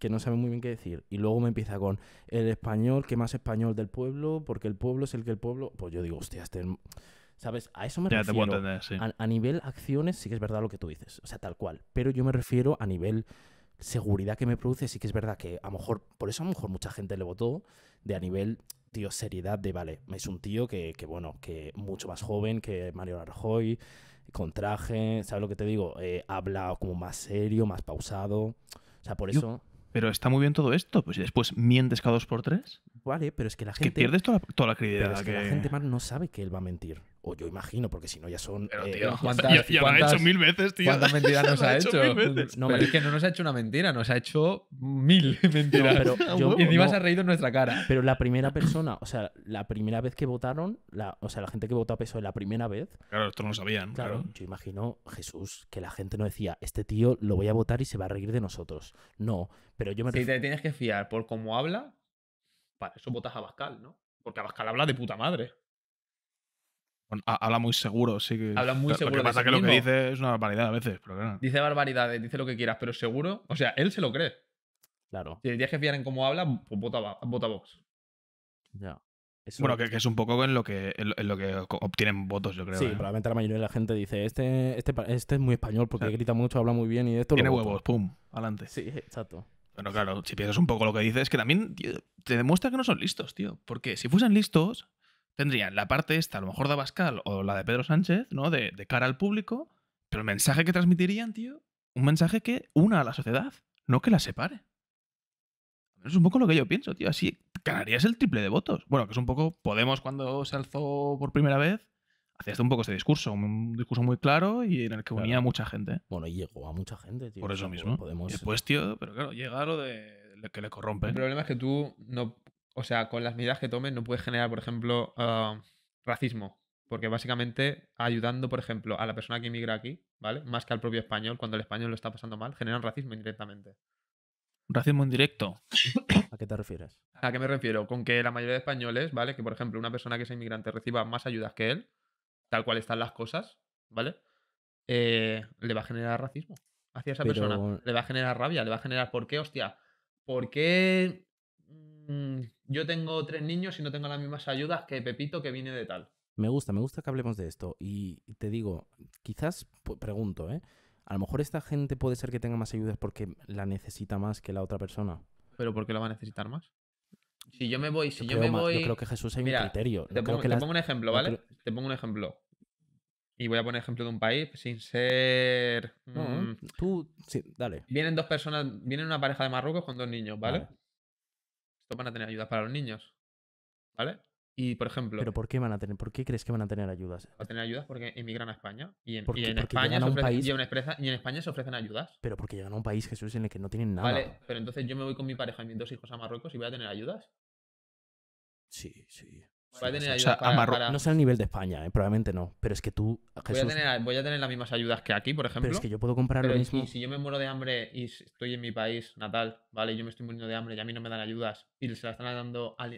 que no sabe muy bien qué decir y luego me empieza con el español que más español del pueblo, porque el pueblo es el que el pueblo, pues yo digo, hostia, este ¿Sabes? A eso me refiero. a nivel acciones sí que es verdad lo que tú dices, o sea, tal cual, pero yo me refiero a nivel seguridad que me produce, sí que es verdad que a lo mejor, por eso a lo mejor mucha gente le votó, de a nivel tío, seriedad de, vale, es un tío que, que bueno, que mucho más joven que Mario Arroyo, con traje, ¿sabes lo que te digo? Eh, habla como más serio, más pausado. O sea, por eso... Pero está muy bien todo esto, pues después mientes cada dos por tres. Vale, pero es que la gente... Que pierdes toda la, credibilidad. es que, la gente más no sabe que él va a mentir. O yo imagino, porque si no ya son. mil veces, tío. mentiras nos ha hecho? No, es que no nos ha hecho una mentira, nos ha hecho mil mentiras. pero y encima se ha reído en nuestra cara. Pero la primera persona, o sea, la primera vez que votaron, la, o sea, la gente que votó a PSOE la primera vez. Claro, esto no sabían. Claro, yo imagino, Jesús, que la gente no decía, este tío lo voy a votar y se va a reír de nosotros. No, pero yo me. Si te tienes que fiar por cómo habla, para eso votas a Bascal, ¿no? Porque Bascal habla de puta madre habla muy seguro, sí que. Habla muy seguro. Lo que pasa es que lo que dice es una barbaridad a veces, Dice barbaridades, dice lo que quieras, pero seguro. O sea, él se lo cree. Claro. Si el día que fiar en cómo habla, pues vota, Vox. Ya. bueno, que, es un poco en lo que, lo que obtienen votos, yo creo. Sí, ¿eh? probablemente la mayoría de la gente dice, este, este, este es muy español porque grita mucho, habla muy bien y esto... Tiene huevos, pum, adelante. Sí, exacto. Bueno, claro, si piensas un poco lo que dices, que también te demuestra que no son listos, tío. Porque si fuesen listos, tendrían la parte esta, a lo mejor de Abascal o la de Pedro Sánchez, ¿no? De, cara al público, pero el mensaje que transmitirían, tío, un mensaje que una a la sociedad, no que la separe. Es un poco lo que yo pienso, tío. Así ganarías el triple de votos. Bueno, que es un poco Podemos cuando se alzó por primera vez, hacía un poco ese discurso, un discurso muy claro y en el que unía mucha gente. Bueno, y llegó a mucha gente, tío. Por eso mismo. Podemos... Después, tío, pero claro, llega lo de que le corrompe. El problema es que tú no o sea, con las medidas que tomen no puede generar, por ejemplo, ah, racismo. Porque básicamente ayudando, por ejemplo, a la persona que inmigra aquí, ¿vale? Más que al propio español, cuando el español lo está pasando mal, generan racismo indirectamente. ¿Racismo indirecto? ¿A qué te refieres? ¿A qué me refiero? Con que la mayoría de españoles, ¿vale? Que, por ejemplo, una persona que es inmigrante reciba más ayudas que él, tal cual están las cosas, ¿vale? Eh, le va a generar racismo hacia esa persona. Le va a generar rabia, le va a generar, ¿por qué, hostia? ¿Por qué mm, yo tengo tres niños y no tengo las mismas ayudas que Pepito que viene de tal. Me gusta, me gusta que hablemos de esto. Y te digo, quizás pues, pregunto, ¿eh? A lo mejor esta gente puede ser que tenga más ayudas porque la necesita más que la otra persona. ¿Pero por qué la va a necesitar más? Si yo me voy, si yo, me voy. Yo creo que Jesús hay un criterio. Te, pongo, un ejemplo, ¿vale? Te pongo un ejemplo. Y voy a poner ejemplo de un país sin ser. Mm, tú, sí, dale. Vienen dos personas, vienen una pareja de Marruecos con dos niños, ¿vale? vale van a tener ayudas para los niños. ¿Vale? Y, por ejemplo... ¿Pero por qué van a tener? ¿Por qué crees que van a tener ayudas? Van a tener ayudas porque emigran a España. Y en, España, se ofrecen, país... y en España se ofrecen ayudas. Pero porque llegan a un país, Jesús, en el que no tienen nada. Vale, pero entonces yo me voy con mi pareja y mis dos hijos a Marruecos y voy a tener ayudas. Sí, sí. No sé el nivel de España, ¿eh? probablemente no. Pero es que tú. Voy, a tener, las mismas ayudas que aquí, por ejemplo. Pero es que yo puedo comprar lo mismo. Si, si yo me muero de hambre y estoy en mi país natal, ¿vale? Yo me estoy muriendo de hambre y a mí no me dan ayudas y se las están dando a,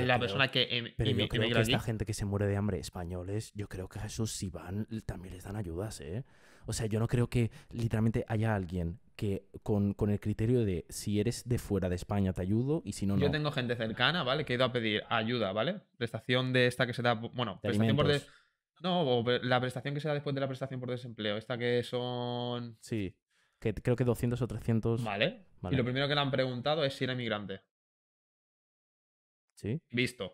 la persona que em, pero yo creo que esta gente que se muere de hambre españoles, yo creo que a Jesús, si van, también les dan ayudas, ¿eh? O sea, yo no creo que literalmente haya alguien que con, el criterio de si eres de fuera de España te ayudo y si no, no. Yo tengo gente cercana, ¿vale? Que he ido a pedir ayuda, ¿vale? Prestación de esta que se da, bueno, prestación por... No, la prestación que se da después de la prestación por desempleo, esta que son... Sí, que creo que 200 o 300... Vale. Y lo primero que le han preguntado es si era inmigrante. Sí. Visto.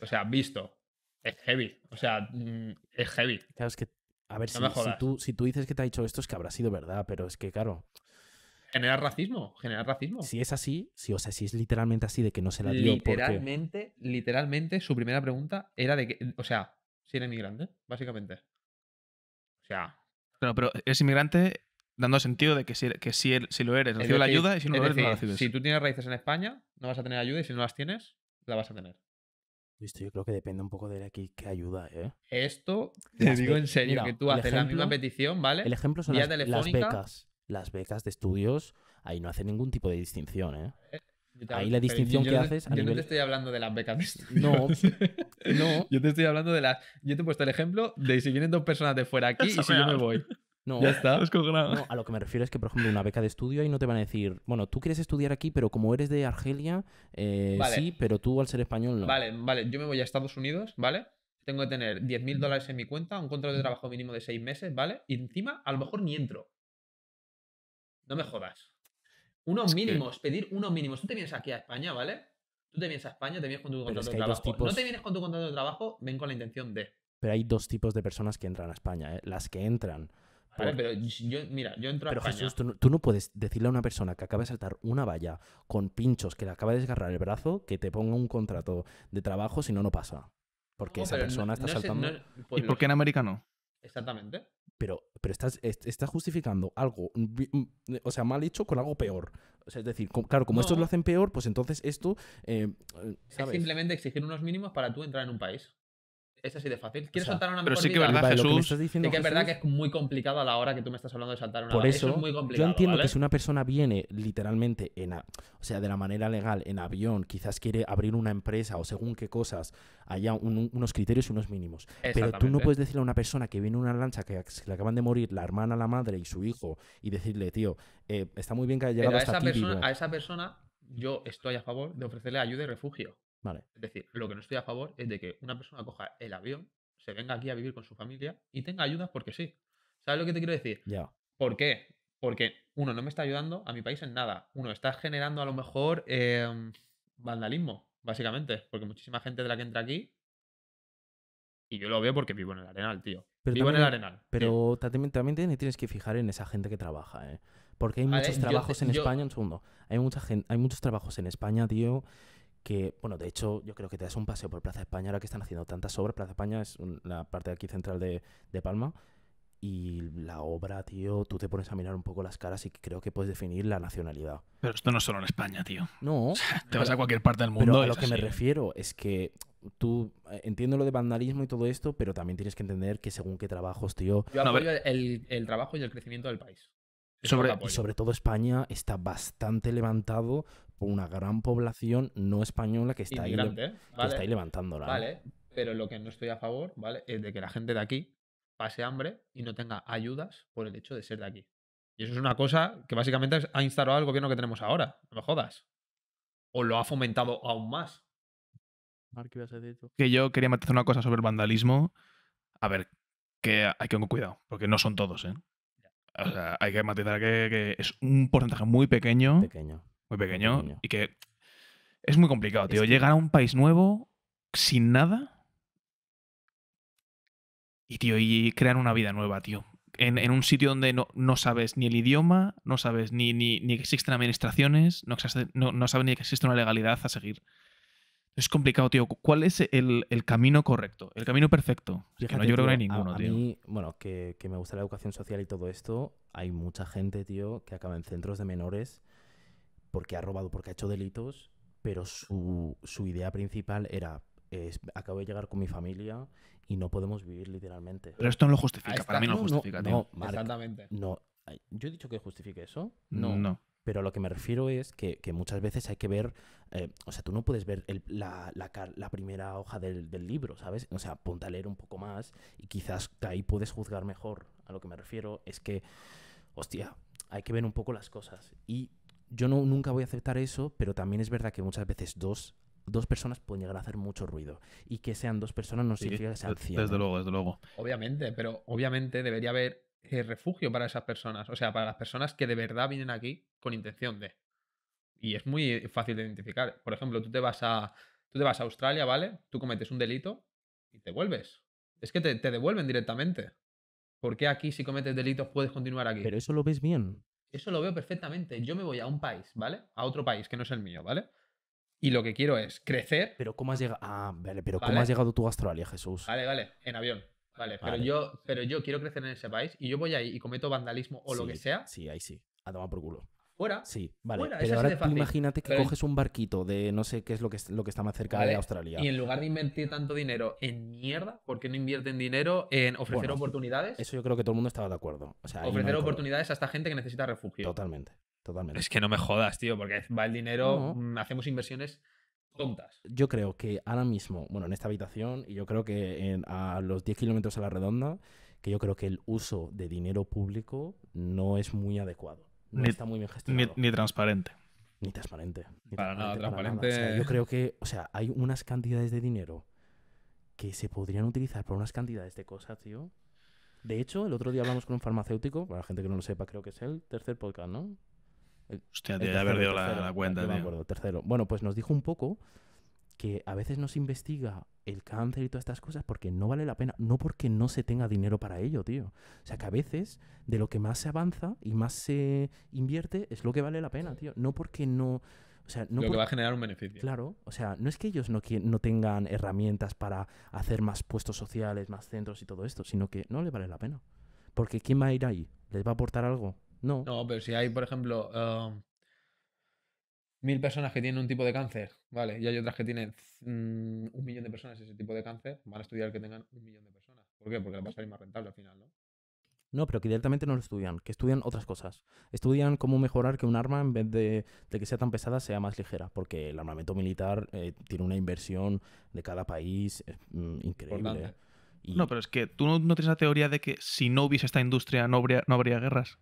O sea, visto. Es heavy. O sea, mm, es heavy. Claro, es que a ver, tú, si tú dices que te ha dicho esto es que habrá sido verdad, pero es que, claro generar racismo, generar racismo. Si es así, si, o sea, si es literalmente así de que no se la dio. Literalmente, porque... literalmente, su primera pregunta era de que, o sea, si era inmigrante, básicamente. O sea. Pero, pero es inmigrante dando sentido de que si, si, lo eres, recibe la ayuda y si no lo eres, no la recibes. Si tú tienes raíces en España, no vas a tener ayuda y si no las tienes, la vas a tener. Listo, yo creo que depende un poco de aquí qué ayuda, ¿eh? Esto, te digo en serio, que tú haces la misma petición, ¿vale? El ejemplo son las, telefónica, las becas de estudios, ahí no hace ningún tipo de distinción, ¿eh? Ahí la distinción que haces. a yo no te estoy hablando de las becas de estudios. No, no. Yo te estoy hablando de las. Yo te he puesto el ejemplo de si vienen dos personas de fuera aquí y si yo me voy. No, ya está. No, a lo que me refiero es que, por ejemplo, una beca de estudio ahí no te van a decir, bueno, tú quieres estudiar aquí, pero como eres de Argelia, eh, sí, pero tú al ser español no. Vale, vale, yo me voy a Estados Unidos, ¿vale? Tengo que tener 10.000 dólares en mi cuenta, un contrato de trabajo mínimo de 6 meses, ¿vale? Y encima, a lo mejor ni entro. No me jodas. Unos mínimos, pedir unos mínimos. Tú te vienes aquí a España, ¿vale? Tú te vienes a España, te vienes con tu contrato de trabajo. No te vienes con tu contrato de trabajo, ven con la intención de. Pero hay dos tipos de personas que entran a España, ¿eh? Las que entran. pero yo, mira, yo entro a Jesús, tú no, puedes decirle a una persona que acaba de saltar una valla con pinchos que le acaba de desgarrar el brazo que te ponga un contrato de trabajo si no, no pasa. Porque esa persona está saltando. ¿Y pues por qué en América no? Exactamente pero, pero estás, estás justificando algo, mm, o sea, mal hecho con algo peor. O sea, es decir, claro, como estos lo hacen peor, pues entonces esto... Eh, eh, es simplemente exigir unos mínimos para tú entrar en un país es así de fácil. ¿Quieres saltar una Pero sí que, verdad, Jesús, que que es verdad, que es muy complicado a la hora que tú me estás hablando de saltar una Por eso, yo entiendo que si una persona viene literalmente, en o sea, de la manera legal, en avión, quizás quiere abrir una empresa o según qué cosas, haya unos criterios y unos mínimos. Pero tú no puedes decirle a una persona que viene en una lancha que le acaban de morir la hermana, la madre y su hijo y decirle, tío, eh, está muy bien que haya llegado a esa A esa persona yo estoy a favor de ofrecerle ayuda y refugio. Vale. Es decir, lo que no estoy a favor es de que una persona coja el avión, se venga aquí a vivir con su familia y tenga ayudas porque sí. ¿Sabes lo que te quiero decir? Ya. ¿Por qué? Porque uno no me está ayudando a mi país en nada. Uno está generando a lo mejor em, vandalismo, básicamente, porque muchísima gente de la que entra aquí y yo lo veo porque vivo en el Arenal, tío. Pero vivo en el Arenal. Pero también, tienes que fijar en esa gente que trabaja, ¿eh? Porque hay muchos trabajos en España, un segundo. Hay mucha gente, hay muchos trabajos en España, tío, que, bueno, de hecho, yo creo que te das un paseo por Plaza España, ahora que están haciendo tantas obras. Plaza España es la parte de aquí central de, de, Palma. Y la obra, tío, tú te pones a mirar un poco las caras y creo que puedes definir la nacionalidad. Pero esto no es solo en España, tío. No. te vas a cualquier parte del mundo. Pero a lo que me ¿eh? refiero es que tú eh, entiendo lo de vandalismo y todo esto, pero también tienes que entender que según qué trabajos, tío. Yo apoyo el, el trabajo y el crecimiento del país. Sobre, sobre, todo España está bastante levantado una gran población no española que está, ahí, levantando está ahí Vale, pero lo que no estoy a favor, ¿vale? Es de que la gente de aquí pase hambre y no tenga ayudas por el hecho de ser de aquí. Y eso es una cosa que básicamente ha instaurado el gobierno que tenemos ahora. No me jodas. O lo ha fomentado aún más. Que yo quería matizar una cosa sobre el vandalismo. A ver, que hay que tener cuidado, porque no son todos, ¿eh? O sea, hay que matizar que, que es un porcentaje muy pequeño, pequeño, muy pequeño, y que es muy complicado, tío. Llegar a un país nuevo sin nada y, tío, y crear una vida nueva, tío. En, un sitio donde no, no, sabes ni el idioma, no sabes ni, ni, que existen administraciones, no, sabes ni que existe una legalidad a seguir. Es complicado, tío. ¿Cuál es el, camino correcto? El camino perfecto. yo creo que no hay ninguno, tío. a Mí, bueno, que, que me gusta la educación social y todo esto, hay mucha gente, tío, que acaba en centros de menores porque ha robado, porque ha hecho delitos, pero su, idea principal era acabo de llegar con mi familia y no podemos vivir literalmente. Pero esto no lo justifica, ah, para mí no, lo justifica. No, exactamente. yo he dicho que justifique eso. No. no. Pero a lo que me refiero es que, muchas veces hay que ver, eh, o sea, tú no puedes ver la, primera hoja del, libro, ¿sabes? O sea, ponte a leer un poco más y quizás ahí puedes juzgar mejor. A lo que me refiero es que, hostia, hay que ver un poco las cosas. Y yo no, nunca voy a aceptar eso, pero también es verdad que muchas veces dos, personas pueden llegar a hacer mucho ruido. Y que sean dos personas no significa que sean cien. Desde luego, desde luego. Obviamente, pero obviamente debería haber eh, refugio para esas personas. O sea, para las personas que de verdad vienen aquí con intención de. Y es muy fácil de identificar. Por ejemplo, tú te vas a, tú te vas a Australia, ¿vale? Tú cometes un delito y te vuelves. Es que te, te devuelven directamente. ¿Por qué aquí si cometes delitos puedes continuar aquí? Pero eso lo ves bien. Eso lo veo perfectamente. Yo me voy a un país, ¿vale? A otro país que no es el mío, ¿vale? Y lo que quiero es crecer. Pero ¿cómo has llegado? Ah, vale, pero ¿cómo has llegado tú a Australia, Jesús? Vale, vale, en avión. Vale, Pero, yo, pero yo quiero crecer en ese país y yo voy ahí y cometo vandalismo o lo que sea. Sí, ahí sí. A tomar por culo. Sí, vale. imagínate que coges un barquito de no sé qué es lo que, lo que está más cerca de Australia. Y en lugar de invertir tanto dinero en mierda, ¿por qué no invierten dinero en ofrecer oportunidades? Eso yo creo que todo el mundo estaba de acuerdo. O ofrecer oportunidades a esta gente que necesita refugio. Totalmente, totalmente. Es que no me jodas, tío, porque va el dinero, mm, hacemos inversiones tontas. Yo creo que ahora mismo, bueno, en esta habitación, y yo creo que a los 10 kilómetros a la redonda, que yo creo que el uso de dinero público no es muy adecuado no ni, está muy bien gestionado. Ni, transparente. Ni transparente. para, nada, transparente. yo creo que, o sea, hay unas cantidades de dinero que se podrían utilizar para unas cantidades de cosas, tío. De hecho, el otro día hablamos con un farmacéutico, para la gente que no lo sepa, creo que es el tercer podcast, ¿no? Hostia, la, cuenta, no Me acuerdo, tercero. Bueno, pues nos dijo un poco que a veces no se investiga el cáncer y todas estas cosas porque no vale la pena, no porque no se tenga dinero para ello, tío. O sea que a veces de lo que más se avanza y más se invierte es lo que vale la pena, tío. No porque no... O sea, no lo que va a generar un beneficio. Claro, o sea, no es que ellos no, no tengan herramientas para hacer más puestos sociales, más centros y todo esto, sino que no les vale la pena. Porque ¿quién va a ir ahí? ¿Les va a aportar algo? No. No, pero si hay, por ejemplo, um, mil personas que tienen un tipo de cáncer, ¿vale? Y hay otras que tienen mm, un millón de personas ese tipo de cáncer, van a estudiar que tengan un millón de personas. ¿Por qué? Porque la va a salir más rentable al final, ¿no? No, pero que directamente no lo estudian, que estudian otras cosas. Estudian cómo mejorar que un arma, en vez de, que sea tan pesada, sea más ligera, porque el armamento militar eh, tiene una inversión de cada país mm, increíble. No, pero es que tú no, tienes la teoría de que si no hubiese esta industria no habría guerras.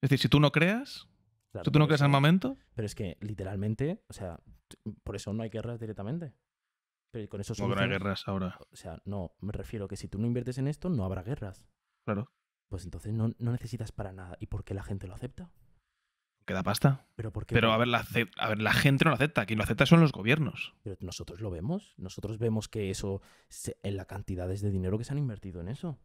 Es decir, si tú no creas, ¿Tú, no crees armamento? Pero es que literalmente, o sea, por eso no hay guerras directamente. Pero con eso no habrá guerras ahora. O sea, no, me refiero que si tú no inviertes en esto, no habrá guerras. Claro. Pues entonces no, necesitas para nada. ¿Y por qué la gente lo acepta? Porque da pasta. Pero, por Pero a, ver, la, a ver, la gente no lo acepta. Quien lo acepta son los gobiernos. Pero nosotros lo vemos. Nosotros vemos que eso, en las cantidades de dinero que se han invertido en eso.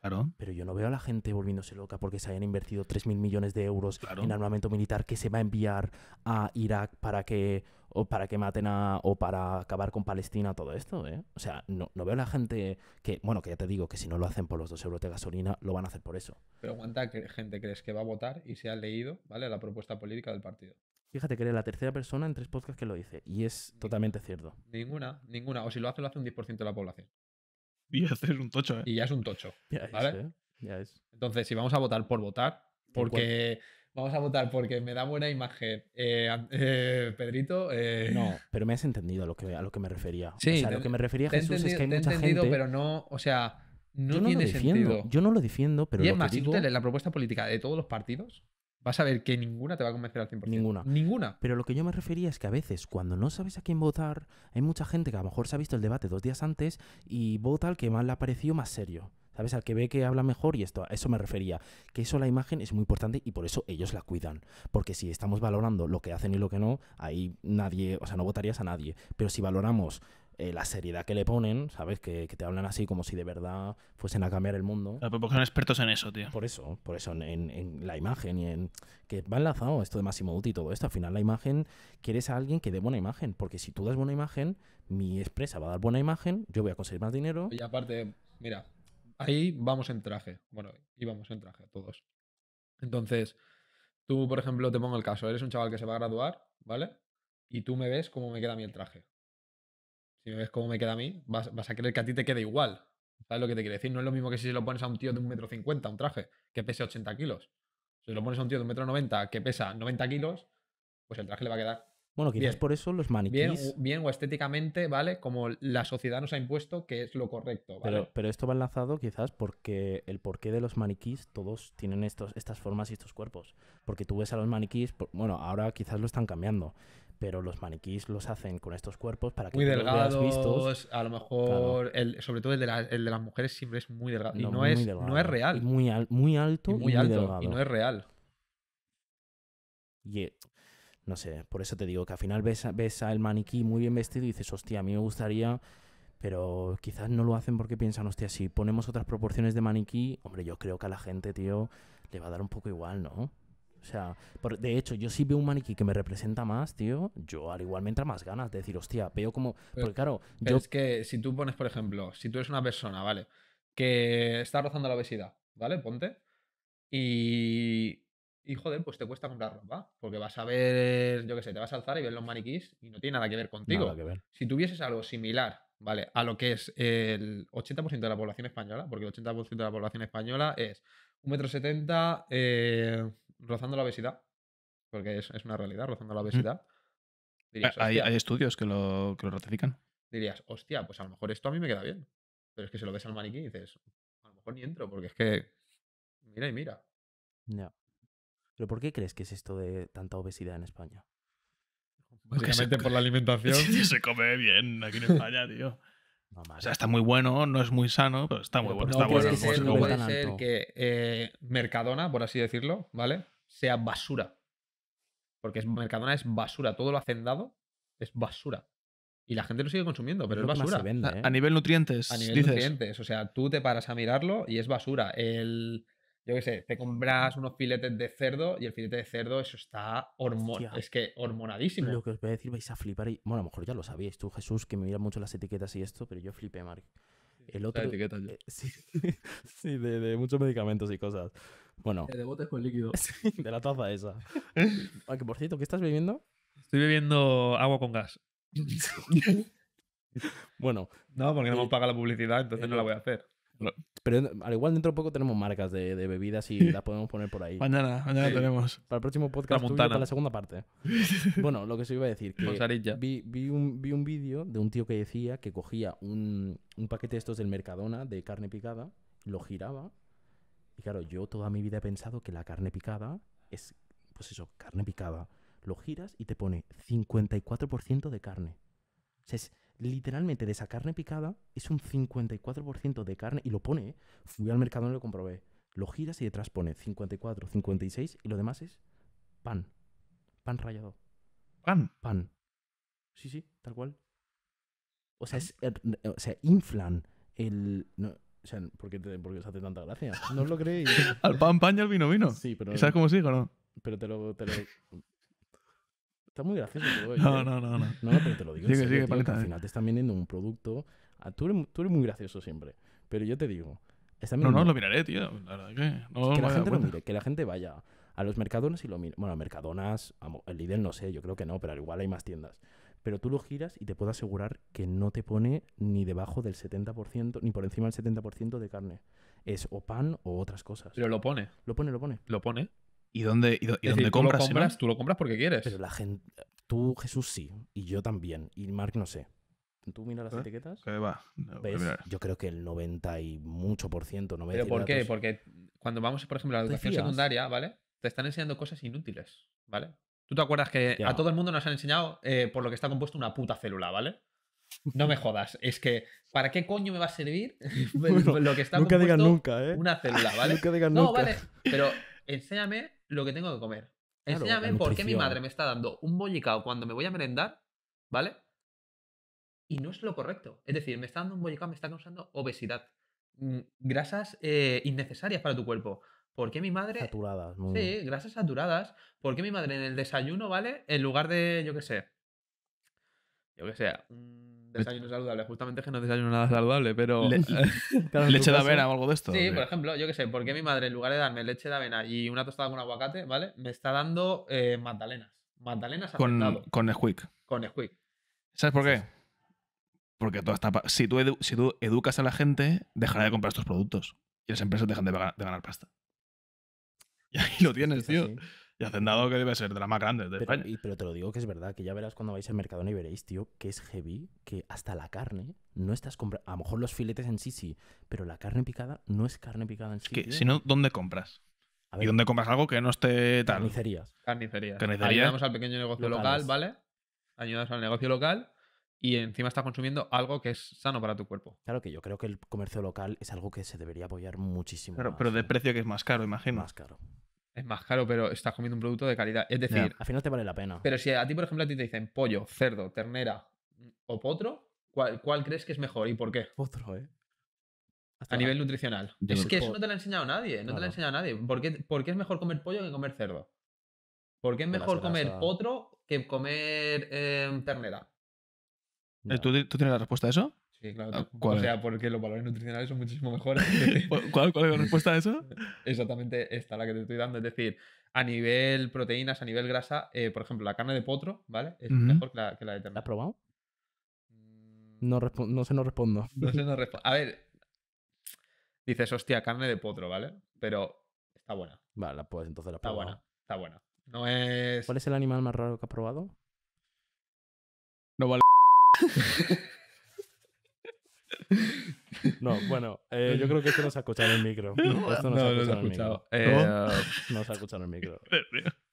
Pero yo no veo a la gente volviéndose loca porque se hayan invertido 3.000 millones de euros en armamento militar que se va a enviar a Irak para que, o para que maten a, o para acabar con Palestina, todo esto, ¿eh? O sea, no, no veo a la gente que, bueno, que ya te digo, que si no lo hacen por los 2 euros de gasolina, lo van a hacer por eso. Pero aguanta, que gente crees que va a votar y se ha leído, ¿vale? La propuesta política del partido. Fíjate que eres la tercera persona en tres podcasts que lo dice, y es totalmente cierto. Ninguna, ninguna. O si lo hace, lo hace un 10% de la población. Y ya es un tocho, ¿eh? Y ya es un tocho. ¿vale? ¿eh? Entonces, si vamos a votar por votar, porque vamos a votar porque me da buena imagen. Eh, eh, Pedrito. No, pero me has entendido a lo que, a lo que me refería. Sí, lo que me refería Jesús es que hay mucha gente. pero no, o sea, no, lo defiendo, Yo no lo defiendo, pero. Y es más, la propuesta política de todos los partidos, vas a ver que ninguna te va a convencer al 100%. Ninguna. Ninguna. Pero lo que yo me refería es que a veces cuando no sabes a quién votar, hay mucha gente que a lo mejor se ha visto el debate dos días antes y vota al que más le ha parecido más serio. ¿Sabes? Al que ve que habla mejor y esto, a eso me refería. Que eso la imagen es muy importante y por eso ellos la cuidan. Porque si estamos valorando lo que hacen y lo que no, ahí nadie, o sea, no votarías a nadie. Pero si valoramos eh, la seriedad que le ponen, ¿sabes? Que, te hablan así como si de verdad fuesen a cambiar el mundo. Pero porque son expertos en eso, tío. Por eso, por eso, en, la imagen y en. Que va enlazado esto de Máximo Duty y todo esto. Al final, la imagen, quieres a alguien que dé buena imagen. Porque si tú das buena imagen, mi expresa va a dar buena imagen, yo voy a conseguir más dinero. Y aparte, mira, ahí vamos en traje. Bueno, vamos en traje todos. Entonces, tú, por ejemplo, te pongo el caso, eres un chaval que se va a graduar, ¿vale? Y tú me ves cómo me queda a mí el traje si ves cómo me queda a mí, vas, a querer que a ti te quede igual. ¿Sabes lo que te quiero decir? No es lo mismo que si se lo pones a un tío de un metro cincuenta, un traje, que pese 80 kilos. Si se lo pones a un tío de un metro noventa que pesa 90 kilos, pues el traje le va a quedar. Bueno, quizás por eso los maniquíes. Bien, o estéticamente, ¿vale? Como la sociedad nos ha impuesto que es lo correcto, ¿vale? Pero, pero esto va enlazado quizás porque el porqué de los maniquís, todos tienen estos, estas formas y estos cuerpos. Porque tú ves a los maniquís, bueno, ahora quizás lo están cambiando pero los maniquís los hacen con estos cuerpos para que muy delgados, los veas A lo mejor, sobre todo el de, de, las mujeres siempre es muy delgado. y no, es, no es real. Muy, muy alto y muy, alto, delgado. Y no es real. Y, eh, no sé, por eso te digo que al final ves, ves al maniquí muy bien vestido y dices, hostia, a mí me gustaría pero quizás no lo hacen porque piensan, hostia, si ponemos otras proporciones de maniquí, hombre, yo creo que a la gente, tío, le va a dar un poco igual, ¿no? O sea, de hecho, yo sí veo un maniquí que me representa más, tío. Yo al igual me entra más ganas de decir, hostia, veo como. porque claro, yo. Es que si tú pones, por ejemplo, si tú eres una persona, ¿vale? Que está rozando la obesidad, ¿vale? Ponte. Y. Y joder, pues te cuesta comprar ropa. Porque vas a ver, yo qué sé, te vas a alzar y ver los maniquís y no tiene nada que ver contigo. Si tuvieses algo similar ¿vale? A lo que es el 80% de la población española, porque el 80% de la población española es 1,70 m, eh, rozando la obesidad, porque es, una realidad, rozando la obesidad. Eh, hay, estudios que lo, ratifican. Dirías, hostia, pues a lo mejor esto a mí me queda bien. Pero es que se lo ves al maniquí y dices, a lo mejor ni entro, porque es que mira y mira. Ya. ¿Pero por qué crees que es esto de tanta obesidad en España? Básicamente por la alimentación. se come bien aquí en España, tío. O sea, está muy bueno, no es muy sano, pero está muy bueno. no puede, ser, que eh, Mercadona, por así decirlo, ¿vale? Sea basura. Porque mm. Mercadona es basura. Todo lo hacendado es basura. Y la gente lo sigue consumiendo, pero es basura. a, ¿eh? nivel nutrientes. A nivel nutrientes. O sea, tú te paras a mirarlo y es basura. El, yo qué sé, te compras unos filetes de cerdo y el filete de cerdo, eso está hormon es que hormonadísimo. Lo que os voy a decir, vais a flipar. Y... Bueno, a lo mejor ya lo sabíais tú, Jesús, que me miran mucho las etiquetas y esto, pero yo flipé, Mark. El otro. Eh, sí, de, muchos medicamentos y cosas. Bueno. Eh, de botes con líquido. de la taza esa. Ah, que por cierto, ¿qué estás bebiendo? Estoy bebiendo agua con gas. bueno. No, porque no me paga la publicidad, entonces no la voy a hacer. Pero al igual dentro de poco tenemos marcas de, bebidas y las podemos poner por ahí. Mañana, mañana tenemos. Para el próximo podcast, para la segunda parte. bueno, lo que se iba a decir. Que vi, vi, un, vi un vídeo de un tío que decía que cogía un, un paquete de estos del Mercadona de carne picada, lo giraba. Y claro, yo toda mi vida he pensado que la carne picada es, pues eso, carne picada. Lo giras y te pone 54% de carne. O sea, es literalmente de esa carne picada es un 54% de carne y lo pone, ¿eh? fui al mercado y lo comprobé. Lo giras y detrás pone 54, 56 y lo demás es pan. Pan rallado. Pan. Pan. Sí, sí, tal cual. O sea, es, eh, eh, o sea inflan el... No, o sea, ¿por qué, os hace tanta gracia? No os lo creéis. Al pan, pan y al vino, vino. Sí, pero... ¿Sabes cómo sigue no? Pero te lo, Está muy gracioso ¿eh? No, no, no, no. No, pero te lo digo. Sigue, sigue, al eh. final te están vendiendo un producto. Ah, tú, eres, muy gracioso siempre. Pero yo te digo. no, no, lo miraré, tío. La que. que la gente lo mire, que la gente vaya a los mercadonas y lo mire. Bueno, a mercadonas, el líder no sé, yo creo que no, pero al igual hay más tiendas. Pero tú lo giras y te puedo asegurar que no te pone ni debajo del 70%, ni por encima del 70% de carne. Es o pan o otras cosas. Pero lo pone. Lo pone, lo pone. Lo pone. ¿Y dónde, y, compras? Tú lo compras, tú lo compras porque quieres. la gente. Tú, Jesús, sí. Y yo también. Y Mark, no sé. ¿Tú miras las ¿Eh? etiquetas? Yo creo que el 90 y mucho por ciento. ¿Pero por qué? Porque cuando vamos, por ejemplo, a la educación secundaria, ¿vale? Te están enseñando cosas inútiles, ¿vale? Tú te acuerdas que a todo el mundo nos han enseñado eh, por lo que está compuesto una puta célula, ¿vale? No me jodas, es que ¿para qué coño me va a servir lo que está nunca compuesto digan nunca, ¿eh? una célula, ¿vale? nunca digan no, vale, pero enséñame lo que tengo que comer. Claro, Enséñame por qué mi madre me está dando un bollicao cuando me voy a merendar, ¿vale? Y no es lo correcto. Es decir, me está dando un bollicao, me está causando obesidad. Mm, grasas eh, innecesarias para tu cuerpo. ¿Por qué mi madre. Saturadas, Sí, grasas saturadas. ¿Por qué mi madre en el desayuno, ¿vale? En lugar de, yo qué sé. Yo qué sé. Mm, desayuno saludable. Justamente es que no desayuno nada saludable, pero. leche de avena o algo de esto. Sí, por ejemplo, yo qué sé, porque mi madre, en lugar de darme leche de avena y una tostada con aguacate, ¿vale? Me está dando eh, magdalenas. Magdalenas con, con Nesquik. Con Nesquik. ¿Sabes por qué? Porque toda esta si, tú si tú educas a la gente, dejará de comprar estos productos. Y las empresas dejan de, ganar pasta. Y ahí lo tienes, tío. Y dado que debe ser de las más grandes de pero, pero te lo digo que es verdad, que ya verás cuando vais al mercado y veréis, tío, que es heavy, que hasta la carne no estás comprando. A lo mejor los filetes en sí sí, pero la carne picada no es carne picada en sí. Que, sino, ¿dónde compras? ¿Y dónde compras algo que no esté tal? Carnicerías. Carnicerías. Ayudamos al pequeño negocio local, ¿vale? Ayudas al negocio local y encima estás consumiendo algo que es sano para tu cuerpo. Claro que yo creo que el comercio local es algo que se debería apoyar muchísimo. Claro, pero de ¿eh? precio que es más caro, imagino. Más caro es más caro, pero estás comiendo un producto de calidad. Es decir, al final te vale la pena. Pero si a ti, por ejemplo, a ti te dicen pollo, cerdo, ternera o potro, ¿cuál, crees que es mejor y por qué? Potro, ¿eh? a nivel nutricional. es que eso no te lo ha enseñado nadie, no te lo ha enseñado nadie. ¿Por qué, ¿Por qué, es mejor comer pollo que comer cerdo? ¿Por qué es mejor comer potro que comer em, ternera? Eh, ¿Tú tienes la respuesta a eso? Sí, claro. Ah, o sea, porque los valores nutricionales son muchísimo mejores. ¿Cuál, es la respuesta a eso? Exactamente esta, la que te estoy dando. Es decir, a nivel proteínas, a nivel grasa, eh, por ejemplo, la carne de potro, ¿vale? Es mejor que la, de ternera. ¿La has probado? Mm. No, no se nos respondo. No se nos respondo. A ver, dices, hostia, carne de potro, ¿vale? Pero está buena. Vale, pues entonces la Está buena, está buena. No es... ¿Cuál es el animal más raro que has probado? No vale. No, bueno, eh, yo creo que esto no se ha escuchado en el micro. Esto no, se ha escuchado. el micro. Eh, no se ha escuchado el micro.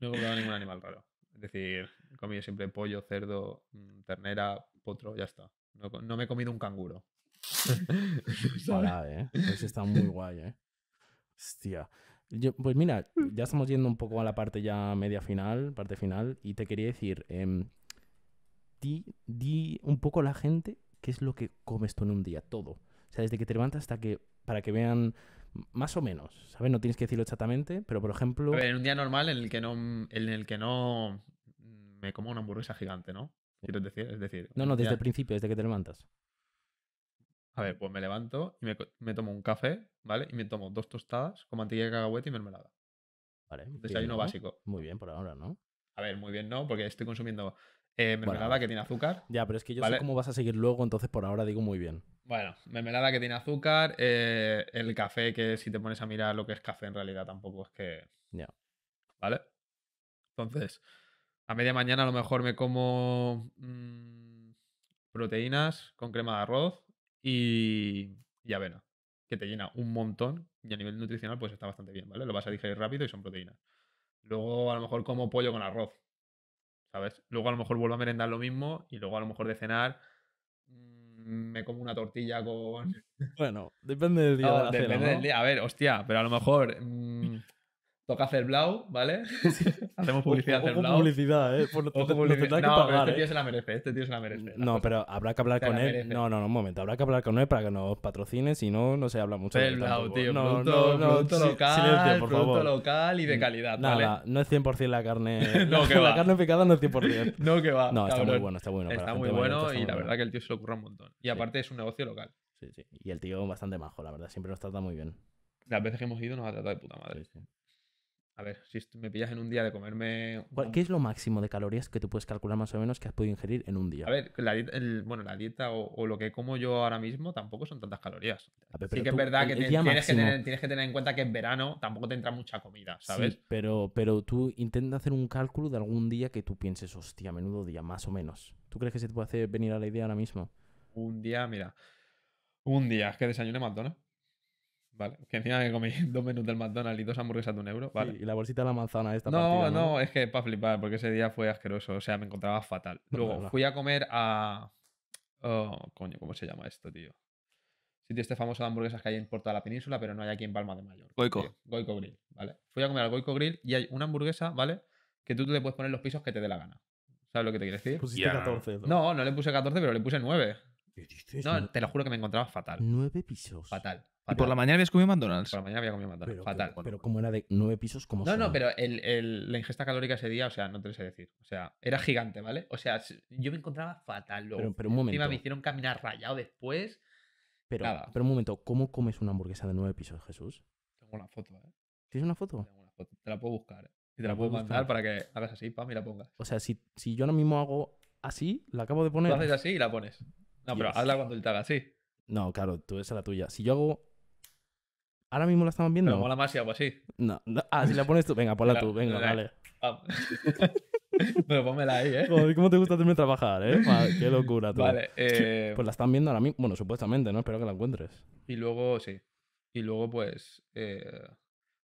No he comido ningún animal raro. Es decir, he comido siempre pollo, cerdo, mm, ternera, potro, ya está. No, no me he comido un canguro. Pará, eh. Eso está muy guay, eh. Hostia. pues mira, ya estamos yendo un poco a la parte ya media final, parte final, y te quería decir, em, di, di un poco a la gente ¿Qué es lo que comes tú en un día? Todo. O sea, desde que te levantas hasta que. para que vean más o menos, ¿sabes? No tienes que decirlo exactamente, pero por ejemplo. A ver, en un día normal en el que no. En el que no me como una hamburguesa gigante, ¿no? ¿Quieres decir? Es decir. No, no, desde el principio, desde que te levantas. A ver, pues me levanto y me, tomo un café, ¿vale? Y me tomo dos tostadas con mantequilla de cacahuete y mermelada. Vale. Desayuno básico. Muy bien, por ahora, ¿no? A ver, muy bien, no, porque estoy consumiendo eh, mermelada pues que tiene azúcar. Ya, pero es que yo sé cómo vas a seguir luego, entonces por ahora digo muy bien. Bueno, mermelada que tiene azúcar, eh, el café que si te pones a mirar lo que es café en realidad tampoco es que... Ya. ¿Vale? Entonces, a media mañana a lo mejor me como mm, proteínas con crema de arroz y, y avena, que te llena un montón y a nivel nutricional pues está bastante bien, ¿vale? Lo vas a digerir rápido y son proteínas. Luego a lo mejor como pollo con arroz, Luego a lo mejor vuelvo a merendar lo mismo y luego a lo mejor de cenar mm, me como una tortilla con. Bueno, depende del día. de depende del día. A ver, hostia, pero a lo mejor. Mm, Toca hacer Blau, ¿vale? Hacemos publicidad hacer Blau. publicidad, ¿eh? Por, pues No, este ¿eh? tío se la merece, este tío se la merece. no, pero habrá que hablar con él. No, no, no, un momento. Habrá que hablar con él para que nos patrocine, si no, no se habla mucho de Blau, tío. producto, local, producto local y de calidad, ¿vale? Nada, no es 100% la carne... no, que va. La carne picada no es 100%. no, que va. No, está muy bueno, está bueno. Está muy bueno y la verdad que el tío se lo ocurra un montón. Y aparte es un negocio local. Sí, sí. Y el tío bastante majo, la verdad. Siempre nos trata muy bien. Las veces que hemos ido nos ha tratado de puta madre. A ver, si me pillas en un día de comerme. ¿Qué es lo máximo de calorías que tú puedes calcular más o menos que has podido ingerir en un día? A ver, bueno, la dieta o, lo que como yo ahora mismo tampoco son tantas calorías. sí que es verdad e, que, tienes que tener, en cuenta que en verano tampoco te entra mucha comida, ¿sabes? Sí, pero, pero tú intenta hacer un cálculo de algún día que tú pienses, hostia, menudo día, más o menos. ¿Tú crees que se te puede hacer venir a la idea ahora mismo? Un día, mira. Un día, es que desayuné McDonald's. Vale, que encima que comí dos menús del McDonald's y dos hamburguesas de un euro. Vale. y la bolsita de la manzana esta. No, no, no, es que para flipar, porque ese día fue asqueroso. O sea, me encontraba fatal. Luego fui a comer a. Oh, coño, ¿cómo se llama esto, tío? Sitio este famoso de hamburguesas que hay en toda la península, pero no hay aquí en Palma de Mallorca. Goico. Grill, ¿vale? Fui a comer al Goico Grill y hay una hamburguesa, ¿vale? Que tú te le puedes poner los pisos que te dé la gana. ¿Sabes lo que te quiero decir? Pusiste 14. ¿no? no, no le puse 14, pero le puse 9. No, te lo juro que me encontraba fatal. 9 pisos. Fatal. ¿Y por la mañana habías comido McDonald's? Por la mañana había comido McDonald's. Fatal. Pero, como era de nueve pisos, como. No, no, pero la ingesta calórica ese día, o sea, no te lo sé decir. O sea, era gigante, ¿vale? O sea, yo me encontraba fatal Pero, un momento. Encima me hicieron caminar rayado después. Pero, un momento, ¿cómo comes una hamburguesa de nueve pisos, Jesús? Tengo una foto, ¿eh? ¿Tienes una foto? Tengo una foto. Te la puedo buscar, ¿eh? Y te la puedo mandar para que hagas así, pam, y la pongas. O sea, si, yo ahora mismo hago así, la acabo de poner. Lo haces así y la pones. No, pero hazla cuando él te así. No, claro, tú esa es la tuya. Si yo hago Ahora mismo la estamos viendo. No, mola más si pues así. No, Ah, si la pones tú. Venga, ponla tú. Venga, dale. Pero pónmela ahí, ¿eh? Joder, ¿cómo te gusta hacerme trabajar, eh? qué locura, tú. Vale. Eh... Pues la están viendo ahora mismo. Bueno, supuestamente, ¿no? Espero que la encuentres. Y luego, sí. Y luego, pues. Eh,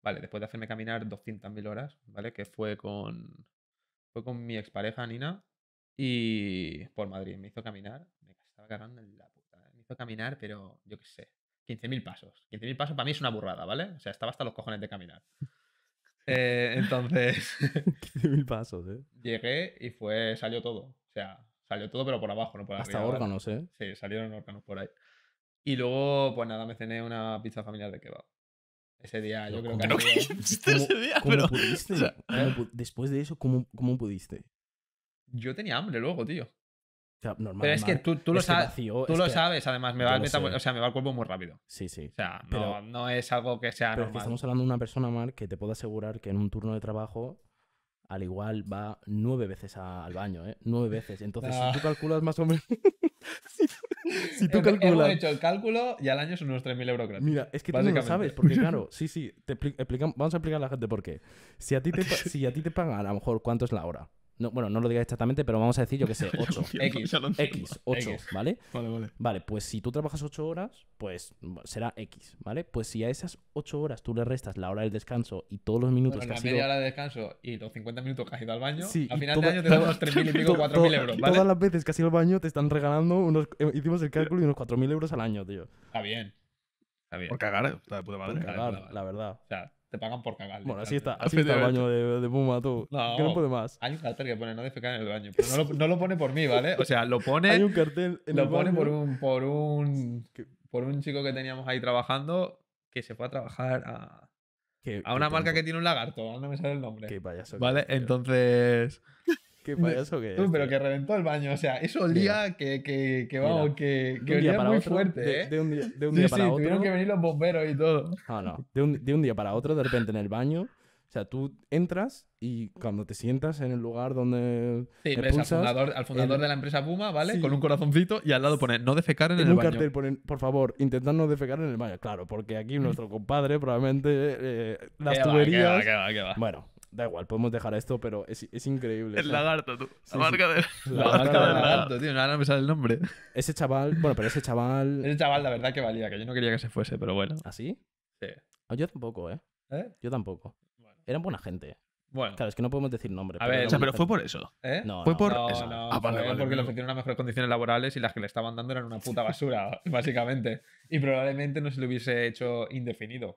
vale, después de hacerme caminar 200.000 horas, ¿vale? Que fue con. Fue con mi expareja Nina. Y. Por Madrid. Me hizo caminar. Me estaba cagando en la puta. ¿eh? Me hizo caminar, pero yo qué sé. 15.000 pasos. 15.000 pasos para mí es una burrada, ¿vale? O sea, estaba hasta los cojones de caminar. Eh, entonces. 15.000 pasos, ¿eh? Llegué y fue. salió todo. O sea, salió todo, pero por abajo, no por arriba. Hasta órganos, ¿eh? Sí, salieron órganos por ahí. Y luego, pues nada, me cené una pizza familiar de kebab. Ese día, yo creo que. No ¿cómo Pudiste? ¿Eh? después de eso, ¿cómo, ¿cómo pudiste? Yo tenía hambre luego, tío. O sea, pero es que tú, tú, lo, sabes, tú lo sabes, además, me va, el o sea, me va el cuerpo muy rápido. Sí, sí. O sea, no, pero, no es algo que sea pero normal. estamos hablando de una persona, Mar, que te puedo asegurar que en un turno de trabajo al igual va nueve veces al baño, ¿eh? Nueve veces. Entonces, si ah. tú calculas más o menos... si, tú, Hemos hecho el cálculo y al año son unos 3.000 euros gratis. Mira, es que tú no lo sabes, porque claro, sí, sí, te vamos a explicar a la gente por qué. Si a ti si a ti te pagan a lo mejor cuánto es la hora, bueno, no lo diga exactamente, pero vamos a decir, yo que sé, 8. X, X, 8, ¿vale? Vale, vale. Vale, pues si tú trabajas 8 horas, pues será X, ¿vale? Pues si a esas 8 horas tú le restas la hora del descanso y todos los minutos bueno, que la has media hora de descanso y los 50 minutos que has ido al baño, sí, al final del de año te dan unos 3.000 y pico, 4.000 euros, ¿vale? Todas las veces que has ido al baño te están regalando unos... Eh, hicimos el cálculo y unos 4.000 euros al año, tío. Está bien. Está bien. Por cagar, está eh, puta madre. Por cagar, la verdad. O sea, te pagan por cagar. Bueno, así está, así está el baño de, Puma, tú. No, ¿Qué no puede más? Hay un cartel que pone no defecar en el baño, pero no lo, pone por mí, ¿vale? O sea, lo pone. Hay un cartel. En lo pone por un, por un. Por un chico que teníamos ahí trabajando que se fue a trabajar a. a una marca que tiene un lagarto, no me sale el nombre. Qué payaso. Vale, entonces. Qué que pero eh. que reventó el baño. O sea, eso olía día que, que, que, vamos, que, olía muy fuerte, ¿eh? De un día, de un sí, día para sí, otro. Tuvieron que venir los bomberos y todo. Ah, no. De un, de un día para otro, de repente en el baño. O sea, tú entras y cuando te sientas en el lugar donde. Sí, ves al fundador, al fundador de la empresa Puma, ¿vale? Con un corazoncito y al lado pone no defecar en, el un cartel ponen, por favor, intentad no defecar en el baño. Claro, porque aquí mm. nuestro compadre probablemente eh, eh, las tuberías. va, va, bueno, Da igual, podemos dejar esto, pero es, increíble. El lagarto, tú. la, marca lagarto, tío. Ahora no me sale el nombre. Ese chaval, bueno, pero ese chaval. Ese chaval, la verdad, que valía, que yo no quería que se fuese, pero bueno. ¿Así? ¿Ah, sí? Ah, yo tampoco, ¿eh? ¿Eh? Yo tampoco. Eran buena gente. Bueno. Claro, es que no podemos decir nombre A pero ver, pero fue por eso. ¿Eh? No, fue por eso. No, ah, porque le ofrecieron unas mejores condiciones laborales y las que le estaban dando eran una puta basura, básicamente. Y probablemente no se lo hubiese hecho indefinido.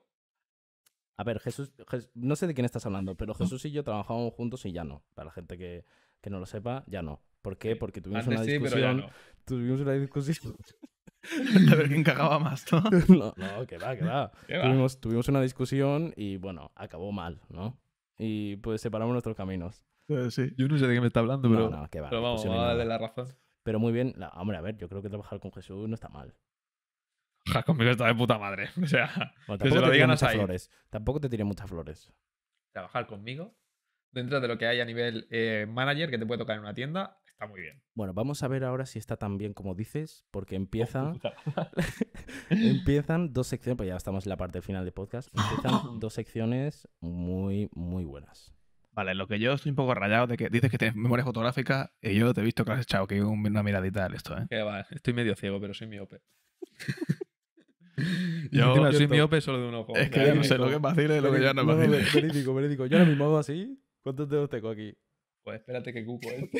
A ver, Jesús, no sé de quién estás hablando, pero Jesús y yo trabajábamos juntos y ya no. Para la gente que, que no lo sepa, ya no. ¿Por qué? Porque tuvimos una discusión. No. Tuvimos una discusión. a ver quién cagaba más, ¿no? no, no, que va, que va. Tuvimos, tuvimos una discusión y bueno, acabó mal, ¿no? Y pues separamos nuestros caminos. Eh, sí, yo no sé de qué me está hablando, pero. No, no, que va. Pero vamos, vamos a darle la razón. Pero muy bien, hombre, a ver, yo creo que trabajar con Jesús no está mal. Ja, conmigo está de puta madre. O sea, flores. Tampoco te tiré muchas flores. Trabajar conmigo, dentro de lo que hay a nivel eh, manager que te puede tocar en una tienda, está muy bien. Bueno, vamos a ver ahora si está tan bien como dices, porque empiezan oh, empiezan dos secciones, pues ya estamos en la parte final del podcast, empiezan dos secciones muy, muy buenas. Vale, lo que yo estoy un poco rayado de que dices que tienes memoria fotográfica y yo te he visto que has echado que una miradita al esto, ¿eh? Que va, estoy medio ciego, pero soy miope. yo, soy miope solo de un ojo. Es que no sé lo que es vacile y lo que ya no es fácil Verídico, verídico. Yo ahora mismo hago así. ¿Cuántos dedos tengo aquí? Pues espérate que cuco, eh.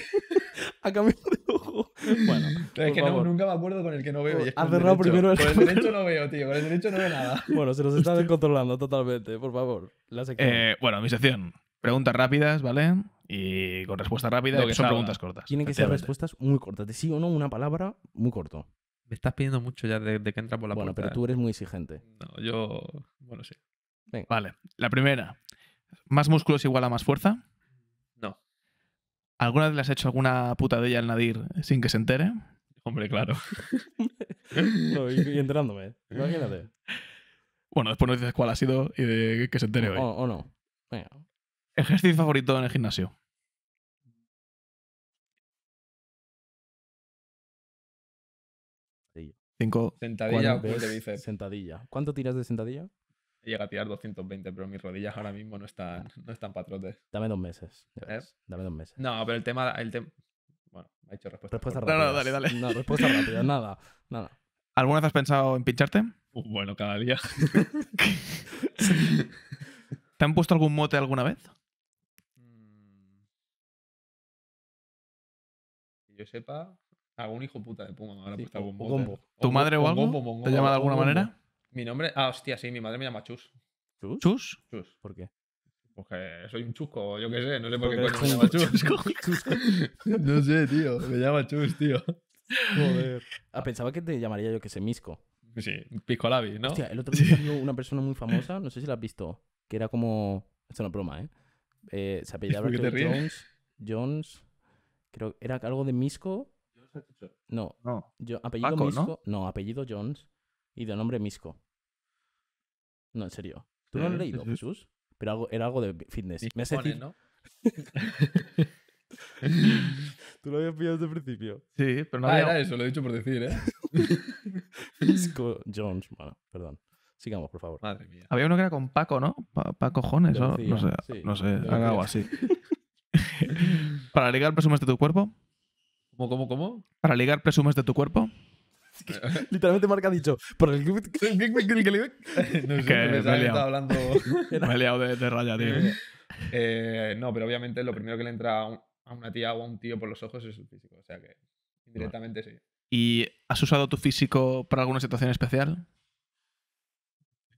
ha cambiado de ojo. Bueno. es que nunca me acuerdo con el que no veo. Ha cerrado primero el Con el derecho no veo, tío. Con el derecho no veo nada. Bueno, se nos está descontrolando totalmente, por favor. La eh, bueno, mi sección. Preguntas rápidas, ¿vale? Y con respuesta rápida, son preguntas cortas. Tienen que ser respuestas muy cortas. De sí o no, una palabra, muy corto. Me estás pidiendo mucho ya de, que entra por la puerta. Bueno, pero tú eres muy exigente. No, yo. Bueno, sí. Vale. La primera. ¿Más músculos igual a más fuerza? No. ¿Alguna vez le has hecho alguna puta de ella al Nadir sin que se entere? Hombre, claro. no, y, enterándome. Imagínate. Bueno, después nos dices cuál ha sido y de que se entere o, hoy. O, o no. Venga. ¿Ejercicio favorito en el gimnasio? sentadilla Sentadilla. ¿Cuánto tiras de sentadilla? Llega a tirar 220, pero mis rodillas ahora mismo no están, no están patrotes. Dame dos meses. ¿Eh? Dame dos meses. No, pero el tema. El Bueno, ha hecho respuesta. rápida. No, no, dale, dale. No, respuesta rápida, nada, nada. ¿Alguna vez has pensado en pincharte? bueno, cada día. ¿Te han puesto algún mote alguna vez? Mm. Que yo sepa, Algún hijo puta de Puma me habrá puesto algún ¿Tu madre o algo? ¿Te llama de alguna manera? Mi nombre. Ah, hostia, sí, mi madre me llama Chus. ¿Chus? Chus. Chus. por qué? Porque pues soy un chusco, yo qué sé, no sé por qué coño me llama Chus. no sé, tío, me llama Chus, tío. Joder. Ah, pensaba que te llamaría yo que sé, Misco. Sí, Pisco Lavi, ¿no? Hostia, el otro día vi una persona muy famosa, no sé si la has visto, que era como. Esto es una broma, ¿eh? eh se apellidaba Jones. Jones. Creo que era algo de Misco no, no. Yo, apellido Misco. ¿no? apellido Jones y de nombre Misco. No, en serio. ¿Tú no lo has eh, leído, Jesús? Pero algo, era algo de fitness. Me Tú lo habías pillado desde el principio. Sí, pero no ah, era eso, lo he dicho por decir, ¿eh? Misco Jones, bueno, perdón. Sigamos, por favor. Madre mía. Había uno que era con Paco, ¿no? Paco Jones, ¿no? sé, sí, no sé, algo así. Para ligar, presumes de tu cuerpo. ¿Cómo, cómo, cómo? ¿Para ligar presumes de tu cuerpo? Literalmente Marca ha dicho. Por el... no sé, que me, he liado. hablando. me he liado de, de raya, tío. Eh, eh, no, pero obviamente lo primero que le entra a, una tía o a un tío por los ojos es su físico. O sea que directamente sí. ¿Y has usado tu físico para alguna situación especial?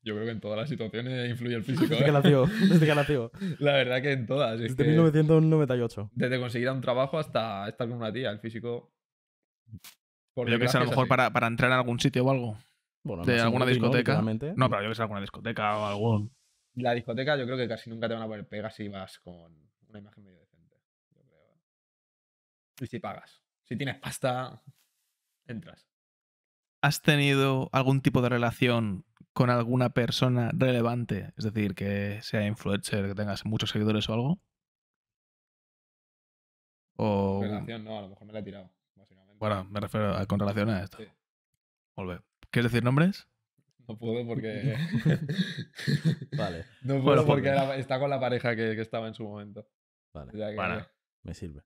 Yo creo que en todas las situaciones influye el físico. Desde, desde que ¿eh? La verdad que en todas. Desde 1998. Desde conseguir un trabajo hasta estar con una tía, el físico. Por yo que sé, a lo mejor para, para, entrar en algún sitio o algo. Bueno, de alguna discoteca. No, pero yo que sé, alguna discoteca o algún. La discoteca, yo creo que casi nunca te van a poner pegas si vas con una imagen medio decente. ¿eh? Y si pagas. Si tienes pasta, entras. ¿Has tenido algún tipo de relación con alguna persona relevante, es decir, que sea influencer, que tengas muchos seguidores o algo? O... Relación, no, a lo mejor me la he tirado, Bueno, me refiero con relación a esto. Sí. ¿Quieres decir nombres? No puedo porque. vale. No puedo pues porque está con la pareja que, estaba en su momento. Vale. me sirve.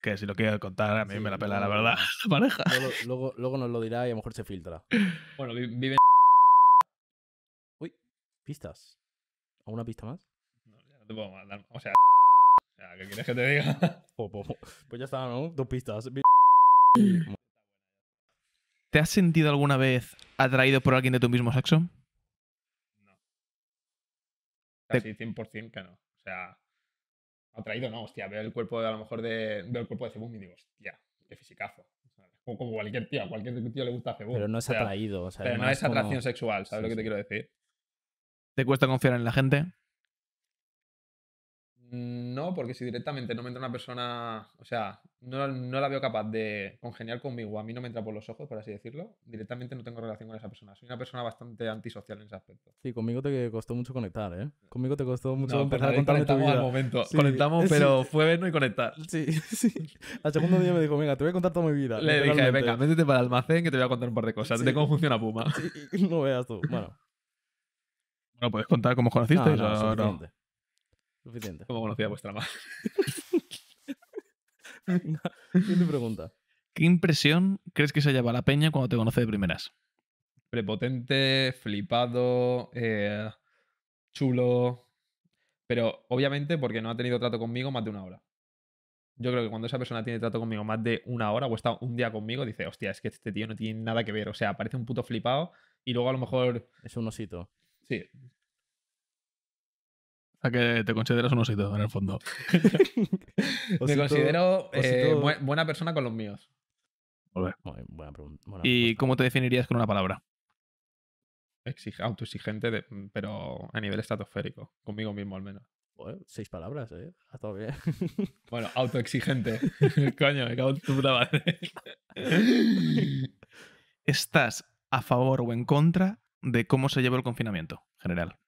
Que si lo quieres contar, a mí me la pela, la verdad, la pareja. Luego, nos lo dirá y a lo mejor se filtra. Bueno, viven pistas. ¿Alguna una pista más? No, ya no te puedo mandar. O sea, ¿qué quieres que te diga? Pues ya está, ¿no? Dos pistas. ¿Te has sentido alguna vez atraído por alguien de tu mismo sexo? No. Casi 100% que no. O sea, atraído no, hostia. Veo el cuerpo de, a lo mejor de. Veo el cuerpo de Cebum y digo, hostia, de fisicazo. O como cualquier tío, a cualquier tío le gusta Cebum. Pero no es atraído, Pero no es atracción sexual, ¿sabes lo que te quiero decir? ¿Te cuesta confiar en la gente? Mm, no, porque si directamente no me entra una persona, o sea, no, la veo capaz de congeniar conmigo, a mí no me entra por los ojos, por así decirlo, directamente no tengo relación con esa persona. Soy una persona bastante antisocial en ese aspecto. Sí, conmigo te costó mucho conectar, ¿eh? Conmigo te costó mucho empezar a contarme tu vida. al momento, conectamos, pero fue vernos y conectar. Sí, sí. Al segundo día me dijo, venga, te voy a contar toda mi vida. Le dije, venga, métete para el almacén que te voy a contar un par de cosas, de cómo funciona Puma. no veas tú. Bueno. Bueno, ¿puedes contar cómo conociste conocisteis? no, suficiente. suficiente. ¿Cómo conocía vuestra madre? Siguiente pregunta. ¿Qué impresión crees que se lleva la peña cuando te conoce de primeras? Prepotente, flipado, eh, chulo. Pero obviamente porque no ha tenido trato conmigo más de una hora. Yo creo que cuando esa persona tiene trato conmigo más de una hora o está un día conmigo, dice, hostia, es que este tío no tiene nada que ver. O sea, parece un puto flipado y luego a lo mejor... Es un osito. Sí. A que te consideras un osito, en el fondo. te considero eh, buena persona con los míos. ¿Y cómo te definirías con una palabra? autoexigente, pero a nivel estratosférico. Conmigo mismo, al menos. seis palabras, ¿eh? bien. Bueno, autoexigente. Coño, me cago en tu ¿Estás a favor o en contra de cómo se llevó el confinamiento general.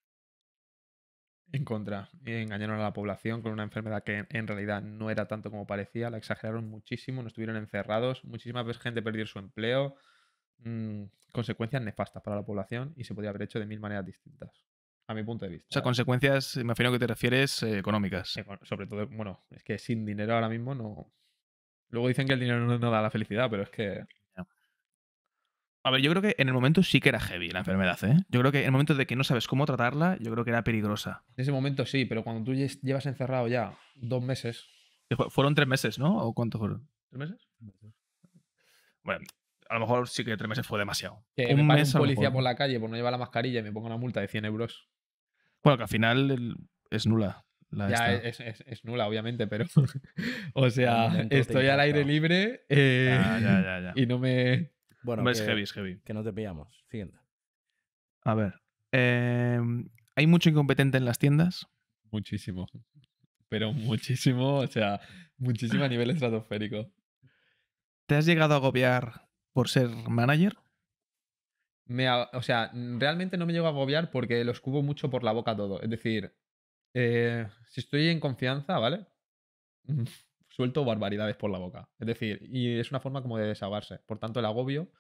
En contra. Engañaron a la población con una enfermedad que en realidad no era tanto como parecía. La exageraron muchísimo, no estuvieron encerrados. Muchísima gente perdió su empleo. Mm, consecuencias nefastas para la población y se podía haber hecho de mil maneras distintas. A mi punto de vista. O sea, ¿eh? consecuencias, me imagino que te refieres eh, económicas. Sobre todo, bueno, es que sin dinero ahora mismo no. Luego dicen que el dinero no da la felicidad, pero es que a ver, yo creo que en el momento sí que era heavy la enfermedad, ¿eh? Yo creo que en el momento de que no sabes cómo tratarla, yo creo que era peligrosa. En ese momento sí, pero cuando tú llevas encerrado ya dos meses. Fueron tres meses, ¿no? ¿O cuánto fueron? ¿Tres meses? Bueno, a lo mejor sí que tres meses fue demasiado. Que un mes, un policía por la calle por no llevar la mascarilla y me ponga una multa de 100 euros. Bueno, que al final es nula. ya es, nula, obviamente, pero. o sea, estoy al aire libre eh, y no me. Bueno, es heavy, es heavy. Que no te pillamos. Siguiente. A ver. Em, ¿Hay mucho incompetente en las tiendas? Muchísimo. Pero muchísimo, o sea, muchísimo a nivel estratosférico. ¿Te has llegado a agobiar por ser manager? Me, o sea, realmente no me llego a agobiar porque lo cubo mucho por la boca todo. Es decir, eh, si estoy en confianza, ¿vale? suelto barbaridades por la boca. Es decir, y es una forma como de desahogarse. Por tanto, el agobio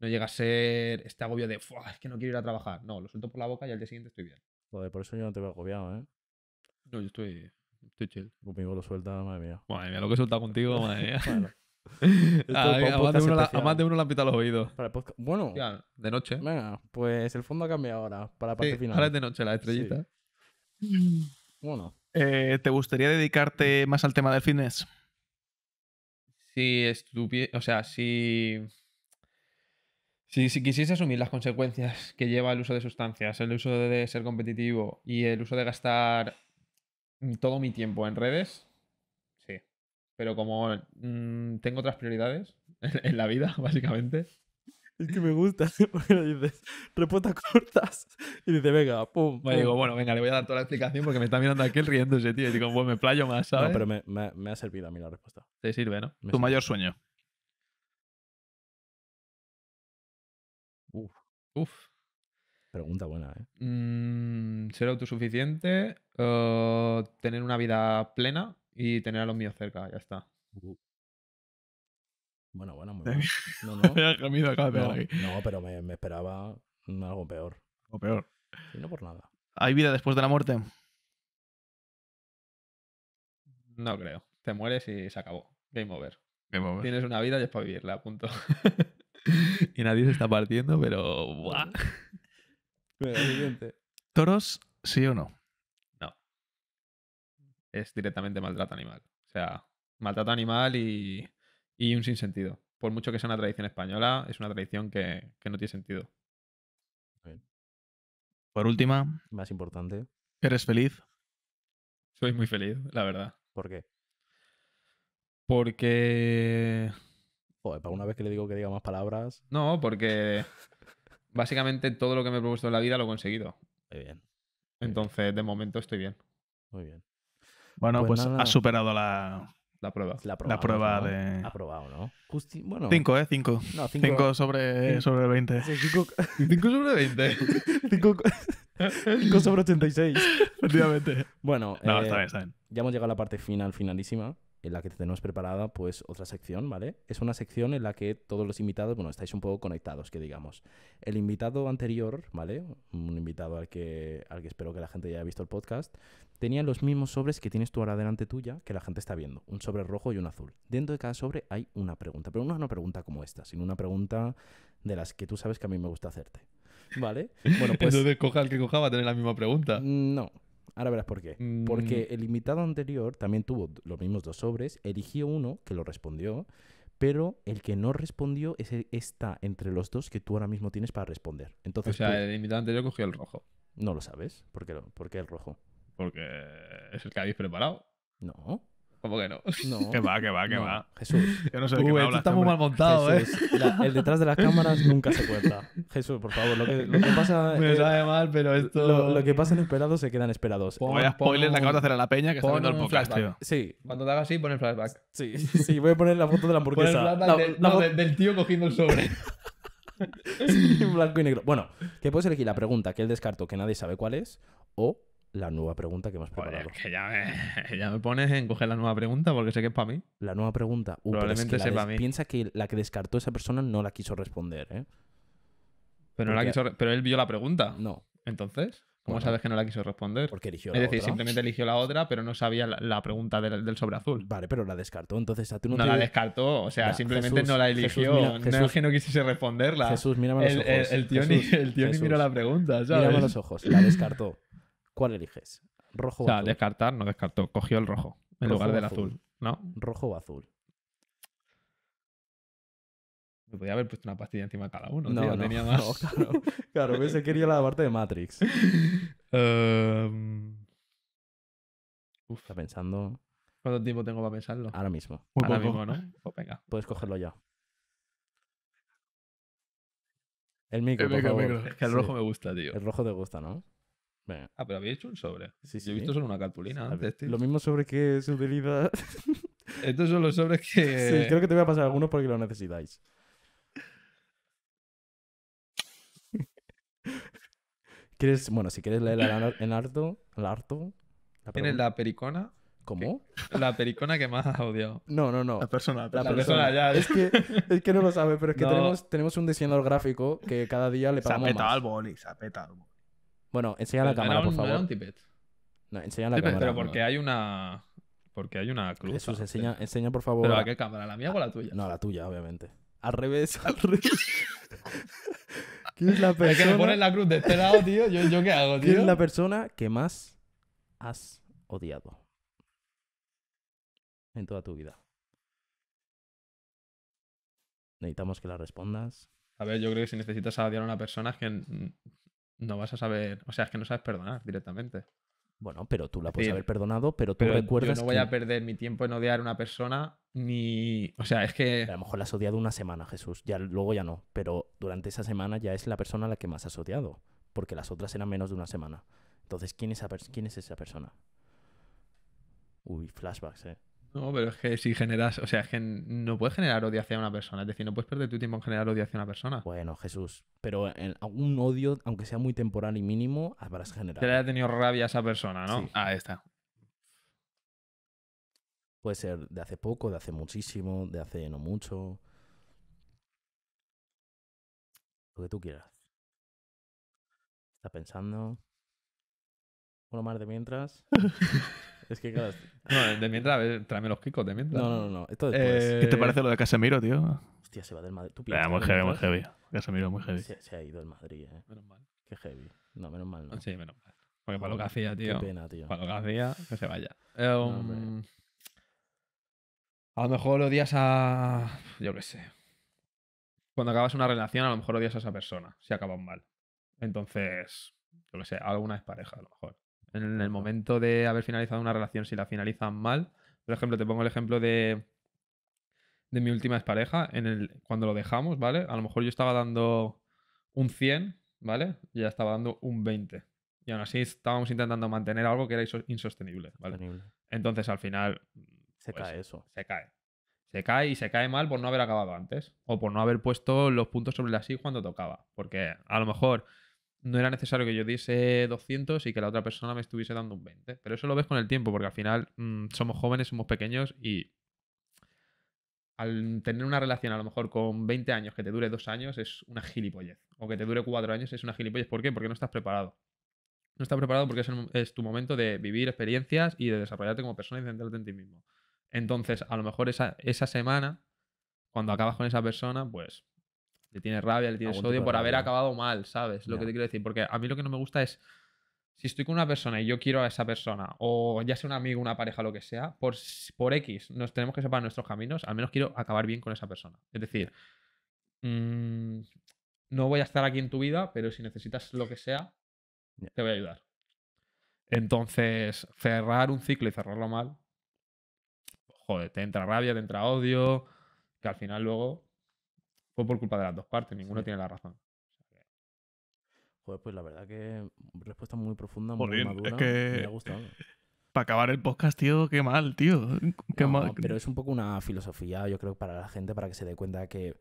no llega a ser este agobio de, es que no quiero ir a trabajar. No, lo suelto por la boca y al día siguiente estoy bien. Joder, por eso yo no te veo agobiado, ¿eh? No, yo estoy, estoy chill. Conmigo lo suelta, madre mía. Madre mía, lo que he suelta contigo, madre mía. Ah, a, más de uno la, han pitado los oídos. Para Bueno, de noche. Venga, pues el fondo ha cambiado ahora para la parte final. Ahora es de noche, la estrellita. bueno. Eh, ¿Te gustaría dedicarte más al tema del fitness? si o sea, si, si, quisiese asumir las consecuencias que lleva el uso de sustancias, el uso de ser competitivo y el uso de gastar todo mi tiempo en redes, sí. Pero como mm, tengo otras prioridades en la vida, básicamente, es que me gusta. Porque dices, respuestas cortas. Y dice, venga, pum. me digo, bueno, venga, le voy a dar toda la explicación porque me está mirando aquí riéndose, tío. Y digo, bueno, me playo más, ¿sabes? No, pero me, ha servido a mí la respuesta. Te sirve, ¿no? tu mayor sueño. Uf. Uf. Pregunta buena, ¿eh? Mm, ser autosuficiente, eh, tener una vida plena y tener a los míos cerca, ya está. Uh. Bueno, bueno, muy bien No, pero me, esperaba algo peor. O peor. Y no por nada. ¿Hay vida después de la muerte? No creo. Te mueres y se acabó. Game over. Tienes una vida y es para vivirla, punto. y nadie se está partiendo, pero. ¡buah! ¿Toros, sí o no? No. Es directamente maltrato animal. O sea, maltrato animal y y un sinsentido. Por mucho que sea una tradición española, es una tradición que, no tiene sentido. Por última, más importante. ¿Eres feliz? Soy muy feliz, la verdad. ¿Por qué? Porque. pues para una vez que le digo que diga más palabras. No, porque básicamente todo lo que me he propuesto en la vida lo he conseguido. Muy bien. Entonces, de momento estoy bien. Muy bien. Bueno, pues, pues has superado la, la prueba. La prueba, la prueba de. Aprobado, ¿no? Justi... Bueno. 5, ¿eh? 5. No, 5. sobre, sobre 20. 5 sobre 20. 5 5 sobre 86. Efectivamente. Bueno, eh, está bien, está ya hemos llegado a la parte final, finalísima en la que tenemos preparada pues otra sección, ¿vale? Es una sección en la que todos los invitados, bueno, estáis un poco conectados, que digamos. El invitado anterior, ¿vale? Un invitado al que, al que espero que la gente ya haya visto el podcast, tenía los mismos sobres que tienes tú ahora delante tuya, que la gente está viendo, un sobre rojo y un azul. Dentro de cada sobre hay una pregunta, pero no una pregunta como esta, sino una pregunta de las que tú sabes que a mí me gusta hacerte. ¿Vale? Bueno, pues... Entonces coja el que coja va a tener la misma pregunta. Mm, no, Ahora verás por qué. Mm. Porque el invitado anterior también tuvo los mismos dos sobres, eligió uno que lo respondió, pero el que no respondió es está entre los dos que tú ahora mismo tienes para responder. Entonces, o sea, pues el invitado anterior cogió el rojo. No lo sabes. ¿Por qué, ¿Por qué el rojo? Porque es el que habéis preparado. No. ¿Cómo que no? No. Que va, que va, que va. Jesús. Yo no sé de uh, qué me hablas, está muy mal montado, ¿eh? el detrás de las cámaras nunca se cuenta. Jesús, por favor, lo que, pasa. Me eh, sabe mal, pero esto. Lo, que pasa en esperados se quedan esperados. Voy a spoiler, la cámara de hacer a la peña que está viendo el podcast, tío. Sí. Cuando te haga así, pon el flashback. Sí, sí, voy a poner la foto de la hamburguesa. no, del, tío cogiendo el sobre. blanco y negro. Bueno, que puedes elegir la pregunta que él descarto, que nadie sabe cuál es, o la nueva pregunta que hemos preparado. ya me, pones en coger la nueva pregunta porque sé que es para mí. La nueva pregunta. Uh, Probablemente para mí. Piensa que la que descartó esa persona no la quiso responder, ¿eh? Pero, él vio la pregunta. No. Entonces, ¿cómo sabes que no la quiso responder? Porque eligió Es decir, simplemente eligió la otra, pero no sabía la, pregunta del, del, sobre azul. Vale, pero la descartó. Entonces, ¿a no, la descartó. O sea, simplemente no la eligió. Jesús, no es que no quisiese responderla. Jesús, mírame los ojos. El, tío, ni, el la pregunta, ¿sabes? Mírame los ojos. La descartó. ¿Cuál eliges? ¿Rojo o, o sea, descartar, no descartó. Cogió el rojo en lugar del azul. ¿no? ¿Rojo o azul? Me podía haber puesto una pastilla encima de cada uno. No, tío, no tenía más. claro, claro hubiese quería la parte de Matrix. Em, Está pensando. ¿Cuánto tiempo tengo para pensarlo? Ahora mismo. Ahora mismo, ¿no? Pues Puedes cogerlo ya. El micro. Es que el rojo me gusta, tío. El rojo te gusta, ¿no? Ah, pero había hecho un sobre. Sí, he visto solo una cartulina antes, Lo mismo sobre que se utiliza. Estos son los sobres que. Sí, creo que te voy a pasar algunos porque lo necesitáis. ¿Quieres, bueno, si quieres leer en el arto La ¿Tienes la pericona? ¿Cómo? La pericona que más has odiado. No, no, no. La persona. La, persona. ya. Es que, no lo sabe, pero es que tenemos, tenemos un diseñador gráfico que cada día le pagamos se ha petado Al se ha petado bueno, enseña la cámara, por favor. No un No, enseña la cámara. Pero porque hay una. Porque hay una cruz. Jesús, enseña, enseña, por favor. ¿Pero a qué cámara? ¿La mía o la tuya? No, la tuya, obviamente. Al revés, al revés. ¿Quién es la persona? Es que le pones la cruz de este lado, tío. ¿Yo, yo qué hago, tío? ¿Quién es la persona que más has odiado en toda tu vida? Necesitamos que la respondas. A ver, yo creo que si necesitas odiar a una persona es que no vas a saber, o sea, es que no sabes perdonar directamente. Bueno, pero tú la puedes haber perdonado, pero tú pero recuerdas. Yo no voy a perder mi tiempo en odiar a una persona, ni. O sea, es que. A lo mejor la has odiado una semana, Jesús. Ya, luego ya no. Pero durante esa semana ya es la persona la que más has odiado. Porque las otras eran menos de una semana. Entonces, ¿quién es, ¿quién es esa persona? Uy, flashbacks, eh. No, pero es que si generas, o sea, es que no puedes generar odio hacia una persona, es decir, no puedes perder tu tiempo en generar odio hacia una persona. Bueno, Jesús, pero en algún odio, aunque sea muy temporal y mínimo, habrás generado. Te le tenido rabia a esa persona, ¿no? Sí. Ah, está. Puede ser de hace poco, de hace muchísimo, de hace no mucho. Lo que tú quieras. Está pensando. Bueno, más de mientras. Es que claro. No, de mientras, tráeme los kikos de mientras. No, no, no. Esto después. Eh, ¿Qué te parece lo de Casemiro, tío? Hostia, se va del Madrid. Eh, muy heavy, muy heavy. Casemiro, muy heavy. Se, ha ido el Madrid, eh. Menos mal. Qué heavy. No, menos mal no. Sí, menos mal. Porque para lo que hacía, tío. Qué pena, tío. Para lo que hacía, que se vaya. Em, a lo mejor odias a. Yo qué sé. Cuando acabas una relación, a lo mejor odias a esa persona, si acabado mal. Entonces, yo qué sé, alguna es pareja, a lo mejor en el momento de haber finalizado una relación, si la finalizan mal. Por ejemplo, te pongo el ejemplo de, de mi última expareja, en el, cuando lo dejamos, ¿vale? A lo mejor yo estaba dando un 100, ¿vale? Y estaba dando un 20. Y aún así estábamos intentando mantener algo que era insostenible, ¿vale? Entonces al final... Se pues, cae eso. Se cae. Se cae y se cae mal por no haber acabado antes. O por no haber puesto los puntos sobre la sí cuando tocaba. Porque a lo mejor no era necesario que yo diese 200 y que la otra persona me estuviese dando un 20. Pero eso lo ves con el tiempo, porque al final mm, somos jóvenes, somos pequeños y al tener una relación a lo mejor con 20 años que te dure dos años es una gilipollez. O que te dure cuatro años es una gilipollez. ¿Por qué? Porque no estás preparado. No estás preparado porque es, es tu momento de vivir experiencias y de desarrollarte como persona y centrarte en ti mismo. Entonces, a lo mejor esa, esa semana, cuando acabas con esa persona, pues le tienes rabia, le tienes odio por haber acabado mal, ¿sabes? Lo que te quiero decir. Porque a mí lo que no me gusta es, si estoy con una persona y yo quiero a esa persona, o ya sea un amigo, una pareja, lo que sea, por, por X nos tenemos que separar nuestros caminos, al menos quiero acabar bien con esa persona. Es decir, mm, no voy a estar aquí en tu vida, pero si necesitas lo que sea, te voy a ayudar. Entonces, cerrar un ciclo y cerrarlo mal, joder, te entra rabia, te entra odio, que al final luego fue por culpa de las dos partes, ninguno tiene la razón. Joder, pues la verdad que respuesta muy profunda, muy madura. Me ha gustado. Para acabar el podcast, tío, qué mal, tío. Qué mal. Pero es un poco una filosofía, yo creo, para la gente, para que se dé cuenta que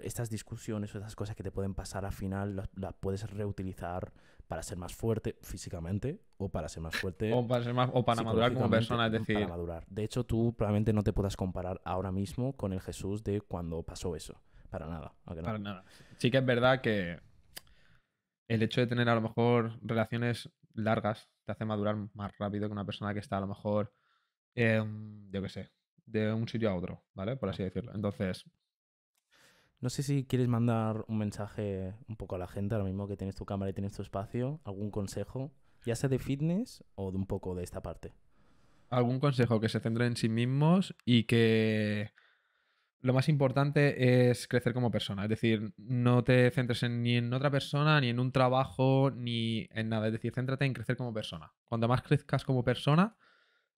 estas discusiones o esas cosas que te pueden pasar al final las, puedes reutilizar para ser más fuerte físicamente o para ser más fuerte o para, ser madurar como persona, es mm, decir, madurar. De hecho, tú probablemente no te puedas comparar ahora mismo con el Jesús de cuando pasó eso. Para nada. Para nada. Sí que es verdad que el hecho de tener a lo mejor relaciones largas te hace madurar más rápido que una persona que está a lo mejor, yo qué sé, de un sitio a otro, ¿vale? Por así decirlo. Entonces... No sé si quieres mandar un mensaje un poco a la gente ahora mismo que tienes tu cámara y tienes tu espacio, algún consejo, ya sea de fitness o de un poco de esta parte. Algún consejo que se centre en sí mismos y que lo más importante es crecer como persona. Es decir, no te centres ni en otra persona, ni en un trabajo, ni en nada. Es decir, céntrate en crecer como persona. Cuanto más crezcas como persona,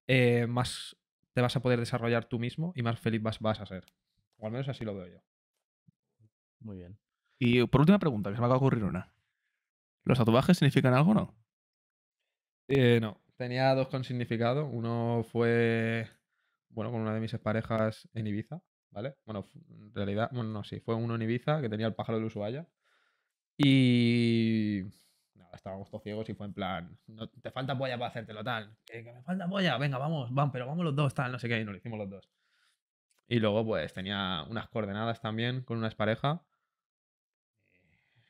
eh, más te vas a poder desarrollar tú mismo y más feliz vas, a ser. O al menos así lo veo yo. Muy bien. Y por última pregunta, que se me acaba de ocurrir una. ¿Los tatuajes significan algo o no? Eh, no. Tenía dos con significado. Uno fue, bueno, con una de mis parejas en Ibiza ¿vale? Bueno, en realidad, bueno, no, sí, fue uno en Ibiza que tenía el pájaro del Ushuaia. Y. Nada, estábamos todos ciegos y fue en plan, no, te falta polla para hacértelo tal. Que, me falta polla, venga, vamos, van, pero vamos los dos, tal, no sé qué, y nos lo hicimos los dos. Y luego, pues tenía unas coordenadas también con unas parejas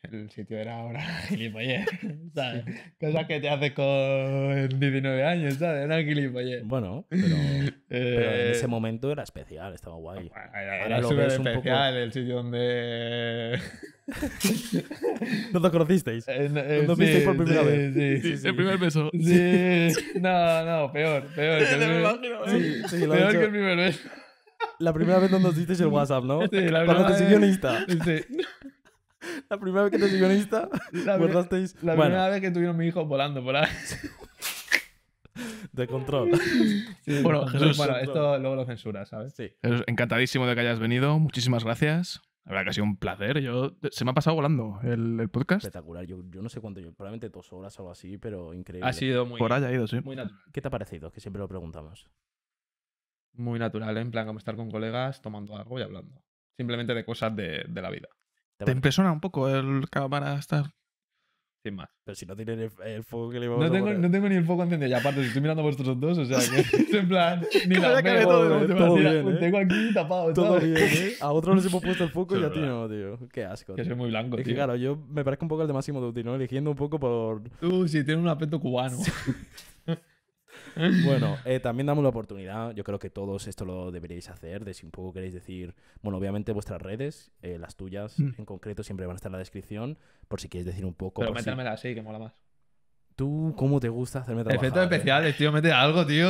el sitio era ahora gilipollez, ¿sabes? Cosa Cosas que te haces con 19 años, ¿sabes? Era gilipollez. Bueno, pero, eh, pero, en ese momento era especial, estaba guay. era, súper especial el sitio donde... ¿No te conocisteis? Eh, no, te eh, visteis por primera sí, vez? Sí, el primer beso. Sí. No, no, peor, peor. Que lo imagino, peor que el primer beso. La primera vez donde nos disteis el WhatsApp, ¿no? Sí, la Cuando te siguió en Insta. Sí. La primera vez que te siguió en la, guardasteis... la primera vez que tuvieron mi hijo volando por ahí. De control. bueno, Jesús, bueno, esto luego lo censura, ¿sabes? Sí. Pues encantadísimo de que hayas venido. Muchísimas gracias. La verdad que ha sido un placer. Yo, se me ha pasado volando el, el podcast. Espectacular. Yo, no sé cuánto, probablemente dos horas o algo así, pero increíble. Ha sido muy. Por allá ido, sí. Muy ¿Qué te ha parecido? Que siempre lo preguntamos. Muy natural, ¿eh? en plan, como estar con colegas tomando algo y hablando. Simplemente de cosas de, de la vida. Te, impresiona un poco el cámara estar sin más. Pero si no tiene el, fuego foco que le voy no a tengo, No tengo ni el foco encendido. Y aparte, si estoy mirando a vosotros dos, o sea, que en plan, ni la veo. Todo, bien, ¿eh? Tengo aquí tapado. Todo bien, ¿eh? A otros les hemos puesto el foco y a ti no, tío. Qué asco. Que soy muy blanco, tío. claro, yo me parezco un poco el de Máximo Duty, ¿no? Eligiendo un poco por... Tú, uh, sí, tiene un aspecto cubano. bueno, eh, también damos la oportunidad. Yo creo que todos esto lo deberíais hacer. De si un poco queréis decir, bueno, obviamente vuestras redes, eh, las tuyas mm. en concreto, siempre van a estar en la descripción. Por si quieres decir un poco. Pero métanmela así, que mola más cómo te gusta hacerme trabajar. Efectos especiales, tío, mete algo, tío.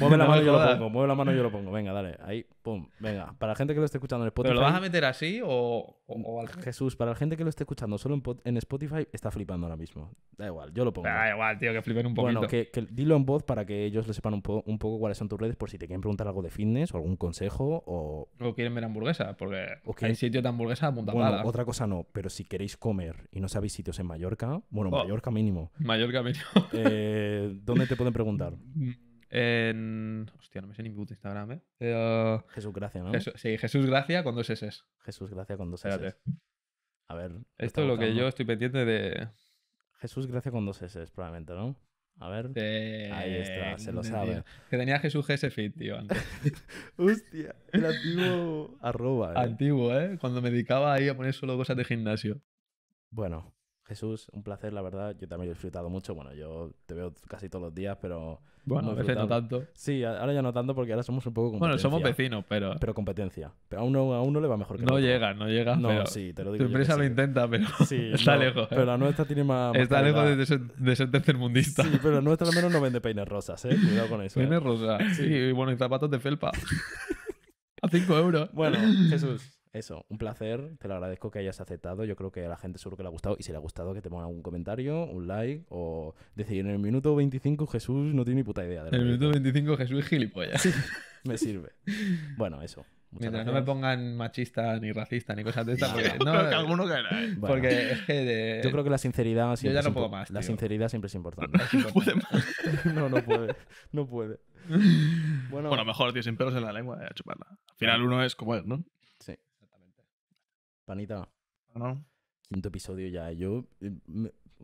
mueve la mano y yo lo pongo, mueve la mano yo lo pongo. Venga, dale, ahí, pum, venga. Para la gente que lo esté escuchando en Spotify... ¿Pero lo vas a meter así o, Jesús, para la gente que lo esté escuchando solo en, Spotify, está flipando ahora mismo. Da igual, yo lo pongo. Da igual, tío, que flipen un poquito. Bueno, que, dilo en voz para que ellos lo sepan un, un poco cuáles son tus redes por si te quieren preguntar algo de fitness o algún consejo o... O quieren ver hamburguesas, porque hay sitios de hamburguesas otra cosa no, pero si queréis comer y no sabéis sitios en Mallorca, bueno, oh. Mallorca mínimo. Mallorca eh, ¿Dónde te pueden preguntar? En. Hostia, no me sé ni puto Instagram, ¿eh? eh Jesús Gracia, ¿no? sí, Jesús Gracia con dos S. Jesús Gracia con dos S. A ver. Esto es lo que yo estoy pendiente de. Jesús Gracia con dos S, probablemente, ¿no? A ver. Ahí está, se lo sabe. Que tenía Jesús GS Fit, tío, Hostia, el antiguo arroba. ¿eh? Antiguo, ¿eh? Cuando me dedicaba ahí a poner solo cosas de gimnasio. Bueno, Jesús, un placer, la verdad. Yo también lo he disfrutado mucho. Bueno, yo te veo casi todos los días, pero. Bueno, a veces no tanto. Sí, ahora ya no tanto porque ahora somos un poco competencia. Bueno, somos vecinos, pero. Pero competencia. Pero a uno, a uno le va mejor que No otro. llega, no llega. No, sí, te lo digo. Tu empresa lo intenta, pero. Sí, está lejos. Pero ¿eh? la nuestra tiene más. está lejos de, ser, tercermundista. Sí, pero la nuestra al menos no vende peines rosas, ¿eh? Cuidado con eso. Peines ¿eh? rosas. Sí. sí, y bueno, y zapatos de felpa. a 5 euros. Bueno, Jesús eso, un placer. Te lo agradezco que hayas aceptado. Yo creo que a la gente seguro que le ha gustado. Y si le ha gustado, que te ponga algún comentario, un like o decir en el minuto 25 Jesús no tiene ni puta idea. en el minuto 25 Jesús es gilipollas. Sí, me sirve. bueno, eso. Mientras no me pongan machista ni racista ni cosas de esta Porque, no, que alguno ¿eh? Yo creo que la sinceridad Yo ya no puedo más. La sinceridad siempre es importante. No, puede más. no, no puede. No puede. Bueno, mejor, tío, sin pelos en la lengua, eh, a chuparla. Al final uno es como es, ¿no? Panita. Quinto episodio ya. Yo. Eh,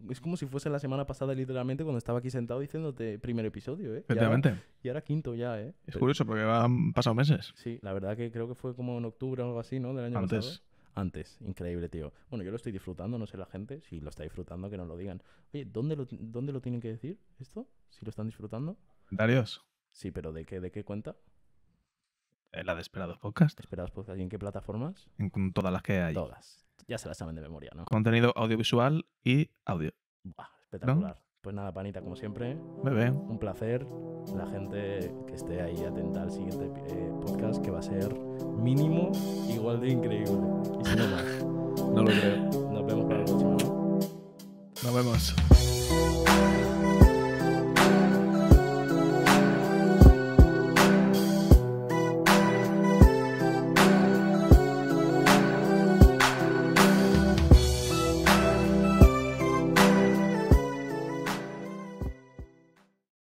es como si fuese la semana pasada, literalmente, cuando estaba aquí sentado diciéndote primer episodio, ¿eh? Efectivamente. Y ahora quinto ya, ¿eh? Es curioso porque han pasado meses. Sí, la verdad que creo que fue como en octubre o algo así, ¿no? Del año Antes. pasado. Antes. Increíble, tío. Bueno, yo lo estoy disfrutando, no sé la gente. Si lo está disfrutando, que nos lo digan. Oye, ¿dónde lo, dónde lo tienen que decir esto? Si lo están disfrutando. Comentarios. Sí, pero ¿de qué, de qué cuenta? Eh, la de Esperados Podcast. Esperados Podcast. ¿Y en qué plataformas? En, todas las que hay. Todas. Ya se las saben de memoria, ¿no? Contenido audiovisual y audio. espectacular. Pues nada, panita, como siempre. ¿eh? Bebé. Un placer. La gente que esté ahí atenta al siguiente eh, podcast, que va a ser mínimo igual de increíble. Y si no más. no lo creo. Nos vemos para el próximo. Nos vemos.